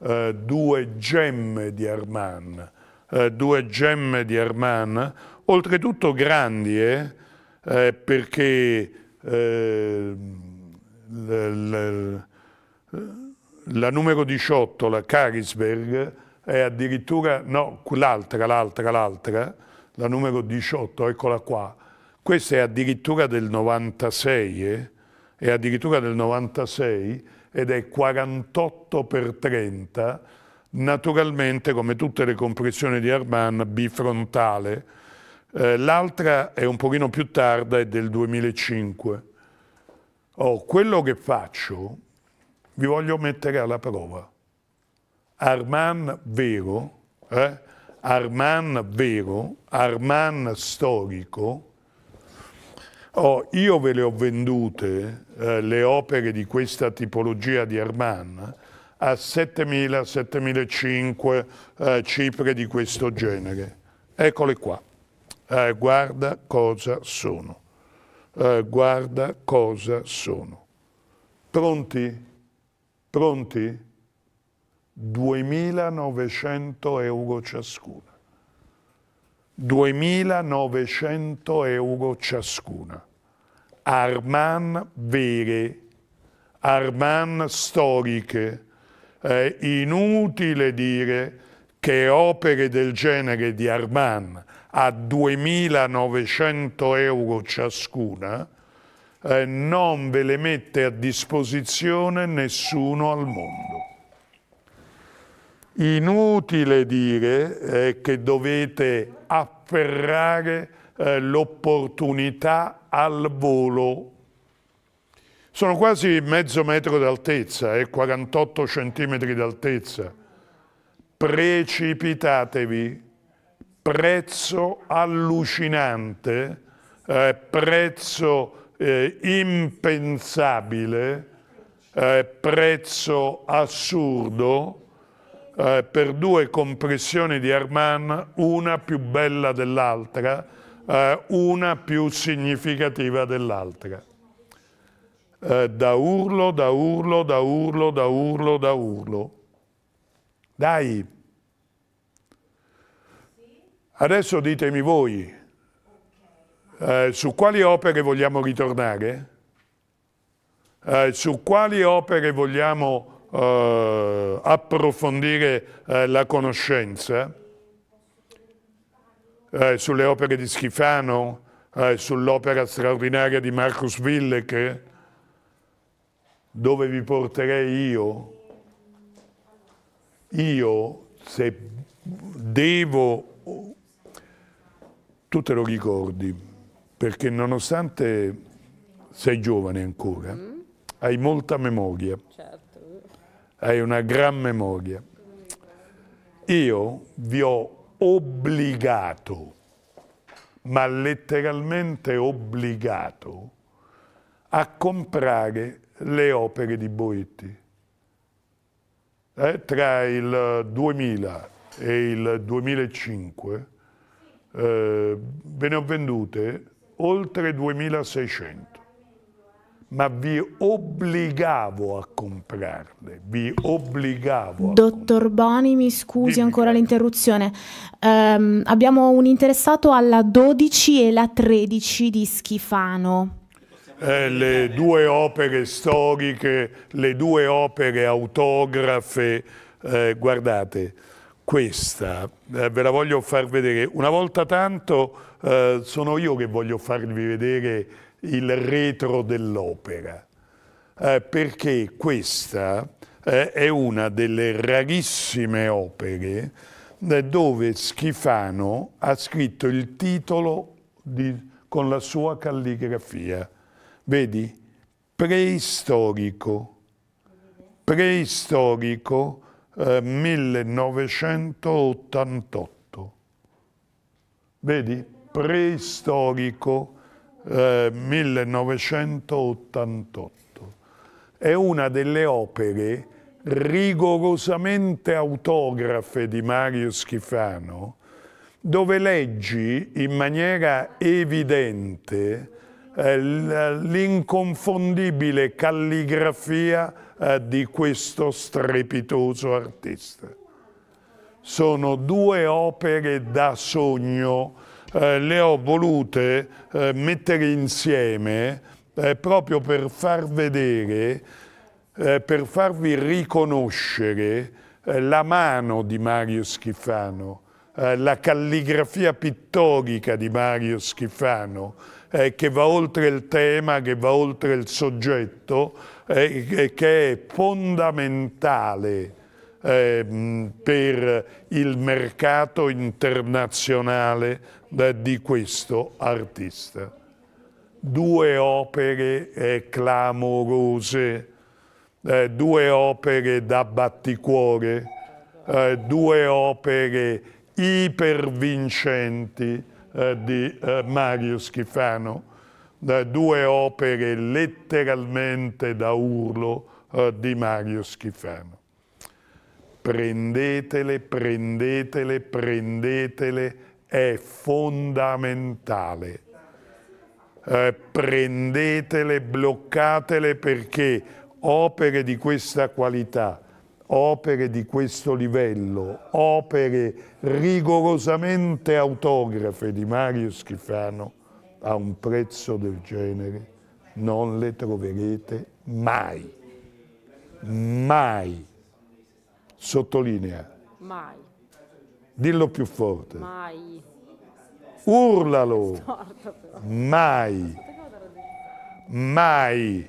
due gemme di Armand, eh, due gemme di Arman, oltretutto grandi, eh, eh, perché eh, la numero 18, la Carisberg, è addirittura, no, l'altra, l'altra, l'altra, la numero 18, eccola qua, questa è addirittura del 96, eh? è addirittura del 96 ed è 48 per 30, naturalmente come tutte le compressioni di Arman bifrontale. Eh, L'altra è un pochino più tarda, è del 2005. Oh, quello che faccio vi voglio mettere alla prova. Arman vero, eh? Arman vero, Arman storico, Oh, io ve le ho vendute eh, le opere di questa tipologia di Arman a 7.000-7.500 eh, cifre di questo genere. Eccole qua. Eh, guarda cosa sono. Eh, guarda cosa sono. Pronti? Pronti? 2.900 euro ciascuna. 2.900 euro ciascuna. Arman vere, Arman storiche, è inutile dire che opere del genere di Arman a 2.900 euro ciascuna eh, non ve le mette a disposizione nessuno al mondo. Inutile dire eh, che dovete afferrare eh, l'opportunità al volo sono quasi mezzo metro d'altezza e 48 centimetri d'altezza. Precipitatevi. Prezzo allucinante, eh, prezzo eh, impensabile, eh, prezzo assurdo eh, per due compressioni di Arman, una più bella dell'altra, eh, una più significativa dell'altra da urlo, da urlo, da urlo, da urlo, da urlo. Dai. Adesso ditemi voi, eh, su quali opere vogliamo ritornare? Eh, su quali opere vogliamo eh, approfondire eh, la conoscenza, eh, sulle opere di Schifano, sull'opera straordinaria di Marcus Willeke, dove vi porterei io? Io, se devo, tu te lo ricordi, perché nonostante sei giovane ancora, mm. hai molta memoria, certo. hai una gran memoria. Io vi ho obbligato, ma letteralmente obbligato, a comprare le opere di Boetti. Eh, tra il 2000 e il 2005 eh, ve ne ho vendute oltre 2600, ma vi obbligavo a comprarle, vi obbligavo A Dottor Boni, mi scusi Dimmi ancora l'interruzione. Um, abbiamo un interessato alla 12 e la 13 di Schifano eh, le due opere storiche, le due opere autografe, eh, guardate, questa eh, ve la voglio far vedere. Una volta tanto eh, sono io che voglio farvi vedere il retro dell'opera, eh, perché questa eh, è una delle rarissime opere dove Schifano ha scritto il titolo di, con la sua calligrafia vedi, preistorico, preistorico eh, 1988. Vedi, preistorico eh, 1988. È una delle opere rigorosamente autografe di Mario Schifano, dove leggi in maniera evidente eh, l'inconfondibile calligrafia eh, di questo strepitoso artista. Sono due opere da sogno, eh, le ho volute mettere insieme proprio per far vedere, per farvi riconoscere la mano di Mario Schifano, la calligrafia pittorica di Mario Schifano, eh, che va oltre il tema, che va oltre il soggetto, eh, che è fondamentale eh, per il mercato internazionale di questo artista. Due opere eh, clamorose, eh, due opere da batticuore, eh, due opere ipervincenti, eh, di eh, Mario Schifano, due opere letteralmente da urlo eh, di Mario Schifano. Prendetele, prendetele, prendetele, è fondamentale. Eh, prendetele, bloccatele perché opere di questa qualità opere di questo livello, opere rigorosamente autografe di Mario Schifano, a un prezzo del genere non le troverete mai. Mai. Sottolinea. Mai. Dillo più forte. Mai. Urlalo. Mai. Mai.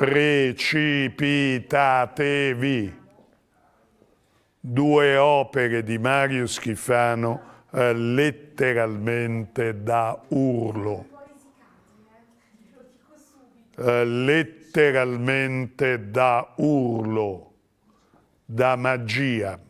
precipitatevi. Due opere di Mario Schifano eh, letteralmente da urlo. Eh, letteralmente da urlo, da magia.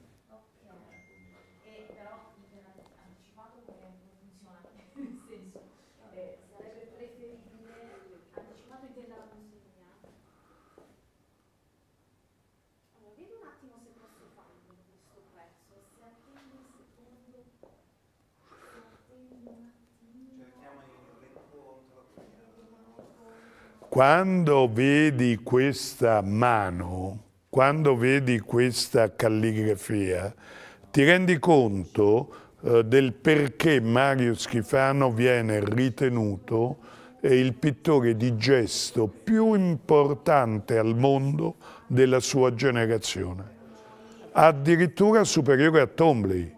Quando vedi questa mano, quando vedi questa calligrafia, ti rendi conto eh, del perché Mario Schifano viene ritenuto eh, il pittore di gesto più importante al mondo della sua generazione, addirittura superiore a Tombly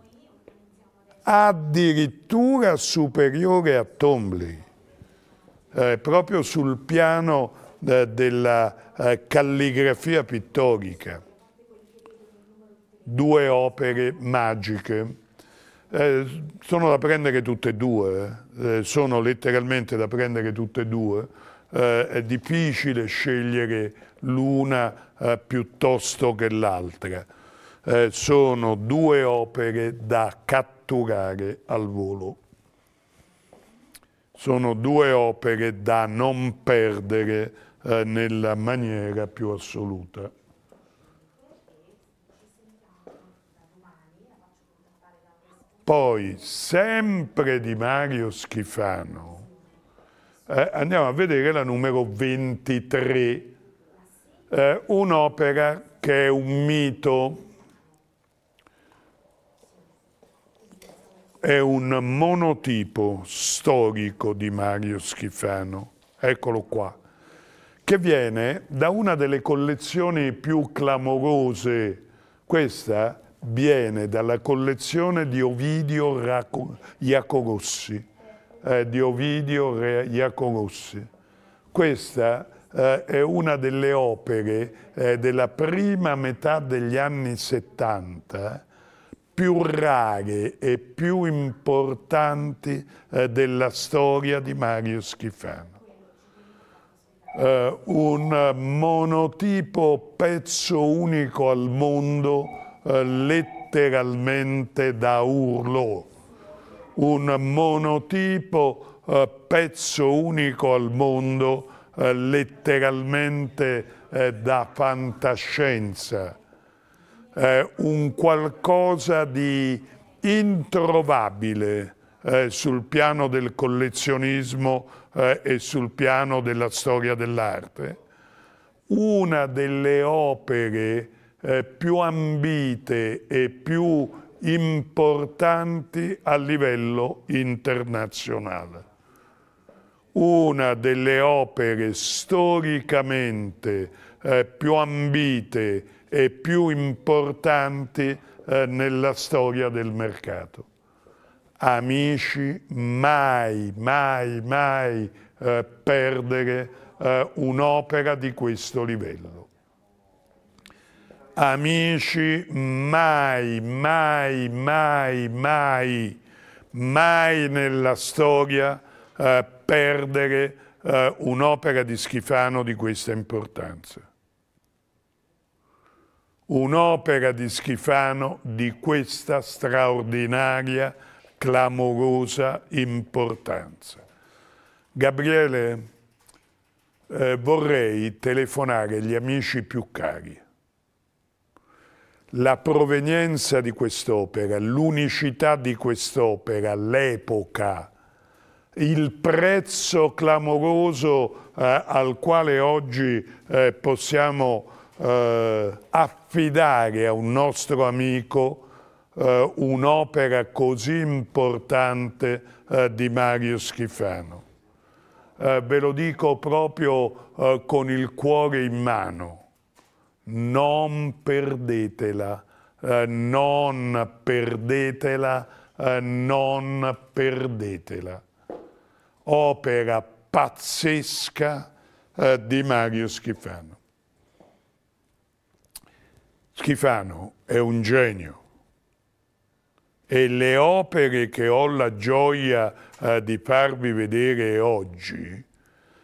addirittura superiore a Tombly eh, proprio sul piano eh, della eh, calligrafia pittorica. Due opere magiche. Eh, sono da prendere tutte e due, eh. Eh, sono letteralmente da prendere tutte e due. è difficile scegliere l'una piuttosto che l'altra. sono due opere da catturare al volo sono due opere da non perdere eh, nella maniera più assoluta. Poi, sempre di Mario Schifano, eh, andiamo a vedere la numero 23, eh, un'opera che è un mito, è un monotipo storico di Mario Schifano, eccolo qua, che viene da una delle collezioni più clamorose, questa viene dalla collezione di Ovidio Iacogossi, eh, di Ovidio Iacogossi. Questa eh, è una delle opere eh, della prima metà degli anni 70 più rare e più importanti eh, della storia di Mario Schifano. Eh, un monotipo pezzo unico al mondo eh, letteralmente da urlo. Un monotipo pezzo unico al mondo letteralmente da fantascienza eh, un qualcosa di introvabile eh, sul piano del collezionismo eh, e sul piano della storia dell'arte. Una delle opere eh, più ambite e più importanti a livello internazionale. Una delle opere storicamente eh, più ambite e più importanti eh, nella storia del mercato. Amici, mai, mai, mai eh, perdere eh, un'opera di questo livello. Amici, mai, mai, mai, mai, mai nella storia eh, perdere eh, un'opera di Schifano di questa importanza un'opera di Schifano di questa straordinaria, clamorosa importanza. Gabriele, eh, vorrei telefonare gli amici più cari. La provenienza di quest'opera, l'unicità di quest'opera, l'epoca, il prezzo clamoroso eh, al quale oggi eh, possiamo eh, affidare a un nostro amico eh, un'opera così importante eh, di Mario Schifano. Eh, ve lo dico proprio eh, con il cuore in mano. Non perdetela, eh, non perdetela, eh, non perdetela. Opera pazzesca di Mario Schifano. Schifano è un genio e le opere che ho la gioia eh, di farvi vedere oggi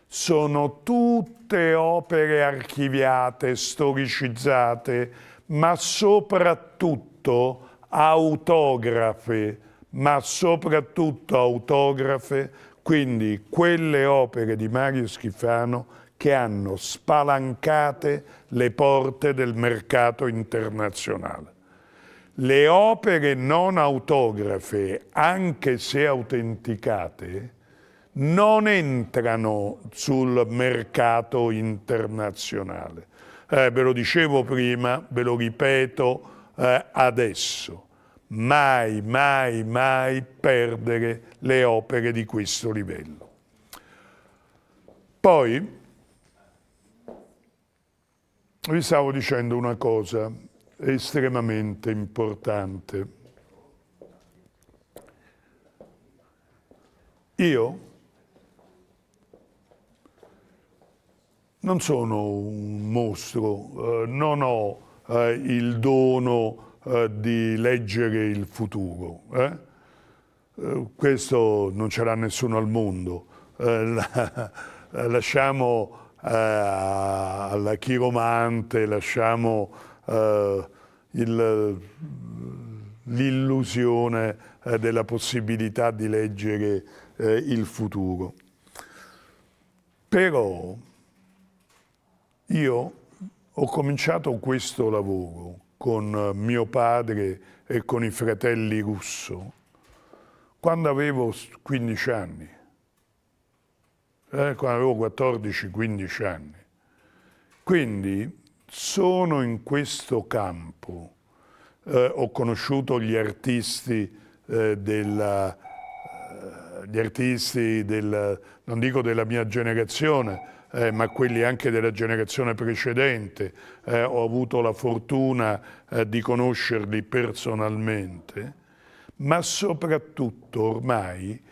sono tutte opere archiviate, storicizzate, ma soprattutto autografe, ma soprattutto autografe, quindi quelle opere di Mario Schifano che hanno spalancate le porte del mercato internazionale. Le opere non autografe, anche se autenticate, non entrano sul mercato internazionale. Eh, ve lo dicevo prima, ve lo ripeto eh, adesso. Mai, mai, mai perdere le opere di questo livello. Poi vi stavo dicendo una cosa estremamente importante. Io non sono un mostro, eh, non ho eh, il dono eh, di leggere il futuro. Eh? Eh, questo non ce l'ha nessuno al mondo. Eh, la, lasciamo eh, alla chiromante, lasciamo eh, l'illusione eh, della possibilità di leggere il futuro. Però io ho cominciato questo lavoro con mio padre e con i fratelli Russo quando avevo 15 anni eh, quando avevo 14-15 anni. Quindi sono in questo campo, eh, ho conosciuto gli artisti, eh, della, eh, gli artisti del, non dico della mia generazione, eh, ma quelli anche della generazione precedente, eh, ho avuto la fortuna eh, di conoscerli personalmente, ma soprattutto ormai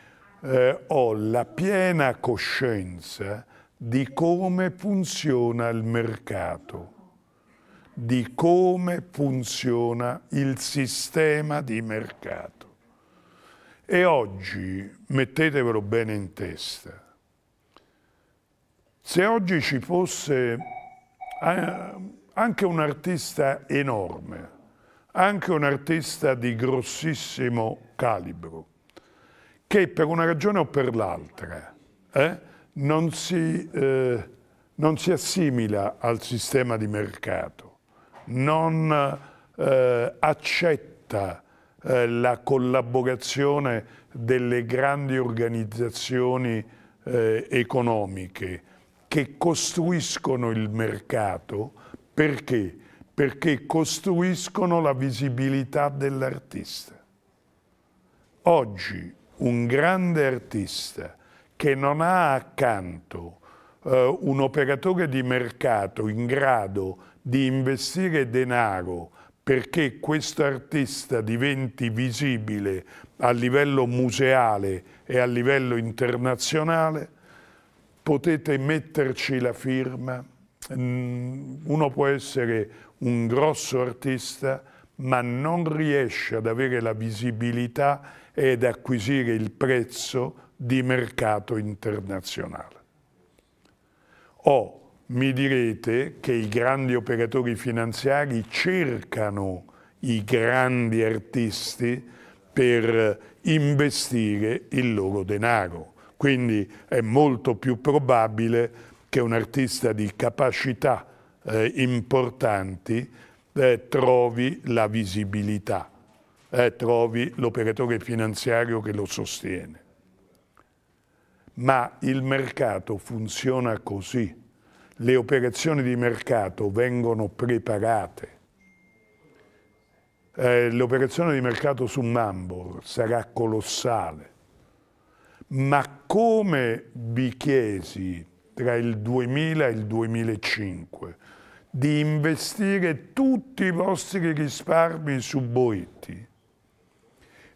eh, ho la piena coscienza di come funziona il mercato, di come funziona il sistema di mercato. E oggi, mettetevelo bene in testa, se oggi ci fosse eh, anche un artista enorme, anche un artista di grossissimo calibro, che per una ragione o per l'altra eh, non, eh, non, si assimila al sistema di mercato, non eh, accetta eh, la collaborazione delle grandi organizzazioni eh, economiche che costruiscono il mercato perché? Perché costruiscono la visibilità dell'artista. Oggi un grande artista che non ha accanto eh, un operatore di mercato in grado di investire denaro perché questo artista diventi visibile a livello museale e a livello internazionale, potete metterci la firma. Mm, uno può essere un grosso artista, ma non riesce ad avere la visibilità ed acquisire il prezzo di mercato internazionale. O mi direte che i grandi operatori finanziari cercano i grandi artisti per investire il loro denaro. Quindi è molto più probabile che un artista di capacità eh, importanti eh, trovi la visibilità eh, trovi l'operatore finanziario che lo sostiene. Ma il mercato funziona così. Le operazioni di mercato vengono preparate. Eh, L'operazione di mercato su Mambor sarà colossale. Ma come vi chiesi tra il 2000 e il 2005 di investire tutti i vostri risparmi su Boetti,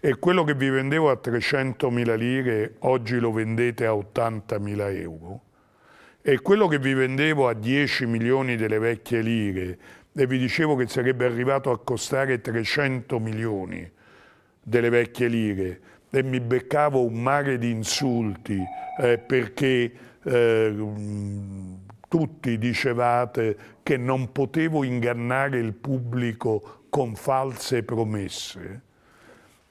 e quello che vi vendevo a 300.000 lire oggi lo vendete a 80.000 euro e quello che vi vendevo a 10 milioni delle vecchie lire e vi dicevo che sarebbe arrivato a costare 300 milioni delle vecchie lire e mi beccavo un mare di insulti eh, perché eh, tutti dicevate che non potevo ingannare il pubblico con false promesse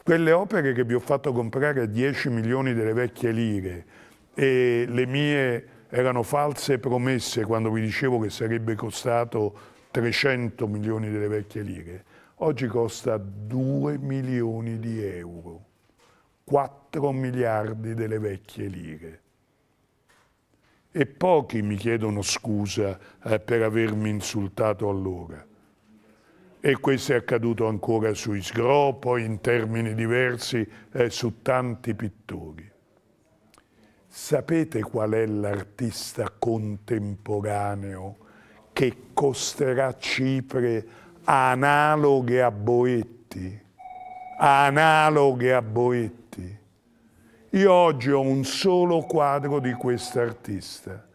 quelle opere che vi ho fatto comprare a 10 milioni delle vecchie lire e le mie erano false promesse quando vi dicevo che sarebbe costato 300 milioni delle vecchie lire, oggi costa 2 milioni di euro, 4 miliardi delle vecchie lire. E pochi mi chiedono scusa eh, per avermi insultato allora e questo è accaduto ancora su Isgro, in termini diversi eh, su tanti pittori. Sapete qual è l'artista contemporaneo che costerà cifre analoghe a Boetti? Analoghe a Boetti. Io oggi ho un solo quadro di quest'artista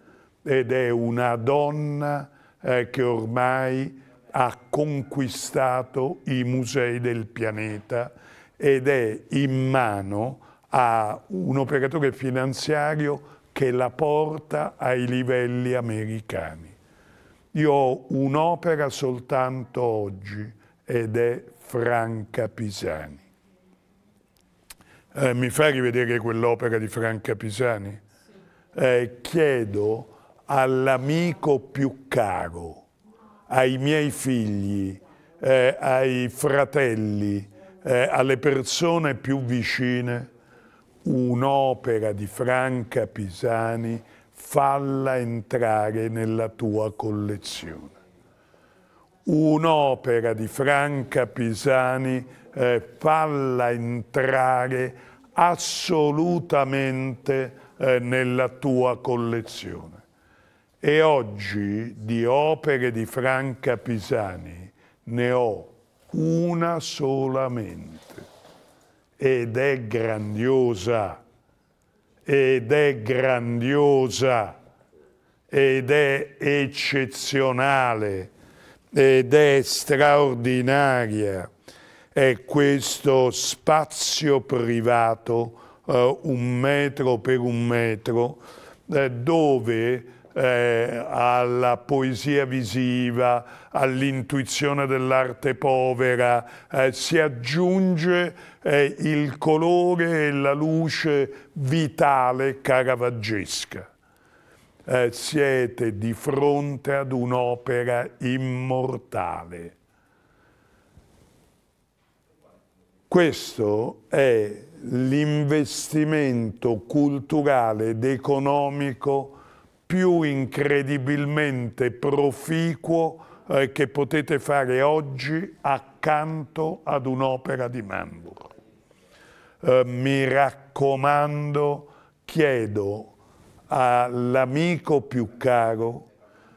ed è una donna eh, che ormai ha conquistato i musei del pianeta ed è in mano a un operatore finanziario che la porta ai livelli americani. Io ho un'opera soltanto oggi ed è Franca Pisani. Eh, mi fai rivedere quell'opera di Franca Pisani? Eh, chiedo all'amico più caro, ai miei figli, eh, ai fratelli, eh, alle persone più vicine, un'opera di Franca Pisani falla entrare nella tua collezione. Un'opera di Franca Pisani eh, falla entrare assolutamente eh, nella tua collezione. E oggi di opere di Franca Pisani ne ho una solamente ed è grandiosa, ed è grandiosa, ed è eccezionale, ed è straordinaria. È questo spazio privato, eh, un metro per un metro, eh, dove eh, alla poesia visiva, all'intuizione dell'arte povera, eh, si aggiunge eh, il colore e la luce vitale caravaggesca. Eh, siete di fronte ad un'opera immortale. Questo è l'investimento culturale ed economico più incredibilmente proficuo eh, che potete fare oggi accanto ad un'opera di Mamburg. Eh, mi raccomando, chiedo all'amico più caro,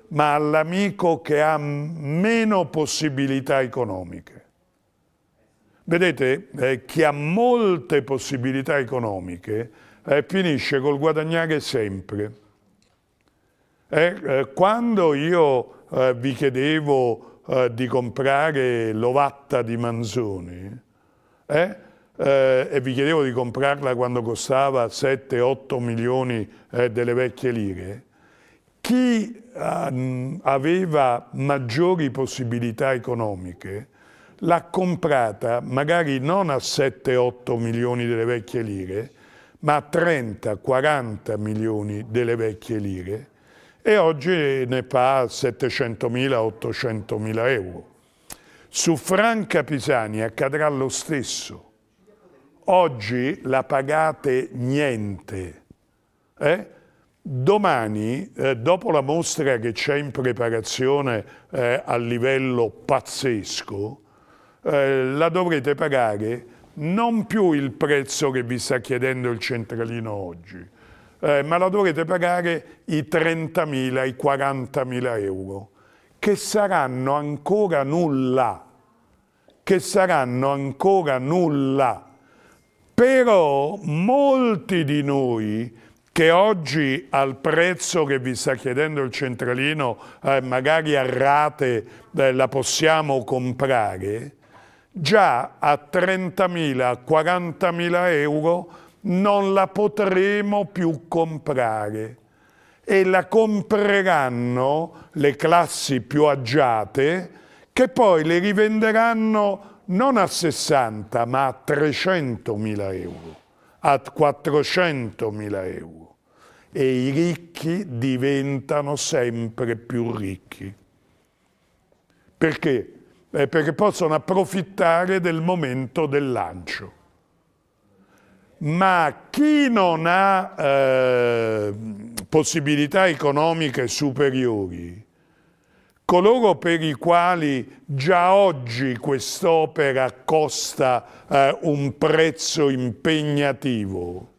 ma all'amico che ha meno possibilità economiche. Vedete, eh, chi ha molte possibilità economiche eh, finisce col guadagnare sempre eh, eh, quando io eh, vi chiedevo eh, di comprare l'ovatta di Manzoni eh, eh, e vi chiedevo di comprarla quando costava 7-8 milioni delle vecchie lire, chi ehm, aveva maggiori possibilità economiche l'ha comprata magari non a 7-8 milioni delle vecchie lire, ma a 30-40 milioni delle vecchie lire, e oggi ne fa 700.000-800.000 euro. Su Franca Pisani accadrà lo stesso. Oggi la pagate niente. Eh? Domani, eh, dopo la mostra che c'è in preparazione eh, a livello pazzesco, eh, la dovrete pagare non più il prezzo che vi sta chiedendo il centralino oggi, eh, ma la dovete pagare i 30.000, i 40.000 euro, che saranno ancora nulla, che saranno ancora nulla. Però molti di noi che oggi al prezzo che vi sta chiedendo il centralino, eh, magari a rate eh, la possiamo comprare, già a 30.000, 40.000 euro non la potremo più comprare e la compreranno le classi più agiate che poi le rivenderanno non a 60 ma a 300.000 euro, a 400.000 euro e i ricchi diventano sempre più ricchi. Perché? Eh, perché possono approfittare del momento del lancio ma chi non ha eh, possibilità economiche superiori, coloro per i quali già oggi quest'opera costa eh, un prezzo impegnativo,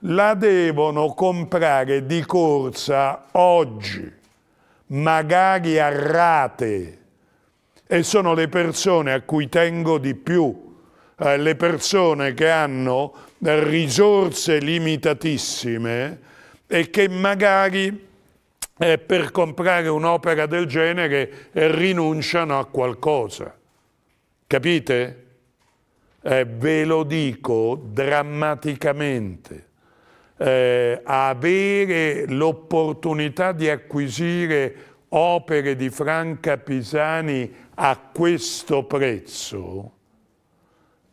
la devono comprare di corsa oggi, magari a rate, e sono le persone a cui tengo di più eh, le persone che hanno risorse limitatissime e che magari eh, per comprare un'opera del genere eh, rinunciano a qualcosa. Capite? Eh, ve lo dico drammaticamente. Eh, avere l'opportunità di acquisire opere di Franca Pisani a questo prezzo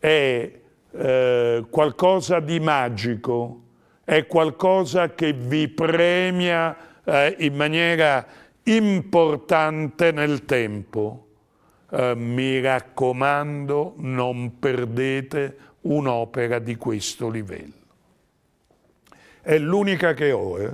è eh, qualcosa di magico, è qualcosa che vi premia eh, in maniera importante nel tempo. Eh, mi raccomando, non perdete un'opera di questo livello. È l'unica che ho, eh?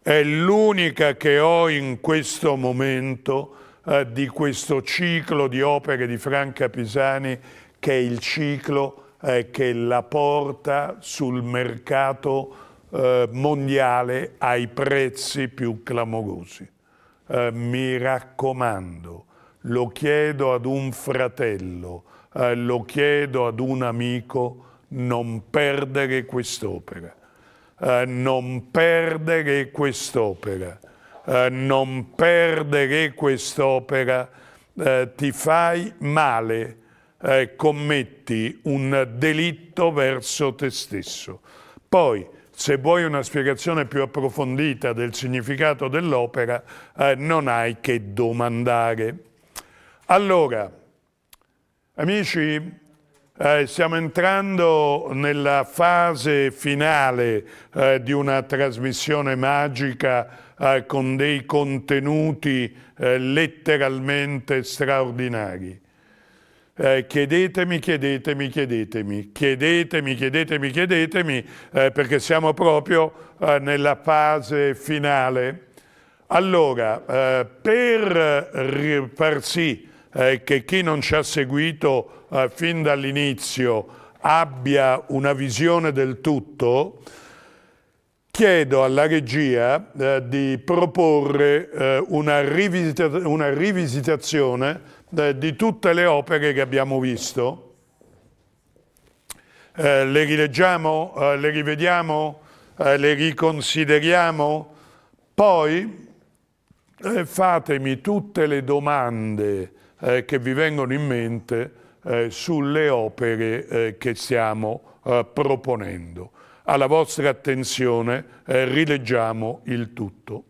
è l'unica che ho in questo momento eh, di questo ciclo di opere di Franca Pisani che è il ciclo eh, che la porta sul mercato eh, mondiale ai prezzi più clamorosi. Eh, mi raccomando, lo chiedo ad un fratello, eh, lo chiedo ad un amico, non perdere quest'opera. Eh, non perdere quest'opera. Eh, non perdere quest'opera. ti fai male eh, commetti un delitto verso te stesso. Poi, se vuoi una spiegazione più approfondita del significato dell'opera, eh, non hai che domandare. Allora, amici, eh, stiamo entrando nella fase finale eh, di una trasmissione magica eh, con dei contenuti eh, letteralmente straordinari. Eh, chiedetemi, chiedetemi, chiedetemi, chiedetemi, chiedetemi, chiedetemi, eh, perché siamo proprio eh, nella fase finale. Allora, eh, per far sì eh, che chi non ci ha seguito eh, fin dall'inizio abbia una visione del tutto, chiedo alla regia di proporre una, rivisita una rivisitazione eh, di tutte le opere che abbiamo visto. Eh, le rileggiamo, eh, le rivediamo, eh, le riconsideriamo, poi eh, fatemi tutte le domande che vi vengono in mente sulle opere che stiamo proponendo alla vostra attenzione eh, rileggiamo il tutto.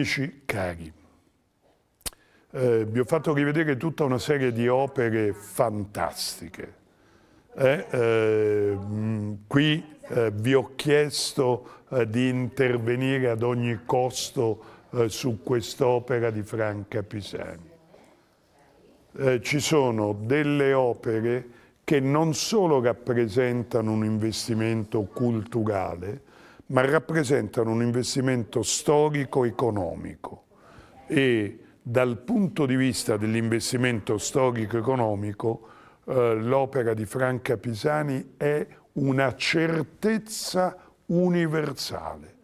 amici cari. Eh, vi ho fatto rivedere tutta una serie di opere fantastiche. Eh, eh, qui eh, vi ho chiesto eh, di intervenire ad ogni costo eh, su quest'opera di Franca Pisani. ci sono delle opere che non solo rappresentano un investimento culturale, ma rappresentano un investimento storico-economico e dal punto di vista dell'investimento storico-economico eh, l'opera di Franca Pisani è una certezza universale,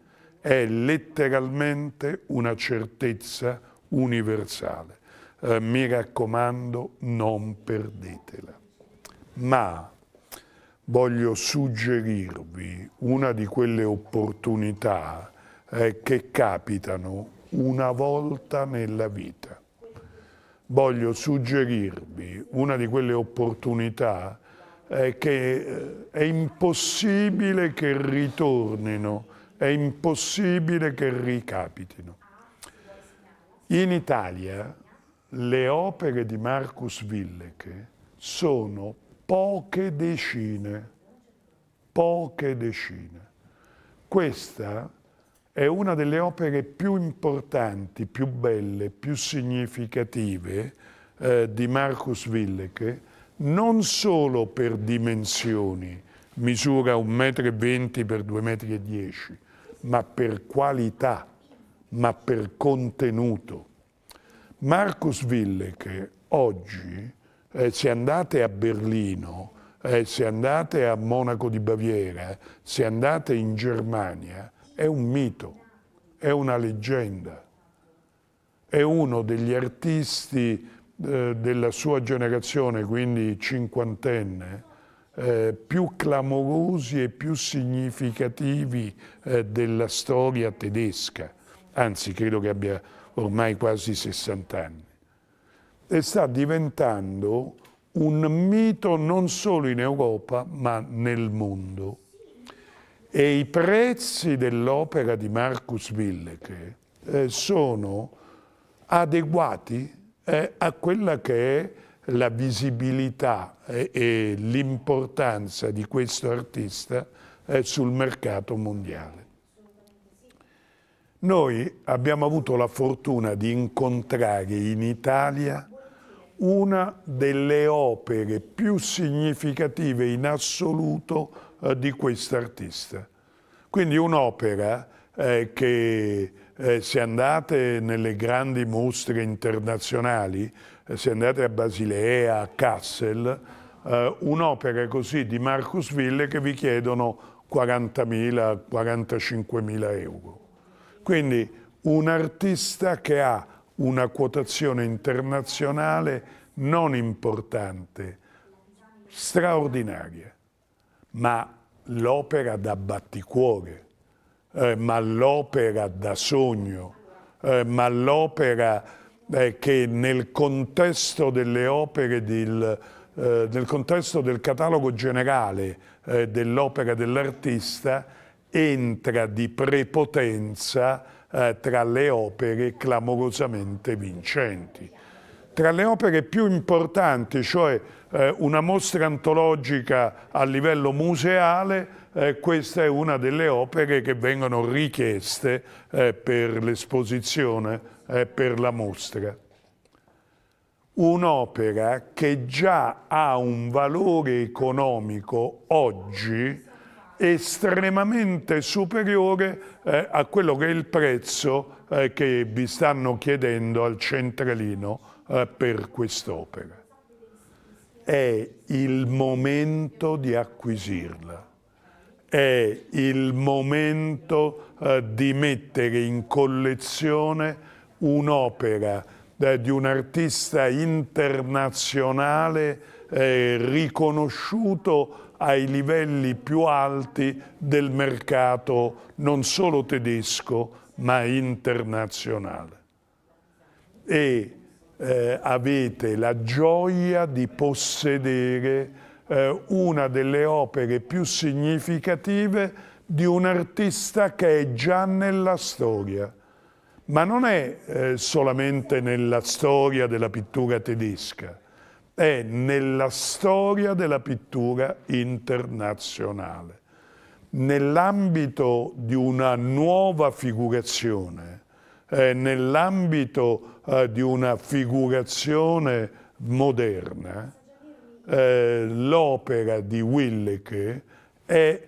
è letteralmente una certezza universale. Eh, mi raccomando, non perdetela. Ma voglio suggerirvi una di quelle opportunità eh, che capitano una volta nella vita. Voglio suggerirvi una di quelle opportunità eh, che eh, è impossibile che ritornino, è impossibile che ricapitino. In Italia le opere di Marcus Willeke sono poche decine, poche decine. Questa è una delle opere più importanti, più belle, più significative eh, di Marcus Willeke, non solo per dimensioni, misura 1,20 m x 2,10 m, ma per qualità, ma per contenuto. Marcus Willeke oggi eh, se andate a Berlino, eh, se andate a Monaco di Baviera, se andate in Germania, è un mito, è una leggenda, è uno degli artisti eh, della sua generazione, quindi cinquantenne, eh, più clamorosi e più significativi eh, della storia tedesca, anzi credo che abbia ormai quasi 60 anni e sta diventando un mito non solo in Europa ma nel mondo. E i prezzi dell'opera di Marcus Willeke eh, sono adeguati eh, a quella che è la visibilità eh, e, l'importanza di questo artista eh, sul mercato mondiale. Noi abbiamo avuto la fortuna di incontrare in Italia una delle opere più significative in assoluto eh, di quest'artista. Quindi un'opera eh, che eh, se andate nelle grandi mostre internazionali, se andate a Basilea, a Kassel, un'opera così di Marcus Ville che vi chiedono 40.000, 45.000 euro. Quindi un artista che ha una quotazione internazionale non importante, straordinaria, ma l'opera da batticuore, eh, ma l'opera da sogno, eh, ma l'opera eh, che nel contesto delle opere del, eh, nel contesto del catalogo generale eh, dell'opera dell'artista entra di prepotenza eh, tra le opere clamorosamente vincenti. Tra le opere più importanti, cioè eh, una mostra antologica a livello museale, eh, questa è una delle opere che vengono richieste eh, per l'esposizione, eh, per la mostra un'opera che già ha un valore economico oggi estremamente superiore eh, a quello che è il prezzo eh, che vi stanno chiedendo al centralino eh, per quest'opera. È il momento di acquisirla, è il momento eh, di mettere in collezione un'opera eh, di un artista internazionale eh, riconosciuto ai livelli più alti del mercato non solo tedesco ma internazionale. E eh, avete la gioia di possedere eh, una delle opere più significative di un artista che è già nella storia, ma non è eh, solamente nella storia della pittura tedesca, è nella storia della pittura internazionale. Nell'ambito di una nuova figurazione, eh, nell'ambito eh, di una figurazione moderna, eh, l'opera di Willeke è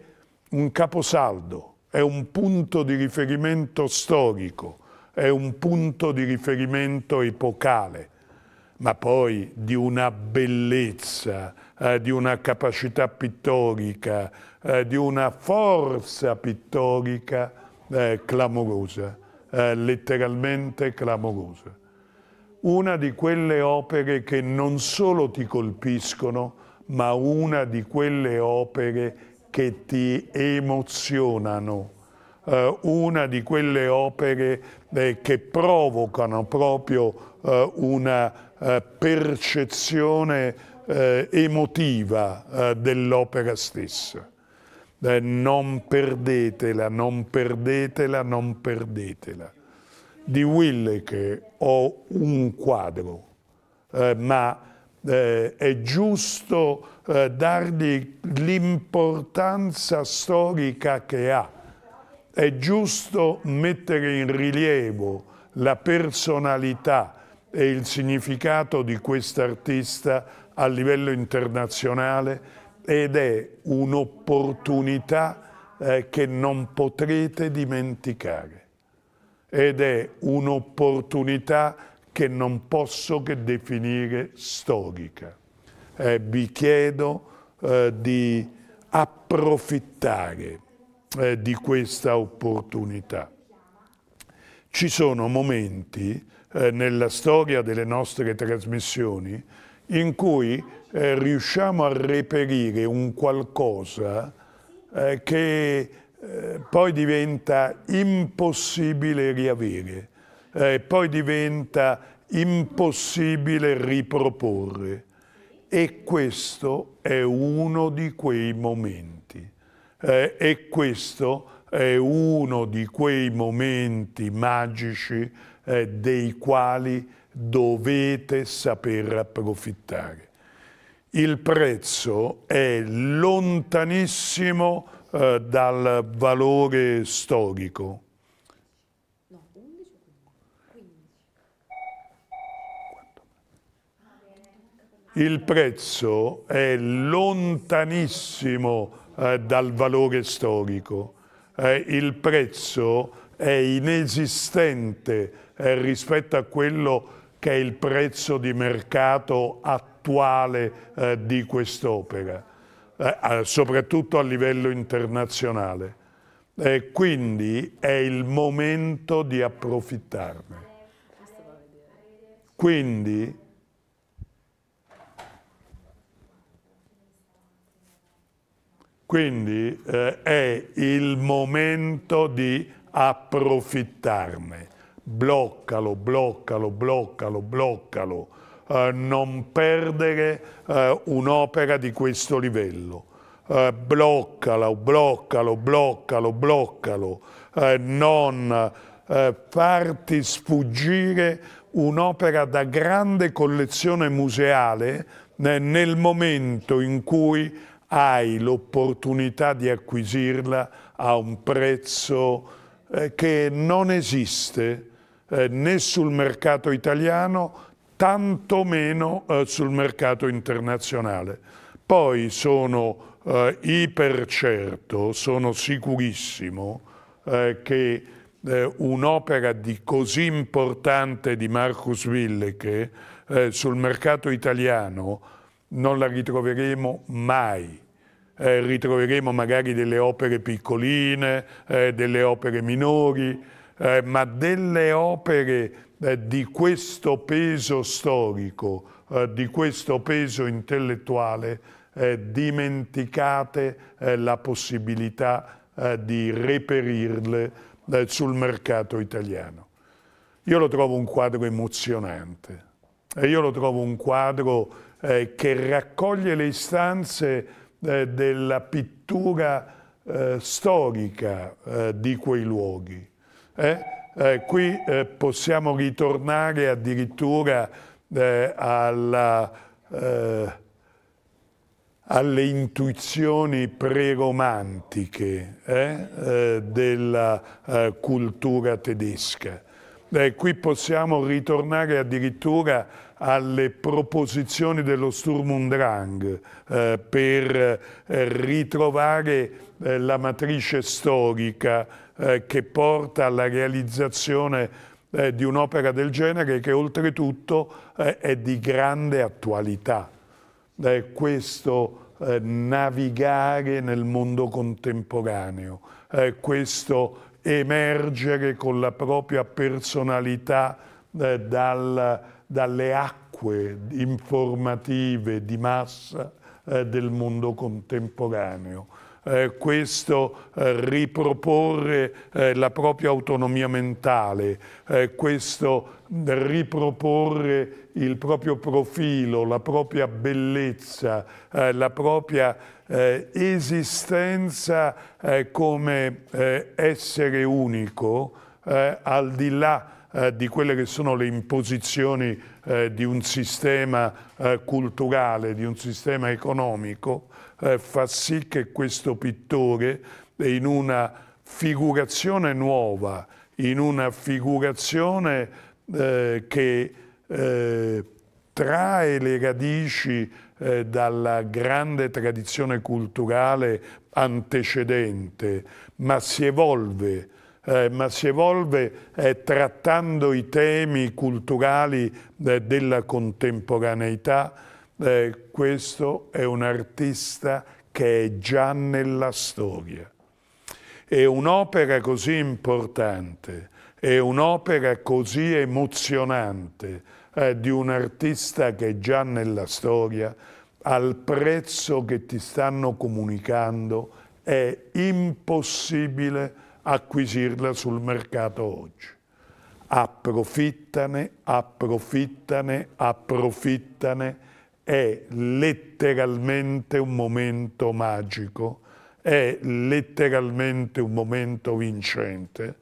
un caposaldo, è un punto di riferimento storico, è un punto di riferimento epocale, ma poi di una bellezza, eh, di una capacità pittorica, eh, di una forza pittorica eh, clamorosa, eh, letteralmente clamorosa. Una di quelle opere che non solo ti colpiscono, ma una di quelle opere che ti emozionano, eh, una di quelle opere eh, che provocano proprio una eh, percezione eh, emotiva eh, dell'opera stessa. Eh, non perdetela, non perdetela, non perdetela. Di Willeke ho un quadro, eh, ma è giusto dargli l'importanza storica che ha. È giusto mettere in rilievo la personalità, e il significato di quest'artista a livello internazionale ed è un'opportunità eh, che non potrete dimenticare ed è un'opportunità che non posso che definire storica. Eh, vi chiedo eh, di approfittare eh, di questa opportunità. Ci sono momenti eh, nella storia delle nostre trasmissioni in cui eh, riusciamo a reperire un qualcosa eh, che eh, poi diventa impossibile riavere, eh, poi diventa impossibile riproporre. E questo è uno di quei momenti. Eh, e questo è uno di quei momenti magici eh, dei quali dovete saper approfittare. Il prezzo è lontanissimo eh, dal valore storico. il prezzo è lontanissimo eh, dal valore storico, eh, il prezzo è inesistente eh, rispetto a quello che è il prezzo di mercato attuale eh, di quest'opera, eh, soprattutto a livello internazionale. Eh, quindi è il momento di approfittarne. Quindi Quindi eh, è il momento di approfittarne bloccalo, bloccalo, bloccalo, bloccalo, eh, non perdere eh, un'opera di questo livello. Eh, bloccalo, bloccalo, bloccalo, bloccalo, eh, non eh, farti sfuggire un'opera da grande collezione museale eh, nel momento in cui hai l'opportunità di acquisirla a un prezzo che non esiste eh, né sul mercato italiano, tantomeno eh, sul mercato internazionale. Poi sono eh, ipercerto, sono sicurissimo eh, che eh, un'opera di così importante di Marcus Willeke eh, sul mercato italiano non la ritroveremo mai. Eh, ritroveremo magari delle opere piccoline, eh, delle opere minori, eh, ma delle opere eh, di questo peso storico, eh, di questo peso intellettuale, eh, dimenticate eh, la possibilità eh, di reperirle sul mercato italiano. Io lo trovo un quadro emozionante, io lo trovo un quadro che raccoglie le istanze della pittura storica di quei luoghi, eh, eh, qui eh, possiamo ritornare addirittura eh, alla, eh, alle intuizioni preromantiche eh? della cultura tedesca. qui possiamo ritornare addirittura alle proposizioni dello Sturm und Drang per ritrovare la matrice storica eh, che porta alla realizzazione eh, di un'opera del genere che oltretutto eh, è di grande attualità. Eh, questo eh, navigare nel mondo contemporaneo, eh, questo emergere con la propria personalità dal, dalle acque informative di massa del mondo contemporaneo. Eh, questo eh, riproporre eh, la propria autonomia mentale, questo riproporre il proprio profilo, la propria bellezza, la propria esistenza come essere unico, al di là di quelle che sono le imposizioni di un sistema culturale, di un sistema economico, eh, fa sì che questo pittore eh, in una figurazione nuova, in una figurazione eh, che eh, trae le radici eh, dalla grande tradizione culturale antecedente, ma si evolve, eh, ma si evolve eh, trattando i temi culturali eh, della contemporaneità eh, questo è un artista che è già nella storia. E un'opera così importante, è un'opera così emozionante eh, di un artista che è già nella storia, al prezzo che ti stanno comunicando, è impossibile acquisirla sul mercato oggi. Approfittane, approfittane, approfittane è letteralmente un momento magico, è letteralmente un momento vincente,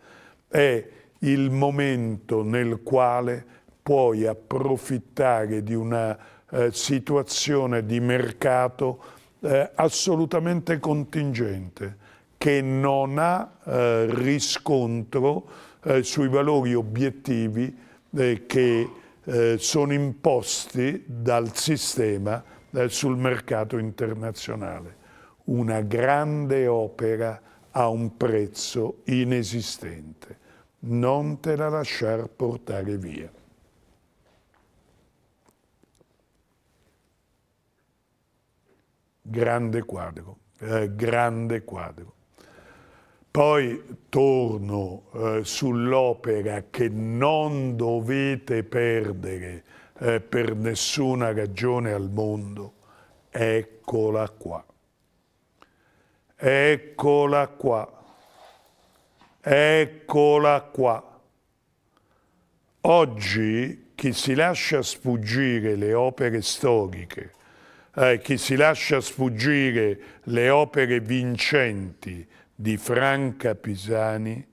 è il momento nel quale puoi approfittare di una eh, situazione di mercato eh, assolutamente contingente che non ha eh, riscontro eh, sui valori obiettivi eh, che eh, sono imposti dal sistema eh, sul mercato internazionale. Una grande opera a un prezzo inesistente. Non te la lasciar portare via. Grande quadro, eh, grande quadro. Poi torno eh, sull'opera che non dovete perdere eh, per nessuna ragione al mondo. Eccola qua. Eccola qua. Eccola qua. Oggi chi si lascia sfuggire le opere storiche, eh, chi si lascia sfuggire le opere vincenti, di Franca Pisani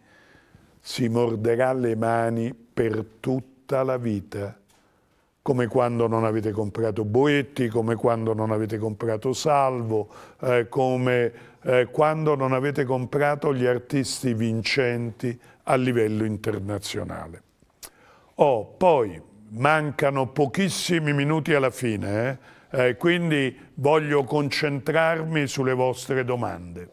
si morderà le mani per tutta la vita, come quando non avete comprato Boetti, come quando non avete comprato Salvo, eh, come eh, quando non avete comprato gli artisti vincenti a livello internazionale. Oh, poi mancano pochissimi minuti alla fine, eh? eh quindi voglio concentrarmi sulle vostre domande.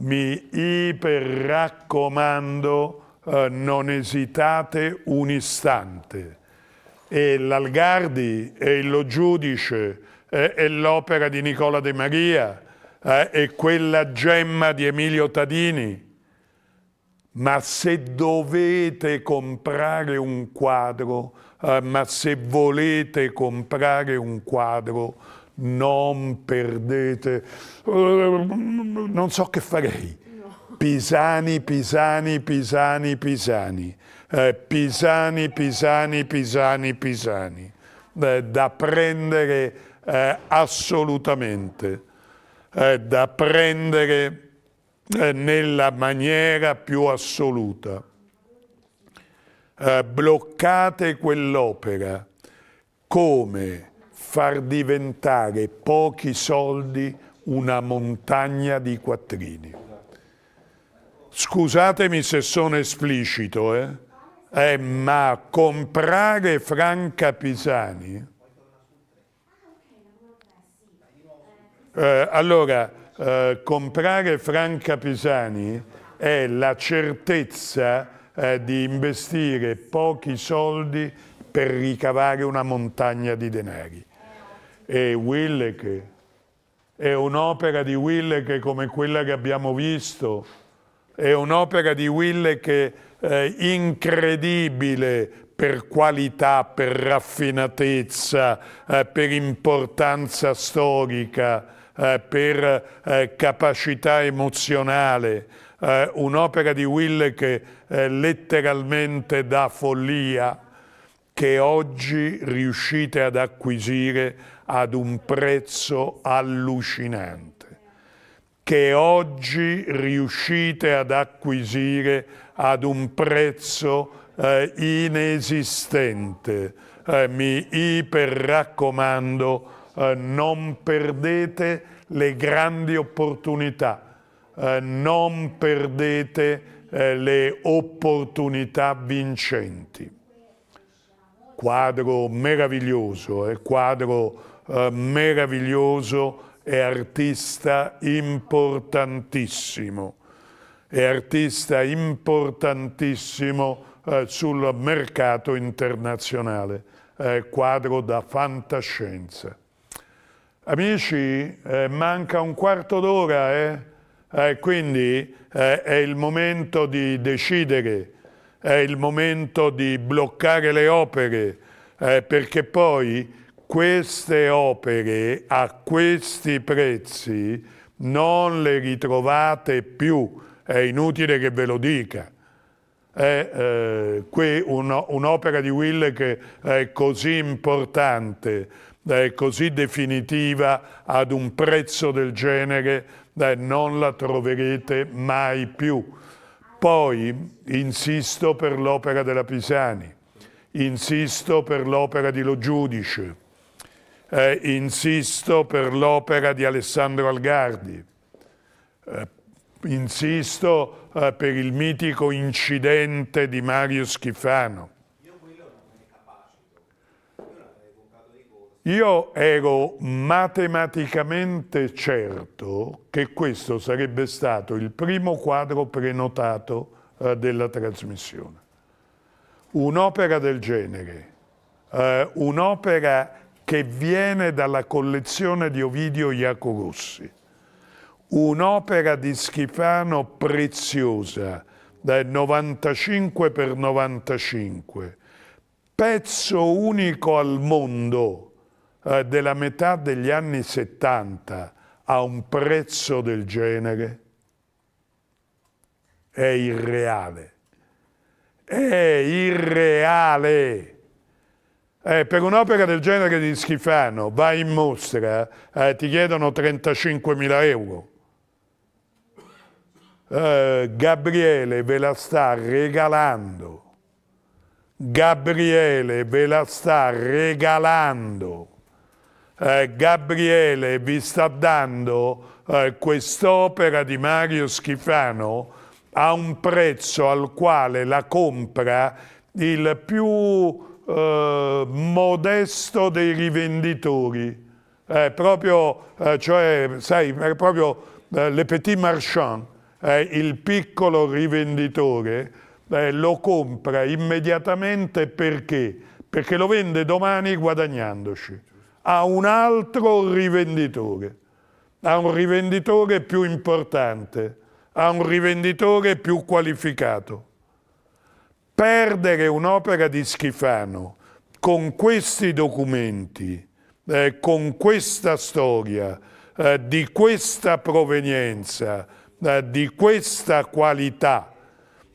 mi iperraccomando, eh, non esitate un istante. E l'Algardi e Lo Giudice eh, e l'opera di Nicola De Maria eh, e quella gemma di Emilio Tadini. Ma se dovete comprare un quadro, eh, ma se volete comprare un quadro, non perdete, non so che farei. Pisani, Pisani, Pisani, Pisani, eh, Pisani, Pisani, Pisani, Pisani, eh, da prendere eh, assolutamente, da prendere eh, nella maniera più assoluta. Eh, bloccate quell'opera come far diventare pochi soldi una montagna di quattrini. Scusatemi se sono esplicito, eh? eh ma comprare Franca Pisani... Eh, allora, eh, comprare Franca Pisani è la certezza eh, di investire pochi soldi per ricavare una montagna di denari e Willeke. È un'opera di Willeke come quella che abbiamo visto, è un'opera di Willeke eh, incredibile per qualità, per raffinatezza, eh, per importanza storica, eh, per eh, capacità emozionale. Eh, un'opera di Willeke eh, letteralmente da follia che oggi riuscite ad acquisire ad un prezzo allucinante, che oggi riuscite ad acquisire ad un prezzo eh, inesistente. Eh, mi iper raccomando, eh, non perdete le grandi opportunità, eh, non perdete eh, le opportunità vincenti. Quadro meraviglioso, eh, quadro eh, meraviglioso e artista importantissimo, è artista importantissimo eh, sul mercato internazionale, eh, quadro da fantascienza. Amici, eh, manca un quarto d'ora, eh? Eh, quindi è il momento di decidere, è il momento di bloccare le opere, perché poi queste opere a questi prezzi non le ritrovate più, è inutile che ve lo dica. È eh, un'opera un di Will che è così importante, è così definitiva ad un prezzo del genere, eh, non la troverete mai più. Poi insisto per l'opera della Pisani, insisto per l'opera di Lo Giudice, eh, insisto per l'opera di Alessandro Algardi, eh, insisto eh, per il mitico incidente di Mario Schifano. Io ero matematicamente certo che questo sarebbe stato il primo quadro prenotato eh, della trasmissione. Un'opera del genere, eh, un'opera che viene dalla collezione di Ovidio Iacogossi. Un'opera di Schifano preziosa, da 95 per 95, pezzo unico al mondo eh, della metà degli anni 70 a un prezzo del genere è irreale. È irreale! Eh, per un'opera del genere di Schifano vai in mostra, eh, ti chiedono 35.000 euro. Eh, Gabriele ve la sta regalando. Gabriele ve la sta regalando. Eh, Gabriele vi sta dando eh, quest'opera di Mario Schifano a un prezzo al quale la compra il più eh, modesto dei rivenditori, eh, proprio, eh, cioè, sai, proprio eh, le petit marchand, il piccolo rivenditore, eh, lo compra immediatamente perché? Perché lo vende domani guadagnandoci a un altro rivenditore, a un rivenditore più importante, a un rivenditore più qualificato perdere un'opera di Schifano con questi documenti, eh, con questa storia, eh, di questa provenienza, eh, di questa qualità,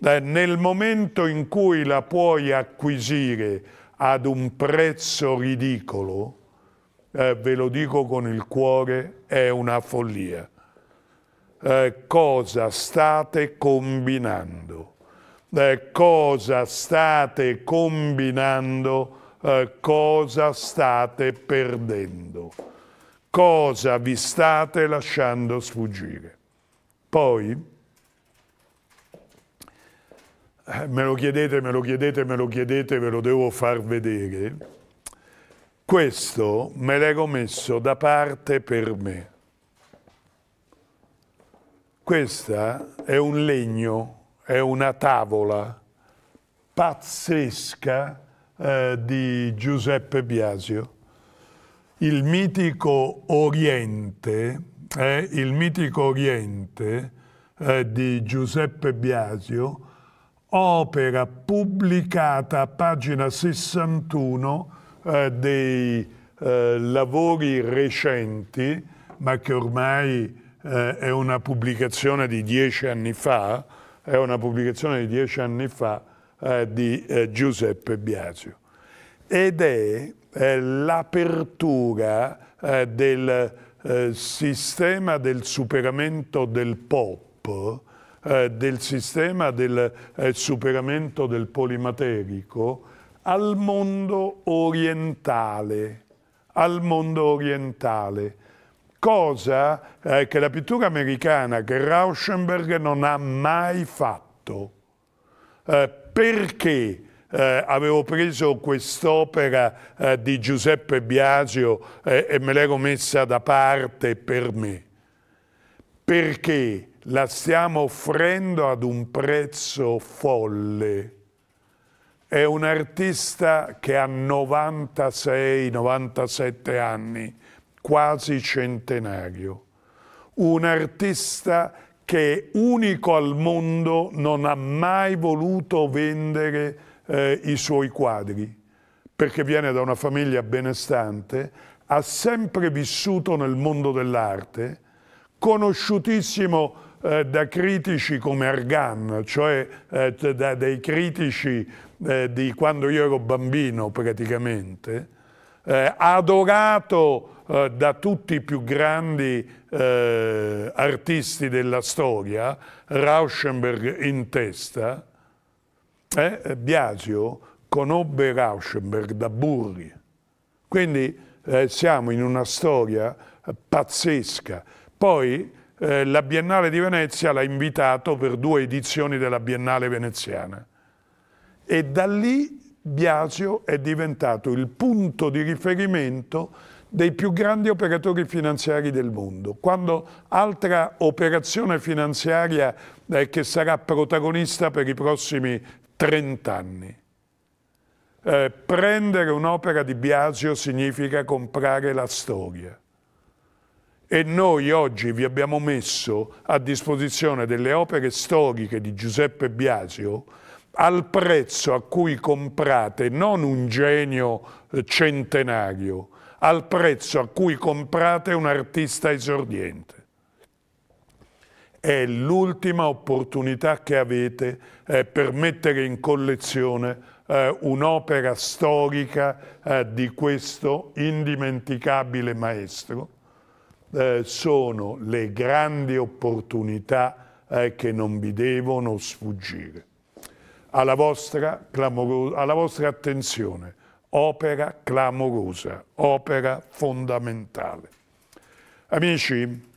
eh, nel momento in cui la puoi acquisire ad un prezzo ridicolo, eh, ve lo dico con il cuore, è una follia. Eh, cosa state combinando? eh, cosa state combinando, eh, cosa state perdendo, cosa vi state lasciando sfuggire. Poi, eh, me lo chiedete, me lo chiedete, me lo chiedete, ve lo devo far vedere, questo me l'ero messo da parte per me. Questa è un legno è una tavola pazzesca eh, di Giuseppe Biasio. Il mitico Oriente, eh, il mitico Oriente eh, di Giuseppe Biasio, opera pubblicata a pagina 61 eh, dei eh, lavori recenti, ma che ormai eh, è una pubblicazione di dieci anni fa, è una pubblicazione di dieci anni fa eh, di eh, Giuseppe Biasio ed è eh, l'apertura del eh, sistema del superamento del pop, eh, del sistema del eh, superamento del polimaterico al mondo orientale, al mondo orientale cosa eh, che la pittura americana, che Rauschenberg non ha mai fatto. Eh, perché eh, avevo preso quest'opera eh, di Giuseppe Biasio eh, e me l'ero messa da parte per me? Perché la stiamo offrendo ad un prezzo folle. È un artista che ha 96-97 anni, quasi centenario. Un artista che unico al mondo non ha mai voluto vendere eh, i suoi quadri, perché viene da una famiglia benestante, ha sempre vissuto nel mondo dell'arte, conosciutissimo eh, da critici come Argan, cioè eh, da, dai critici eh, di quando io ero bambino praticamente, eh, adorato eh, da tutti i più grandi eh, artisti della storia, Rauschenberg in testa, eh, Biasio conobbe Rauschenberg da Burri. Quindi eh, siamo in una storia pazzesca. Poi eh, la Biennale di Venezia l'ha invitato per due edizioni della Biennale veneziana. E da lì Biasio è diventato il punto di riferimento dei più grandi operatori finanziari del mondo. Quando altra operazione finanziaria eh, che sarà protagonista per i prossimi 30 anni. Eh, prendere un'opera di Biasio significa comprare la storia. E noi oggi vi abbiamo messo a disposizione delle opere storiche di Giuseppe Biasio al prezzo a cui comprate non un genio eh, centenario, al prezzo a cui comprate un artista esordiente. È l'ultima opportunità che avete eh, per mettere in collezione eh, un'opera storica eh, di questo indimenticabile maestro. Eh, sono le grandi opportunità eh, che non vi devono sfuggire alla vostra, alla vostra attenzione, opera clamorosa, opera fondamentale. Amici,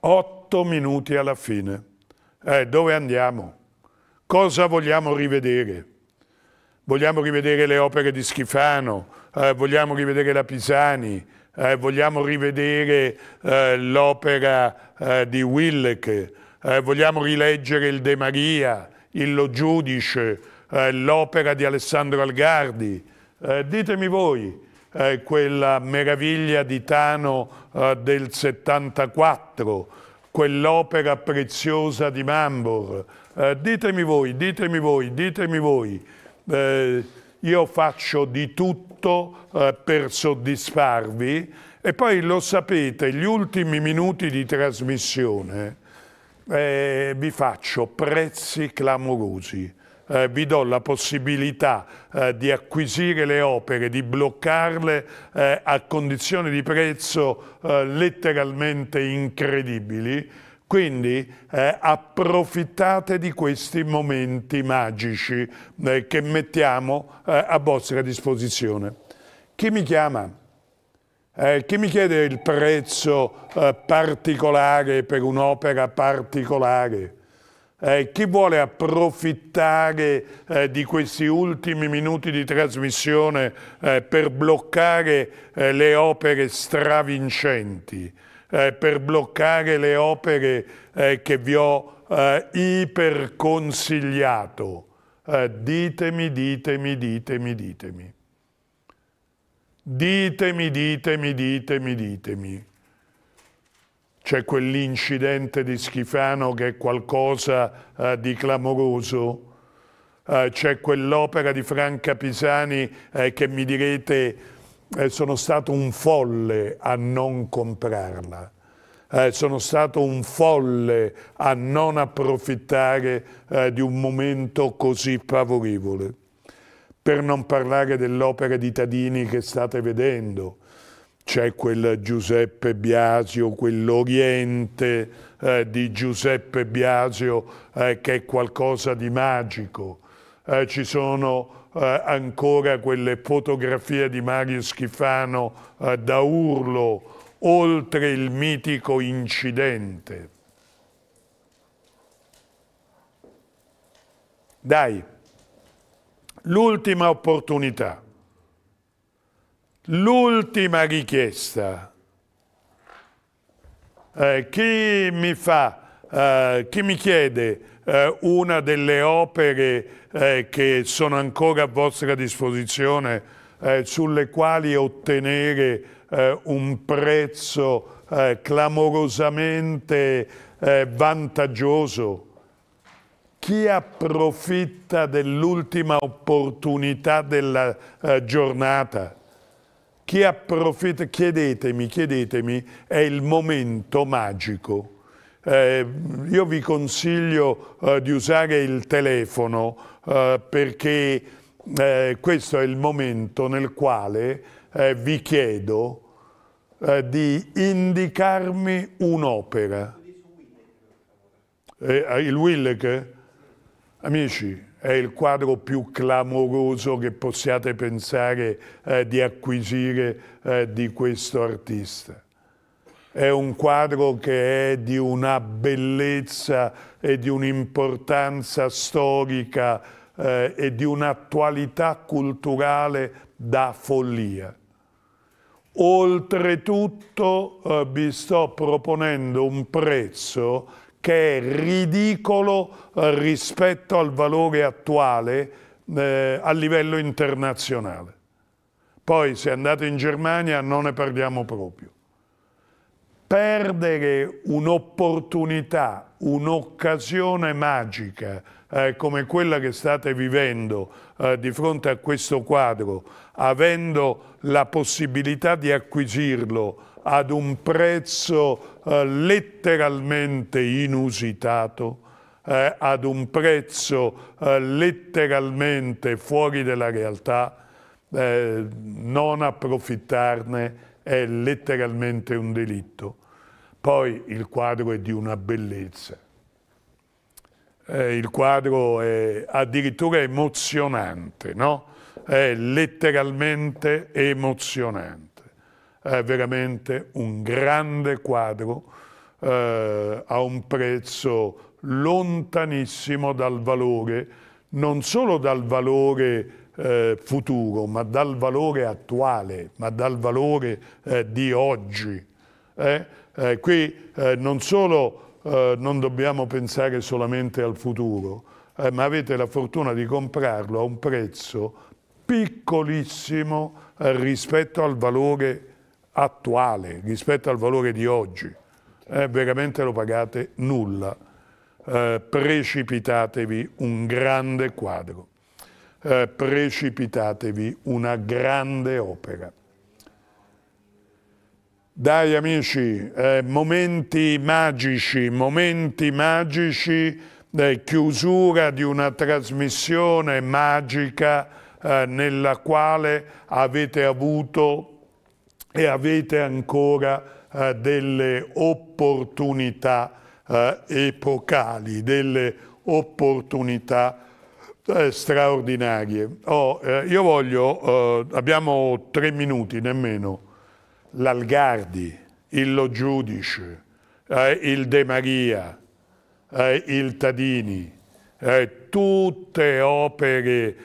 otto minuti alla fine. Eh, dove andiamo? Cosa vogliamo rivedere? Vogliamo rivedere le opere di Schifano, eh, vogliamo rivedere la Pisani, eh, vogliamo rivedere eh, l'opera eh, di Willeke, eh, vogliamo rileggere il De Maria, il Lo Giudice, eh, l'opera di Alessandro Algardi. Eh, ditemi voi, eh, quella meraviglia di Tano eh, del 74, quell'opera preziosa di Mambor. Eh, ditemi voi, ditemi voi, ditemi voi. Eh, io faccio di tutto per soddisfarvi e poi lo sapete, gli ultimi minuti di trasmissione eh, vi faccio prezzi clamorosi, eh, vi do la possibilità eh, di acquisire le opere, di bloccarle eh, a condizioni di prezzo eh, letteralmente incredibili, quindi eh, approfittate di questi momenti magici eh, che mettiamo eh, a vostra disposizione. Chi mi chiama? Eh, chi mi chiede il prezzo eh, particolare per un'opera particolare? Eh, chi vuole approfittare eh, di questi ultimi minuti di trasmissione eh, eh, per bloccare le opere stravincenti, per bloccare le opere che vi ho iperconsigliato? ditemi, ditemi, ditemi, ditemi. Ditemi, ditemi, ditemi, ditemi. C'è quell'incidente di Schifano che è qualcosa eh, di clamoroso. Eh, c'è quell'opera di Franca Pisani eh, che mi direte eh, sono stato un folle a non comprarla. Eh, sono stato un folle a non approfittare eh, di un momento così favorevole. Per non parlare dell'opera di Tadini che state vedendo, c'è quel Giuseppe Biasio, quell'Oriente eh, di Giuseppe Biasio eh, che è qualcosa di magico. Eh, ci sono eh, ancora quelle fotografie di Mario Schifano eh, da urlo, oltre il mitico incidente. Dai! l'ultima opportunità, l'ultima richiesta. Eh, chi, mi fa, eh, chi mi chiede eh, una delle opere eh, che sono ancora a vostra disposizione eh, sulle quali ottenere eh, un prezzo clamorosamente vantaggioso chi approfitta dell'ultima opportunità della eh, giornata, chi approfitta, chiedetemi, chiedetemi, è il momento magico. Eh, io vi consiglio eh, di usare il telefono eh, perché eh, questo è il momento nel quale eh, vi chiedo di indicarmi un'opera. il Willeke? Amici, è il quadro più clamoroso che possiate pensare eh, di acquisire eh, di questo artista. È un quadro che è di una bellezza e di un'importanza storica eh, e di un'attualità culturale da follia. Oltretutto eh, vi sto proponendo un prezzo che è ridicolo eh, rispetto al valore attuale eh, a livello internazionale. Poi se andate in Germania non ne parliamo proprio. Perdere un'opportunità, un'occasione magica eh, come quella che state vivendo eh, di fronte a questo quadro, avendo la possibilità di acquisirlo ad un prezzo eh, letteralmente inusitato, eh, ad un prezzo eh, letteralmente fuori della realtà, eh, non approfittarne è letteralmente un delitto. Poi il quadro è di una bellezza. Eh, il quadro è addirittura emozionante, no? È letteralmente emozionante è veramente un grande quadro eh, a un prezzo lontanissimo dal valore, non solo dal valore eh, futuro, ma dal valore attuale, ma dal valore eh, di oggi. Eh? Eh, qui eh, non solo non dobbiamo pensare solamente al futuro, ma avete la fortuna di comprarlo a un prezzo piccolissimo rispetto al valore attuale rispetto al valore di oggi, eh, veramente lo pagate nulla. Eh, precipitatevi un grande quadro, eh, precipitatevi una grande opera. Dai amici, eh, momenti magici, momenti magici, chiusura di una trasmissione magica eh, nella quale avete avuto e avete ancora eh, delle opportunità eh, epocali, delle opportunità eh, straordinarie. Oh, eh, io voglio, eh, abbiamo tre minuti nemmeno, l'Algardi, il Lo Giudice, eh, il De Maria, il Tadini, tutte opere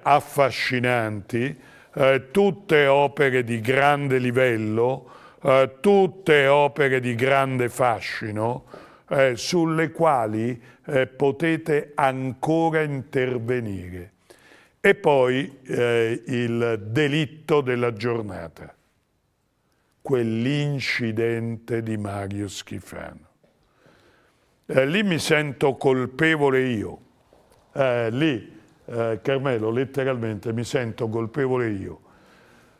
affascinanti eh, tutte opere di grande livello, eh, tutte opere di grande fascino, eh, sulle quali eh, potete ancora intervenire. E poi eh, il delitto della giornata, quell'incidente di Mario Schifano. lì mi sento colpevole io, lì eh, Carmelo, letteralmente mi sento colpevole io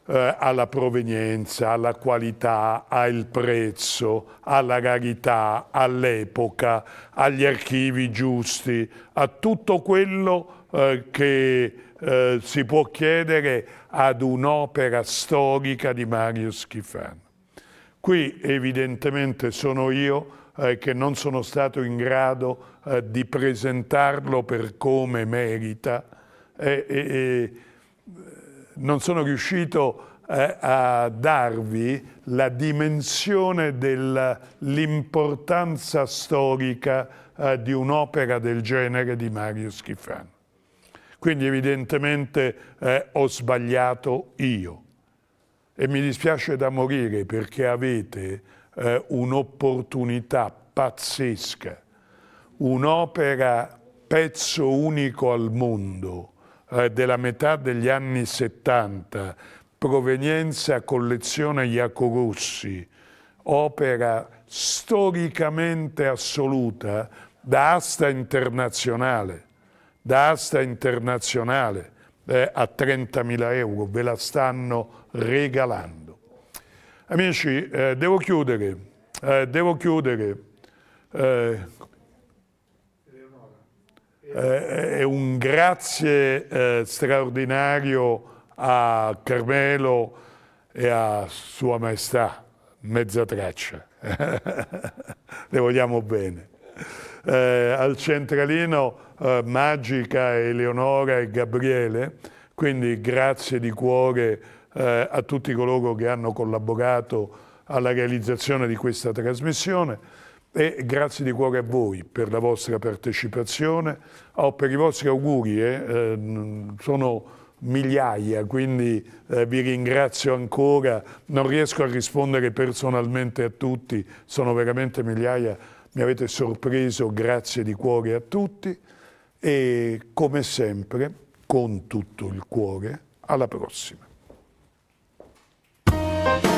eh, alla provenienza, alla qualità, al prezzo, alla rarità, all'epoca, agli archivi giusti, a tutto quello eh, che eh, si può chiedere ad un'opera storica di Mario Schifano. Qui evidentemente sono io eh, che non sono stato in grado eh, di presentarlo per come merita e, eh, e, e non sono riuscito eh, a darvi la dimensione dell'importanza storica eh, di un'opera del genere di Mario Schifani. Quindi evidentemente eh, ho sbagliato io e mi dispiace da morire perché avete eh, un'opportunità pazzesca, un'opera pezzo unico al mondo eh, della metà degli anni 70, provenienza collezione Iaco opera storicamente assoluta da asta internazionale, da asta internazionale eh, a 30.000 euro, ve la stanno regalando. Amici, eh, devo chiudere, eh, devo chiudere. Eh, eh è un grazie eh, straordinario a Carmelo e a Sua Maestà, mezza traccia. Le vogliamo bene. Eh, al centralino Magica, Eleonora e Gabriele, quindi grazie di cuore eh, a tutti coloro che hanno collaborato alla realizzazione di questa trasmissione e grazie di cuore a voi per la vostra partecipazione o per i vostri auguri, eh, ehm, sono migliaia, quindi eh, vi ringrazio ancora, non riesco a rispondere personalmente a tutti, sono veramente migliaia, mi avete sorpreso, grazie di cuore a tutti e come sempre, con tutto il cuore, alla prossima. you.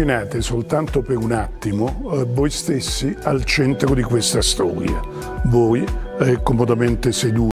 immaginate soltanto per un attimo eh, voi stessi al centro di questa storia, voi eh, comodamente seduti